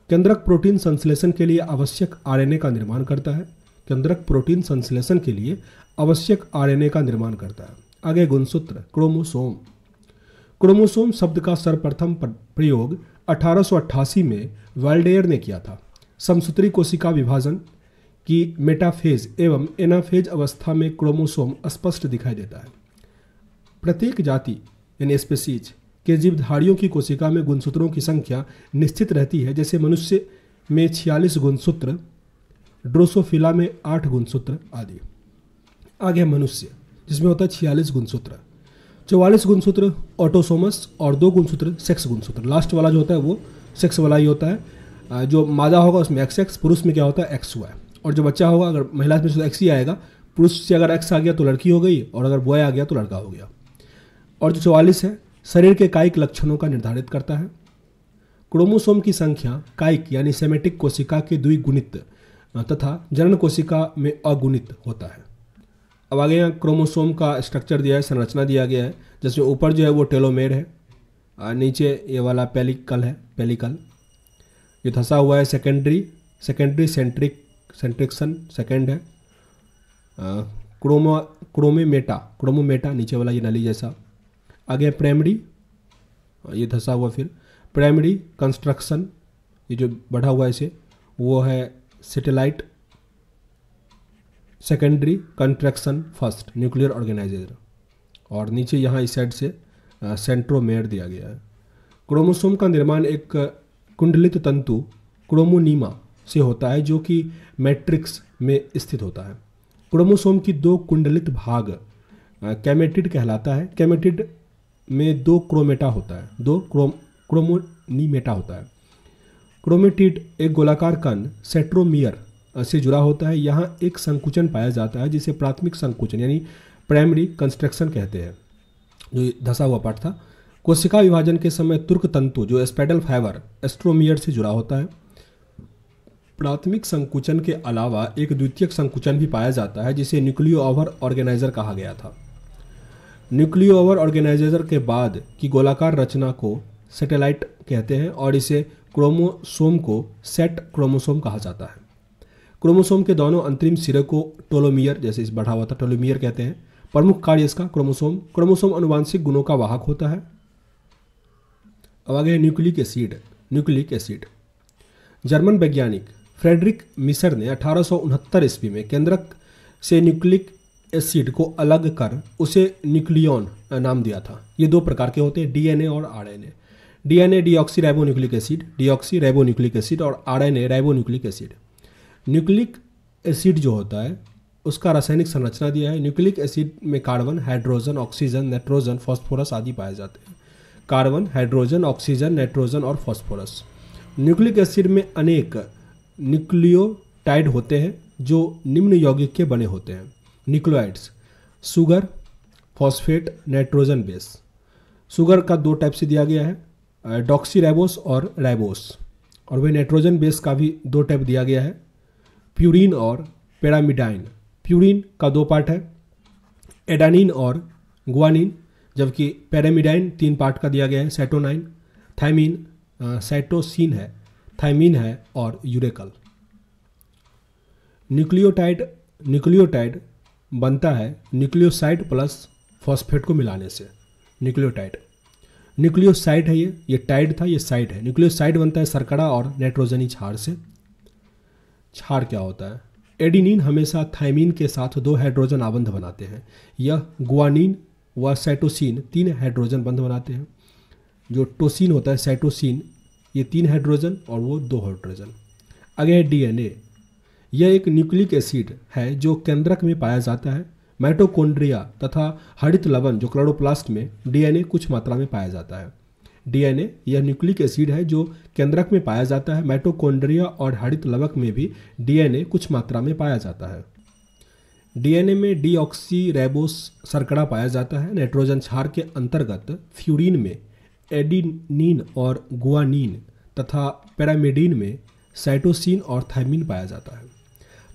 केंद्रक प्रोटीन संश्लेषण के लिए आवश्यक आरएनए का निर्माण करता है केंद्रक प्रोटीन संश्लेषण के लिए आवश्यक आरएनए का निर्माण करता है आगे गुणसूत्र क्रोमोसोम क्रोमोसोम शब्द का सर्वप्रथम प्रयोग 1888 में वाल्डेयर ने किया था समसूत्री कोशिका विभाजन की मेटाफेज एवं एनाफेज अवस्था में क्रोमोसोम स्पष्ट दिखाई देता है प्रत्येक जाति यानी स्पेसीज के जीवधारियों की कोशिका में गुणसूत्रों की संख्या निश्चित रहती है जैसे मनुष्य में छियालीस गुणसूत्र ड्रोसोफिला में आठ गुणसूत्र आदि आगे मनुष्य जिसमें होता है छियालीस गुणसूत्र चौवालीस गुणसूत्र ऑटोसोमस और दो गुणसूत्र सेक्स गुणसूत्र लास्ट वाला जो होता है वो सेक्स वाला ही होता है जो मादा होगा उसमें एक्स एक्स पुरुष में क्या होता है एक्स हुआ है और जो बच्चा होगा अगर महिला में एक्स ही आएगा पुरुष से अगर एक्स आ गया तो लड़की हो गई और अगर बॉय आ गया तो लड़का हो गया और जो चौवालीस है शरीर के कायिक लक्षणों का निर्धारित करता है क्रोमोसोम की संख्या कायिक यानी सेमेटिक कोशिका के द्विगुणित तथा जनन कोशिका में अगुणित होता है अब आगे यहाँ क्रोमोसोम का स्ट्रक्चर दिया है संरचना दिया गया है जिसमें ऊपर जो है वो टेलोमेर है नीचे ये वाला पेलिकल है पेलिकल ये धंसा हुआ है secondary secondary centric constriction second है क्रोमा क्रोमेमेटा क्रोमोमेटा नीचे वाला ये नली जैसा आगे प्राइमरी ये धंसा हुआ फिर प्राइमरी कंस्ट्रक्शन ये जो बढ़ा हुआ है इसे वो है satellite secondary construction first nuclear organiser और नीचे यहाँ इस साइड से सेंट्रोमेयर दिया गया है क्रोमोसोम का निर्माण एक कुंडलित तंतु क्रोमोनीमा से होता है जो कि मैट्रिक्स में स्थित होता है क्रोमोसोम की दो कुंडलित भाग कैमेटिड कहलाता है कैमेटिड में दो क्रोमेटा होता है दो क्रोम क्रोमोनीमेटा होता है क्रोमेटिड एक गोलाकार कण सेट्रोमियर से जुड़ा होता है यहाँ एक संकुचन पाया जाता है जिसे प्राथमिक संकुचन यानी प्राइमरी कंस्ट्रक्शन कहते हैं जो धसा हुआ पार्ट था कोशिका विभाजन के समय तुर्क तंतु जो स्पेडल फाइबर एस्ट्रोमियर से जुड़ा होता है प्राथमिक संकुचन के अलावा एक द्वितीयक संकुचन भी पाया जाता है जिसे न्यूक्लियो ओवर ऑर्गेनाइजर कहा गया था न्यूक्लियोवर ऑर्गेनाइजर के बाद की गोलाकार रचना को सैटेलाइट कहते हैं और इसे क्रोमोसोम को सेट क्रोमोसोम कहा जाता है क्रोमोसोम के दोनों अंतरिम सिरे को टोलोमियर जैसे इस बढ़ा हुआ था टोलोमियर कहते हैं प्रमुख कार्य इसका क्रोमोसोम क्रोमोसोम अनुवांशिक गुणों का वाहक होता है अब आगे nucleic acid nucleic acid German वैज्ञानिक फ्रेडरिक मिसर ने अठारह ईस्वी में केंद्रक से न्यूक्लिक एसिड को अलग कर उसे न्यूक्लियन नाम दिया था ये दो प्रकार के होते हैं डीएनए और RNA DNA deoxy ribo nucleic acid deoxy ribo nucleic acid और RNA ribo nucleic acid nucleic acid जो होता है उसका रासायनिक संरचना दिया है न्यूक्लिक एसिड में carbon hydrogen oxygen nitrogen phosphorus आदि पाए जाते हैं कार्बन हाइड्रोजन ऑक्सीजन नाइट्रोजन और फॉस्फोरस न्यूक्लिक एसिड में अनेक न्यूक्लियोटाइड होते हैं जो निम्न यौगिक के बने होते हैं nucleotides sugar phosphate nitrogen base sugar का दो टाइप से दिया गया है डॉक्सी और राइबोस और वही नाइट्रोजन बेस का भी दो टाइप दिया गया है प्यूरिन और पैरामिडाइन प्यूरिन का दो पार्ट है एडानिन और गुआनिन जबकि पैरामिडाइन तीन पार्ट का दिया गया है सेटोनाइन थाइमिन साइटोसिन है थाइमिन है और यूरेकल न्यूक्लियोटाइड न्यूक्लियोटाइड बनता है न्यूक्लियोसाइड प्लस फॉस्फेट को मिलाने से न्यूक्लियोटाइड न्यूक्लियोसाइड है ये ये टाइड था ये साइड है न्यूक्लियोसाइड बनता है सरकड़ा और नाइट्रोजनी छाड़ से छार क्या होता है एडिनिन हमेशा थाइमिन के साथ दो हाइड्रोजन आबंध बनाते हैं यह गुआनिन व साइटोसिन तीन हाइड्रोजन बंध बनाते हैं जो टोसिन होता है साइटोसिन ये तीन हाइड्रोजन और वो दो हाइड्रोजन अगे है डीएनए यह एक न्यूक्लिक एसिड है जो केंद्रक में पाया जाता है माइटोकोन्ड्रिया तथा हरित लवण जो क्लोरोप्लास्ट में डीएनए कुछ मात्रा में पाया जाता है डीएनए यह न्यूक्लिक एसिड है जो केंद्रक में पाया जाता है माइटोकोन्ड्रिया और हरित लवक में भी डीएनए कुछ मात्रा में पाया जाता है डीएनए में डीऑक्सी रेबोस सरकड़ा पाया जाता है नाइट्रोजन क्षार के अंतर्गत फ्यूरिन में एडिनिन और गुआनिन तथा पैरामिडीन में साइटोसिन और थाइमिन पाया जाता है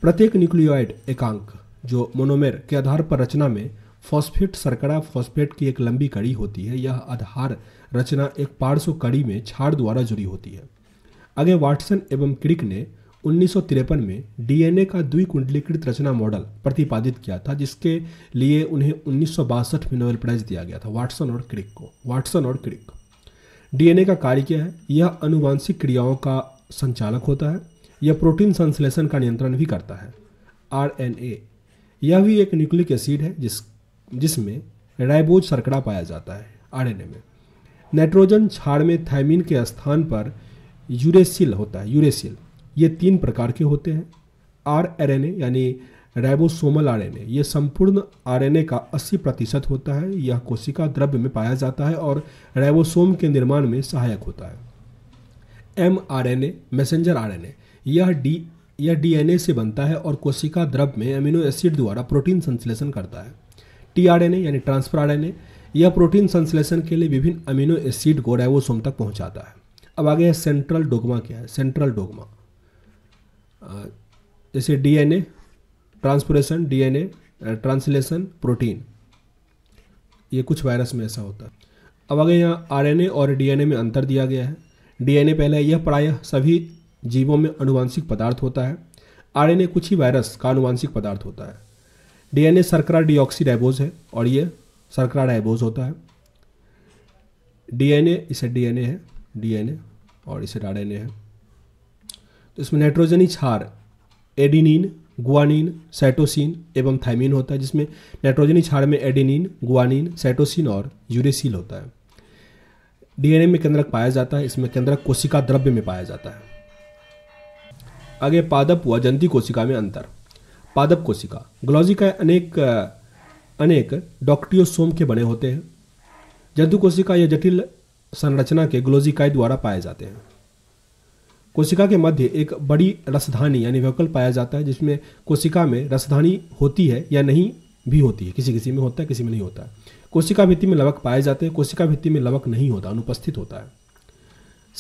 प्रत्येक न्यूक्लियोइड एकांक जो मोनोमेर के आधार पर रचना में फॉस्फेट सरकड़ा फॉस्फेट की एक लंबी कड़ी होती है यह आधार रचना एक पार्श्व कड़ी में छाड़ द्वारा जुड़ी होती है आगे वाटसन एवं क्रिक ने उन्नीस में डीएनए का द्विकुंडलीकृत रचना मॉडल प्रतिपादित किया था जिसके लिए उन्हें उन्नीस में नोबेल प्राइज दिया गया था वाटसन और क्रिक को वाटसन और क्रिक डीएनए का कार्य क्या है यह अनुवांशिक क्रियाओं का संचालक होता है यह प्रोटीन संश्लेषण का नियंत्रण भी करता है आर यह भी एक न्यूक्लिक एसिड है जिस जिसमें राइबोज सरकड़ा पाया जाता है आर में नाइट्रोजन छाड़ में थायमिन के स्थान पर यूरेसिल होता है यूरेसिल ये तीन प्रकार के होते हैं आर ए यानी राइबोसोमल ए ये संपूर्ण ए का 80 प्रतिशत होता है यह कोशिका द्रव्य में पाया जाता है और राइबोसोम के निर्माण में सहायक होता है M R N A messenger R N A यह डी यह डीएनए से बनता है और कोशिका द्रव में अमीनो एसिड द्वारा प्रोटीन संश्लेषण करता है टीआरएनए यानी ट्रांसफर आरएनए यह प्रोटीन संश्लेषण के लिए विभिन्न अमीनो एसिड को रेबोसोम तक पहुंचाता है अब आगे है सेंट्रल डोगमा क्या है सेंट्रल डोगमा जैसे DNA transcription DNA translation protein ये कुछ वायरस में ऐसा होता है अब आगे यहाँ आरएनए और डीएनए में अंतर दिया गया है डीएनए पहले यह प्रायः सभी जीवों में अनुवांशिक पदार्थ होता है आर कुछ ही वायरस का अनुवांशिक पदार्थ होता है डीएनए सरकरा डीऑक्सीडाइबोज है और ये सरकरा डाइबोज होता है डीएनए इसे डीएनए है डीएनए और इसे आर है तो इसमें नाइट्रोजनी छार एडिनिन गुआनिन साइटोसिन एवं थाइमिन होता है जिसमें नाइट्रोजनी छार में एडिनिन गुआनिन साइटोसिन और यूरेसिल होता है डीएनए में केंद्रक पाया जाता है इसमें केंद्रक कोशिका द्रव्य में पाया जाता है आगे पादप हुआ जंति कोशिका में अंतर पादप कोशिका ग्लॉजिका अनेक अनेक डॉक्टियोसोम के बने होते हैं जंतु कोशिका या जटिल संरचना के ग्लोजिकाई द्वारा पाए जाते हैं कोशिका के मध्य एक बड़ी रसधानी यानी वेकल पाया जाता है जिसमें कोशिका में रसधानी होती है या नहीं भी होती है किसी किसी में होता है किसी में नहीं होता है कोशिका भित्ति में लवक पाए जाते हैं कोशिका भित्ति में लवक नहीं होता अनुपस्थित होता है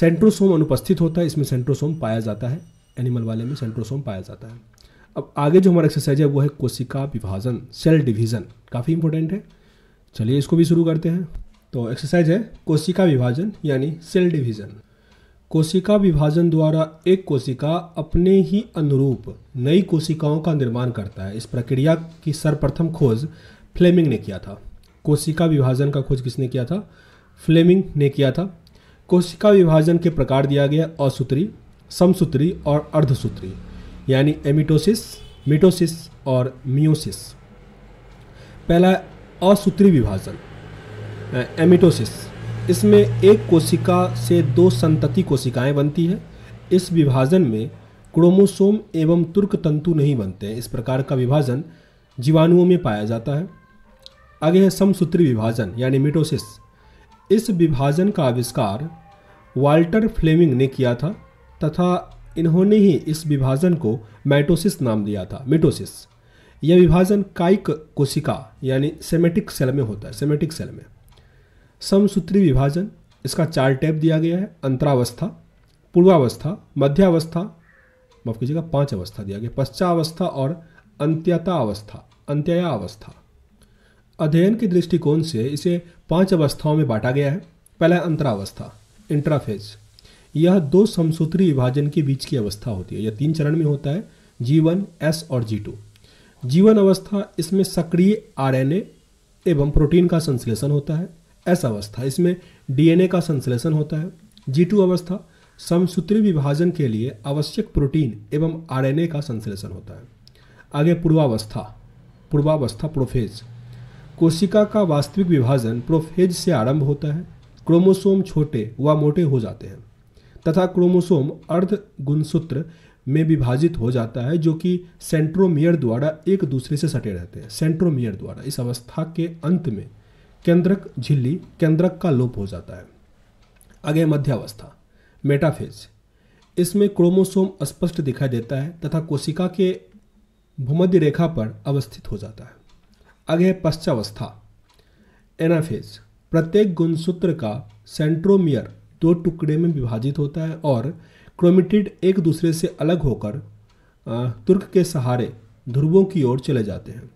सेंट्रोसोम अनुपस्थित होता है इसमें सेंट्रोसोम पाया जाता है एनिमल वाले में सेंट्रोसोम पाया जाता है अब आगे जो हमारा एक्सरसाइज है वो है कोशिका विभाजन सेल डिवीज़न काफ़ी इंपॉर्टेंट है चलिए इसको भी शुरू करते हैं तो एक्सरसाइज है कोशिका विभाजन यानी सेल डिवीज़न कोशिका विभाजन द्वारा एक कोशिका अपने ही अनुरूप नई कोशिकाओं का निर्माण करता है इस प्रक्रिया की सर्वप्रथम खोज फ्लेमिंग ने किया था कोशिका विभाजन का खोज किसने किया था फ्लेमिंग ने किया था कोशिका विभाजन के प्रकार दिया गया असूत्री समसूत्री और अर्धसूत्री यानी एमिटोसिस मिटोसिस और मियोसिस पहला असूत्री विभाजन एमिटोसिस इसमें एक कोशिका से दो संतति कोशिकाएं बनती हैं इस विभाजन में क्रोमोसोम एवं तुर्क तंतु नहीं बनते हैं इस प्रकार का विभाजन जीवाणुओं में पाया जाता है आगे है समसूत्री विभाजन यानी मिटोसिस इस विभाजन का आविष्कार वाल्टर फ्लेमिंग ने किया था तथा इन्होंने ही इस विभाजन को माइटोसिस नाम दिया था मिटोसिस यह विभाजन कायिक कोशिका यानी सेमेटिक सेल में होता है सेमेटिक सेल में समसूत्री विभाजन इसका चार टैप दिया गया है अंतरावस्था पूर्वावस्था मध्यावस्था माफ कीजिएगा पांच अवस्था दिया गया पश्चावस्था और अंत्यता अवस्था अंत्यया अवस्था अध्ययन के दृष्टिकोण से इसे पांच अवस्थाओं में बांटा गया है पहला अंतरावस्था इंट्राफेज यह दो समसूत्री विभाजन के बीच की अवस्था होती है यह तीन चरण में होता है जी वन एस और जी टू जीवन अवस्था इसमें सक्रिय आरएनए एवं प्रोटीन का संश्लेषण होता है एस अवस्था इसमें डीएनए का संश्लेषण होता है जी टू अवस्था समसूत्री विभाजन के लिए आवश्यक प्रोटीन एवं आरएनए का संश्लेषण होता है आगे पूर्वावस्था पूर्वावस्था प्रोफेज कोशिका का वास्तविक विभाजन प्रोफेज से आरंभ होता है क्रोमोसोम छोटे व मोटे हो जाते हैं तथा क्रोमोसोम अर्ध गुणसूत्र में विभाजित हो जाता है जो कि सेंट्रोमियर द्वारा एक दूसरे से सटे रहते हैं सेंट्रोमियर द्वारा इस अवस्था के अंत में केंद्रक झिल्ली केंद्रक का लोप हो जाता है आगे मध्यावस्था मेटाफेज इसमें क्रोमोसोम स्पष्ट दिखाई देता है तथा कोशिका के भूमध्य रेखा पर अवस्थित हो जाता है आगे पश्चावस्था एनाफेज प्रत्येक गुणसूत्र का सेंट्रोमियर दो टुकड़े में विभाजित होता है और क्रोमिटिड एक दूसरे से अलग होकर तुर्क के सहारे ध्रुवों की ओर चले जाते हैं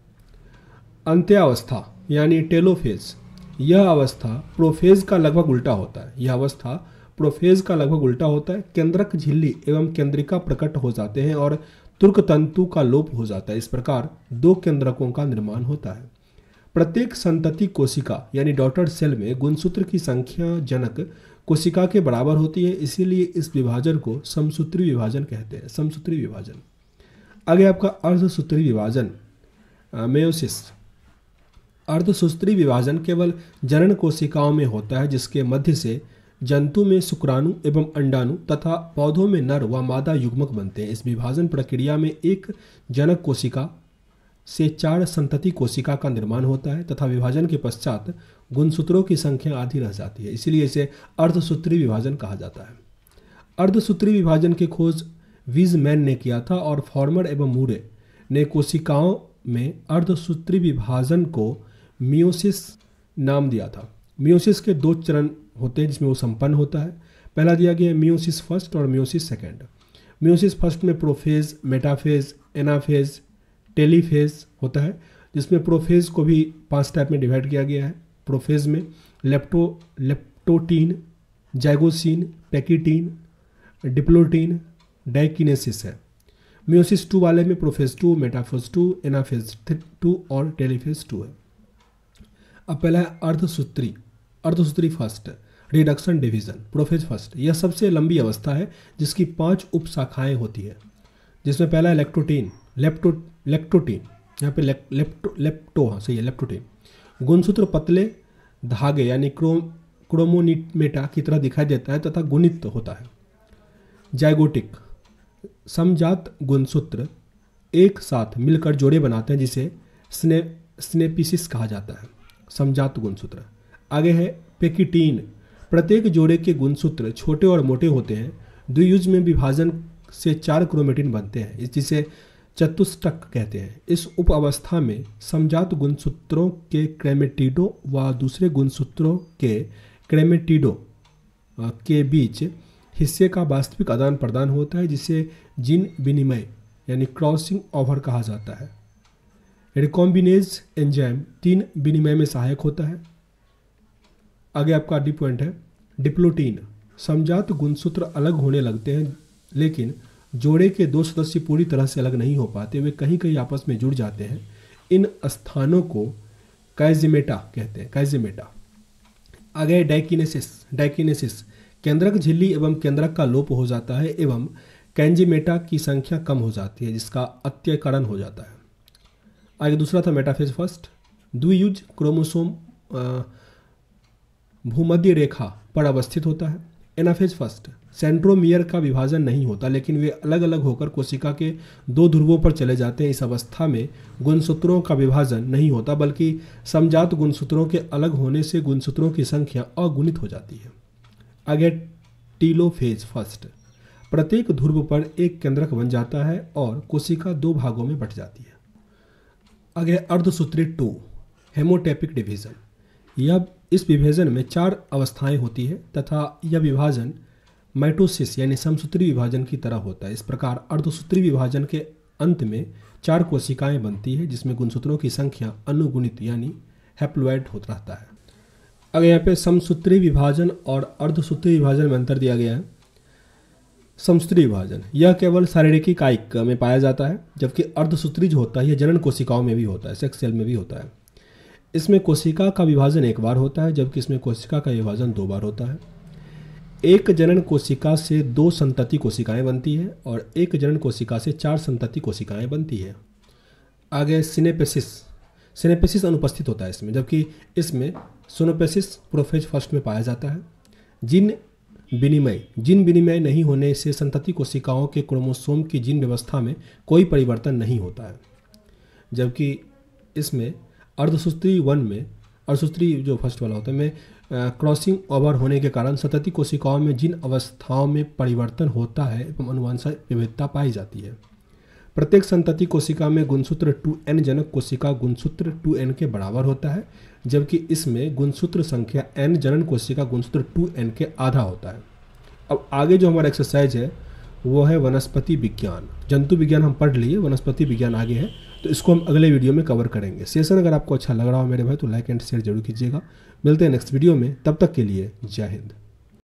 अंत्यावस्था यानी टेलोफेज यह अवस्था प्रोफेज का लगभग उल्टा होता है यह अवस्था प्रोफेज का लगभग उल्टा होता है केंद्रक झिल्ली एवं केंद्रिका प्रकट हो जाते हैं और तुर्क तंतु का लोप हो जाता है इस प्रकार दो केंद्रकों का निर्माण होता है प्रत्येक संतति कोशिका यानी डॉटर सेल में गुणसूत्र की संख्या जनक कोशिका के बराबर होती है इसीलिए इस विभाजन को समसूत्री विभाजन कहते हैं समसूत्री विभाजन आगे आपका अर्धसूत्री विभाजन मेयोसिस अर्धसूत्री विभाजन केवल जनन कोशिकाओं में होता है जिसके मध्य से जंतु में शुक्राणु एवं अंडाणु तथा पौधों में नर व मादा युग्मक बनते हैं इस विभाजन प्रक्रिया में एक जनक कोशिका से चार संतति कोशिका का निर्माण होता है तथा विभाजन के पश्चात गुणसूत्रों की संख्या आधी रह जाती है इसलिए इसे अर्धसूत्री विभाजन कहा जाता है अर्धसूत्री विभाजन की खोज मैन ने किया था और फॉर्मर एवं मूरे ने कोशिकाओं में अर्धसूत्री विभाजन को मियोसिस नाम दिया था मियोसिस के दो चरण होते हैं जिसमें वो संपन्न होता है पहला दिया गया मियोसिस फर्स्ट और मियोसिस सेकेंड म्यूसिस फर्स्ट में प्रोफेज मेटाफेज एनाफेज टेलीफेज होता है जिसमें प्रोफेज को भी पांच टाइप में डिवाइड किया गया है प्रोफेज में lepto leptotene zygotene pachytene diplotene diakinesis है म्योसिस टू वाले में prophase two metaphase two anaphase two और टेलीफेज टू है अब पहला है अर्धसूत्री अर्धसूत्री first reduction division prophase first यह सबसे लंबी अवस्था है जिसकी पांच उप शाखाएँ होती है जिसमें पहला इलेक्ट्रोटीन लेप्टो लेप्टोटीन यहाँ पे लेप्टो लेप्टो हाँ सही है लेप्टोटीन गुणसूत्र पतले धागे यानी क्रो क्रोमोनिटमेटा की तरह दिखाई देता है तथा गुणित होता है जायगोटिक समजात गुणसूत्र एक साथ मिलकर जोड़े बनाते हैं जिसे स्ने स्नेपिसिस कहा जाता है समजात गुणसूत्र आगे है पेकिटीन प्रत्येक जोड़े के गुणसूत्र छोटे और मोटे होते हैं द्वियुज में विभाजन से चार क्रोमेटिन बनते हैं जिसे चतुष्टक कहते हैं इस उप अवस्था में समझात गुणसूत्रों के क्रेमेटिडो व दूसरे गुणसूत्रों के क्रेमेटिडो के बीच हिस्से का वास्तविक आदान प्रदान होता है जिसे जिन विनिमय यानी क्रॉसिंग ओवर कहा जाता है रिकॉम्बिनेज एंजाइम तीन विनिमय में सहायक होता है आगे आपका डी पॉइंट है डिप्लोटीन समझात गुणसूत्र अलग होने लगते हैं लेकिन जोड़े के दो सदस्य पूरी तरह से अलग नहीं हो पाते वे कहीं कहीं आपस में जुड़ जाते हैं इन स्थानों को कैजिमेटा कहते हैं कैजिमेटा आगे डाइकिनेसिस डाइकिनेसिस केंद्रक झिल्ली एवं केंद्रक का लोप हो जाता है एवं कैंजिमेटा की संख्या कम हो जाती है जिसका अत्यकरण हो जाता है आगे दूसरा था मेटाफेज फर्स्ट द्वियुज क्रोमोसोम भूमध्य रेखा पर अवस्थित होता है एनाफेज फर्स्ट सेंट्रोमियर का विभाजन नहीं होता लेकिन वे अलग अलग होकर कोशिका के दो ध्रुवों पर चले जाते हैं इस अवस्था में गुणसूत्रों का विभाजन नहीं होता बल्कि समझात गुणसूत्रों के अलग होने से गुणसूत्रों की संख्या अगुणित हो जाती है आगे टीलोफेज फर्स्ट प्रत्येक ध्रुव पर एक केंद्रक बन जाता है और कोशिका दो भागों में बट जाती है आगे अर्धसूत्री टू हेमोटेपिक डिवीजन यह इस विभाजन में चार अवस्थाएं होती है तथा यह विभाजन माइटोसिस यानी समसूत्री विभाजन की तरह होता है इस प्रकार अर्धसूत्री विभाजन के अंत में चार कोशिकाएं बनती है जिसमें गुणसूत्रों की संख्या अनुगुणित यानी हैप्लोइड होता रहता है अगर यहाँ पे समसूत्री विभाजन और अर्धसूत्री विभाजन में अंतर दिया गया है समसूत्री विभाजन यह केवल शारीरिक इकाई में पाया जाता है जबकि अर्धसूत्री जो होता है यह जनन कोशिकाओं में भी होता है सेक्स सेल में भी होता है इसमें कोशिका का विभाजन एक बार होता है जबकि इसमें कोशिका का विभाजन दो बार होता है एक जनन कोशिका से दो संतति कोशिकाएं बनती है और एक जनन कोशिका से चार संतति कोशिकाएं बनती है आगे सिनेपेसिस सिनेपेसिस अनुपस्थित होता है इसमें जबकि इसमें सोनोपेसिस प्रोफेज फर्स्ट में पाया जाता है जिन विनिमय जिन विनिमय नहीं होने से संतति कोशिकाओं के क्रोमोसोम की जिन व्यवस्था में कोई परिवर्तन नहीं होता है जबकि इसमें अर्धसूत्री वन में अर्धसूत्री जो फर्स्ट वाला होता है में क्रॉसिंग ओवर होने के कारण सतती कोशिकाओं में जिन अवस्थाओं में परिवर्तन होता है एवं अनुवांशिक विविधता पाई जाती है प्रत्येक संतति कोशिका में गुणसूत्र 2n जनक कोशिका गुणसूत्र 2n के बराबर होता है जबकि इसमें गुणसूत्र संख्या n जनन कोशिका गुणसूत्र 2n के आधा होता है अब आगे जो हमारा एक्सरसाइज है वो है वनस्पति विज्ञान जंतु विज्ञान हम पढ़ लिए वनस्पति विज्ञान आगे है तो इसको हम अगले वीडियो में कवर करेंगे सेशन अगर आपको अच्छा लग रहा हो मेरे भाई तो लाइक एंड शेयर जरूर कीजिएगा मिलते हैं नेक्स्ट वीडियो में तब तक के लिए जय हिंद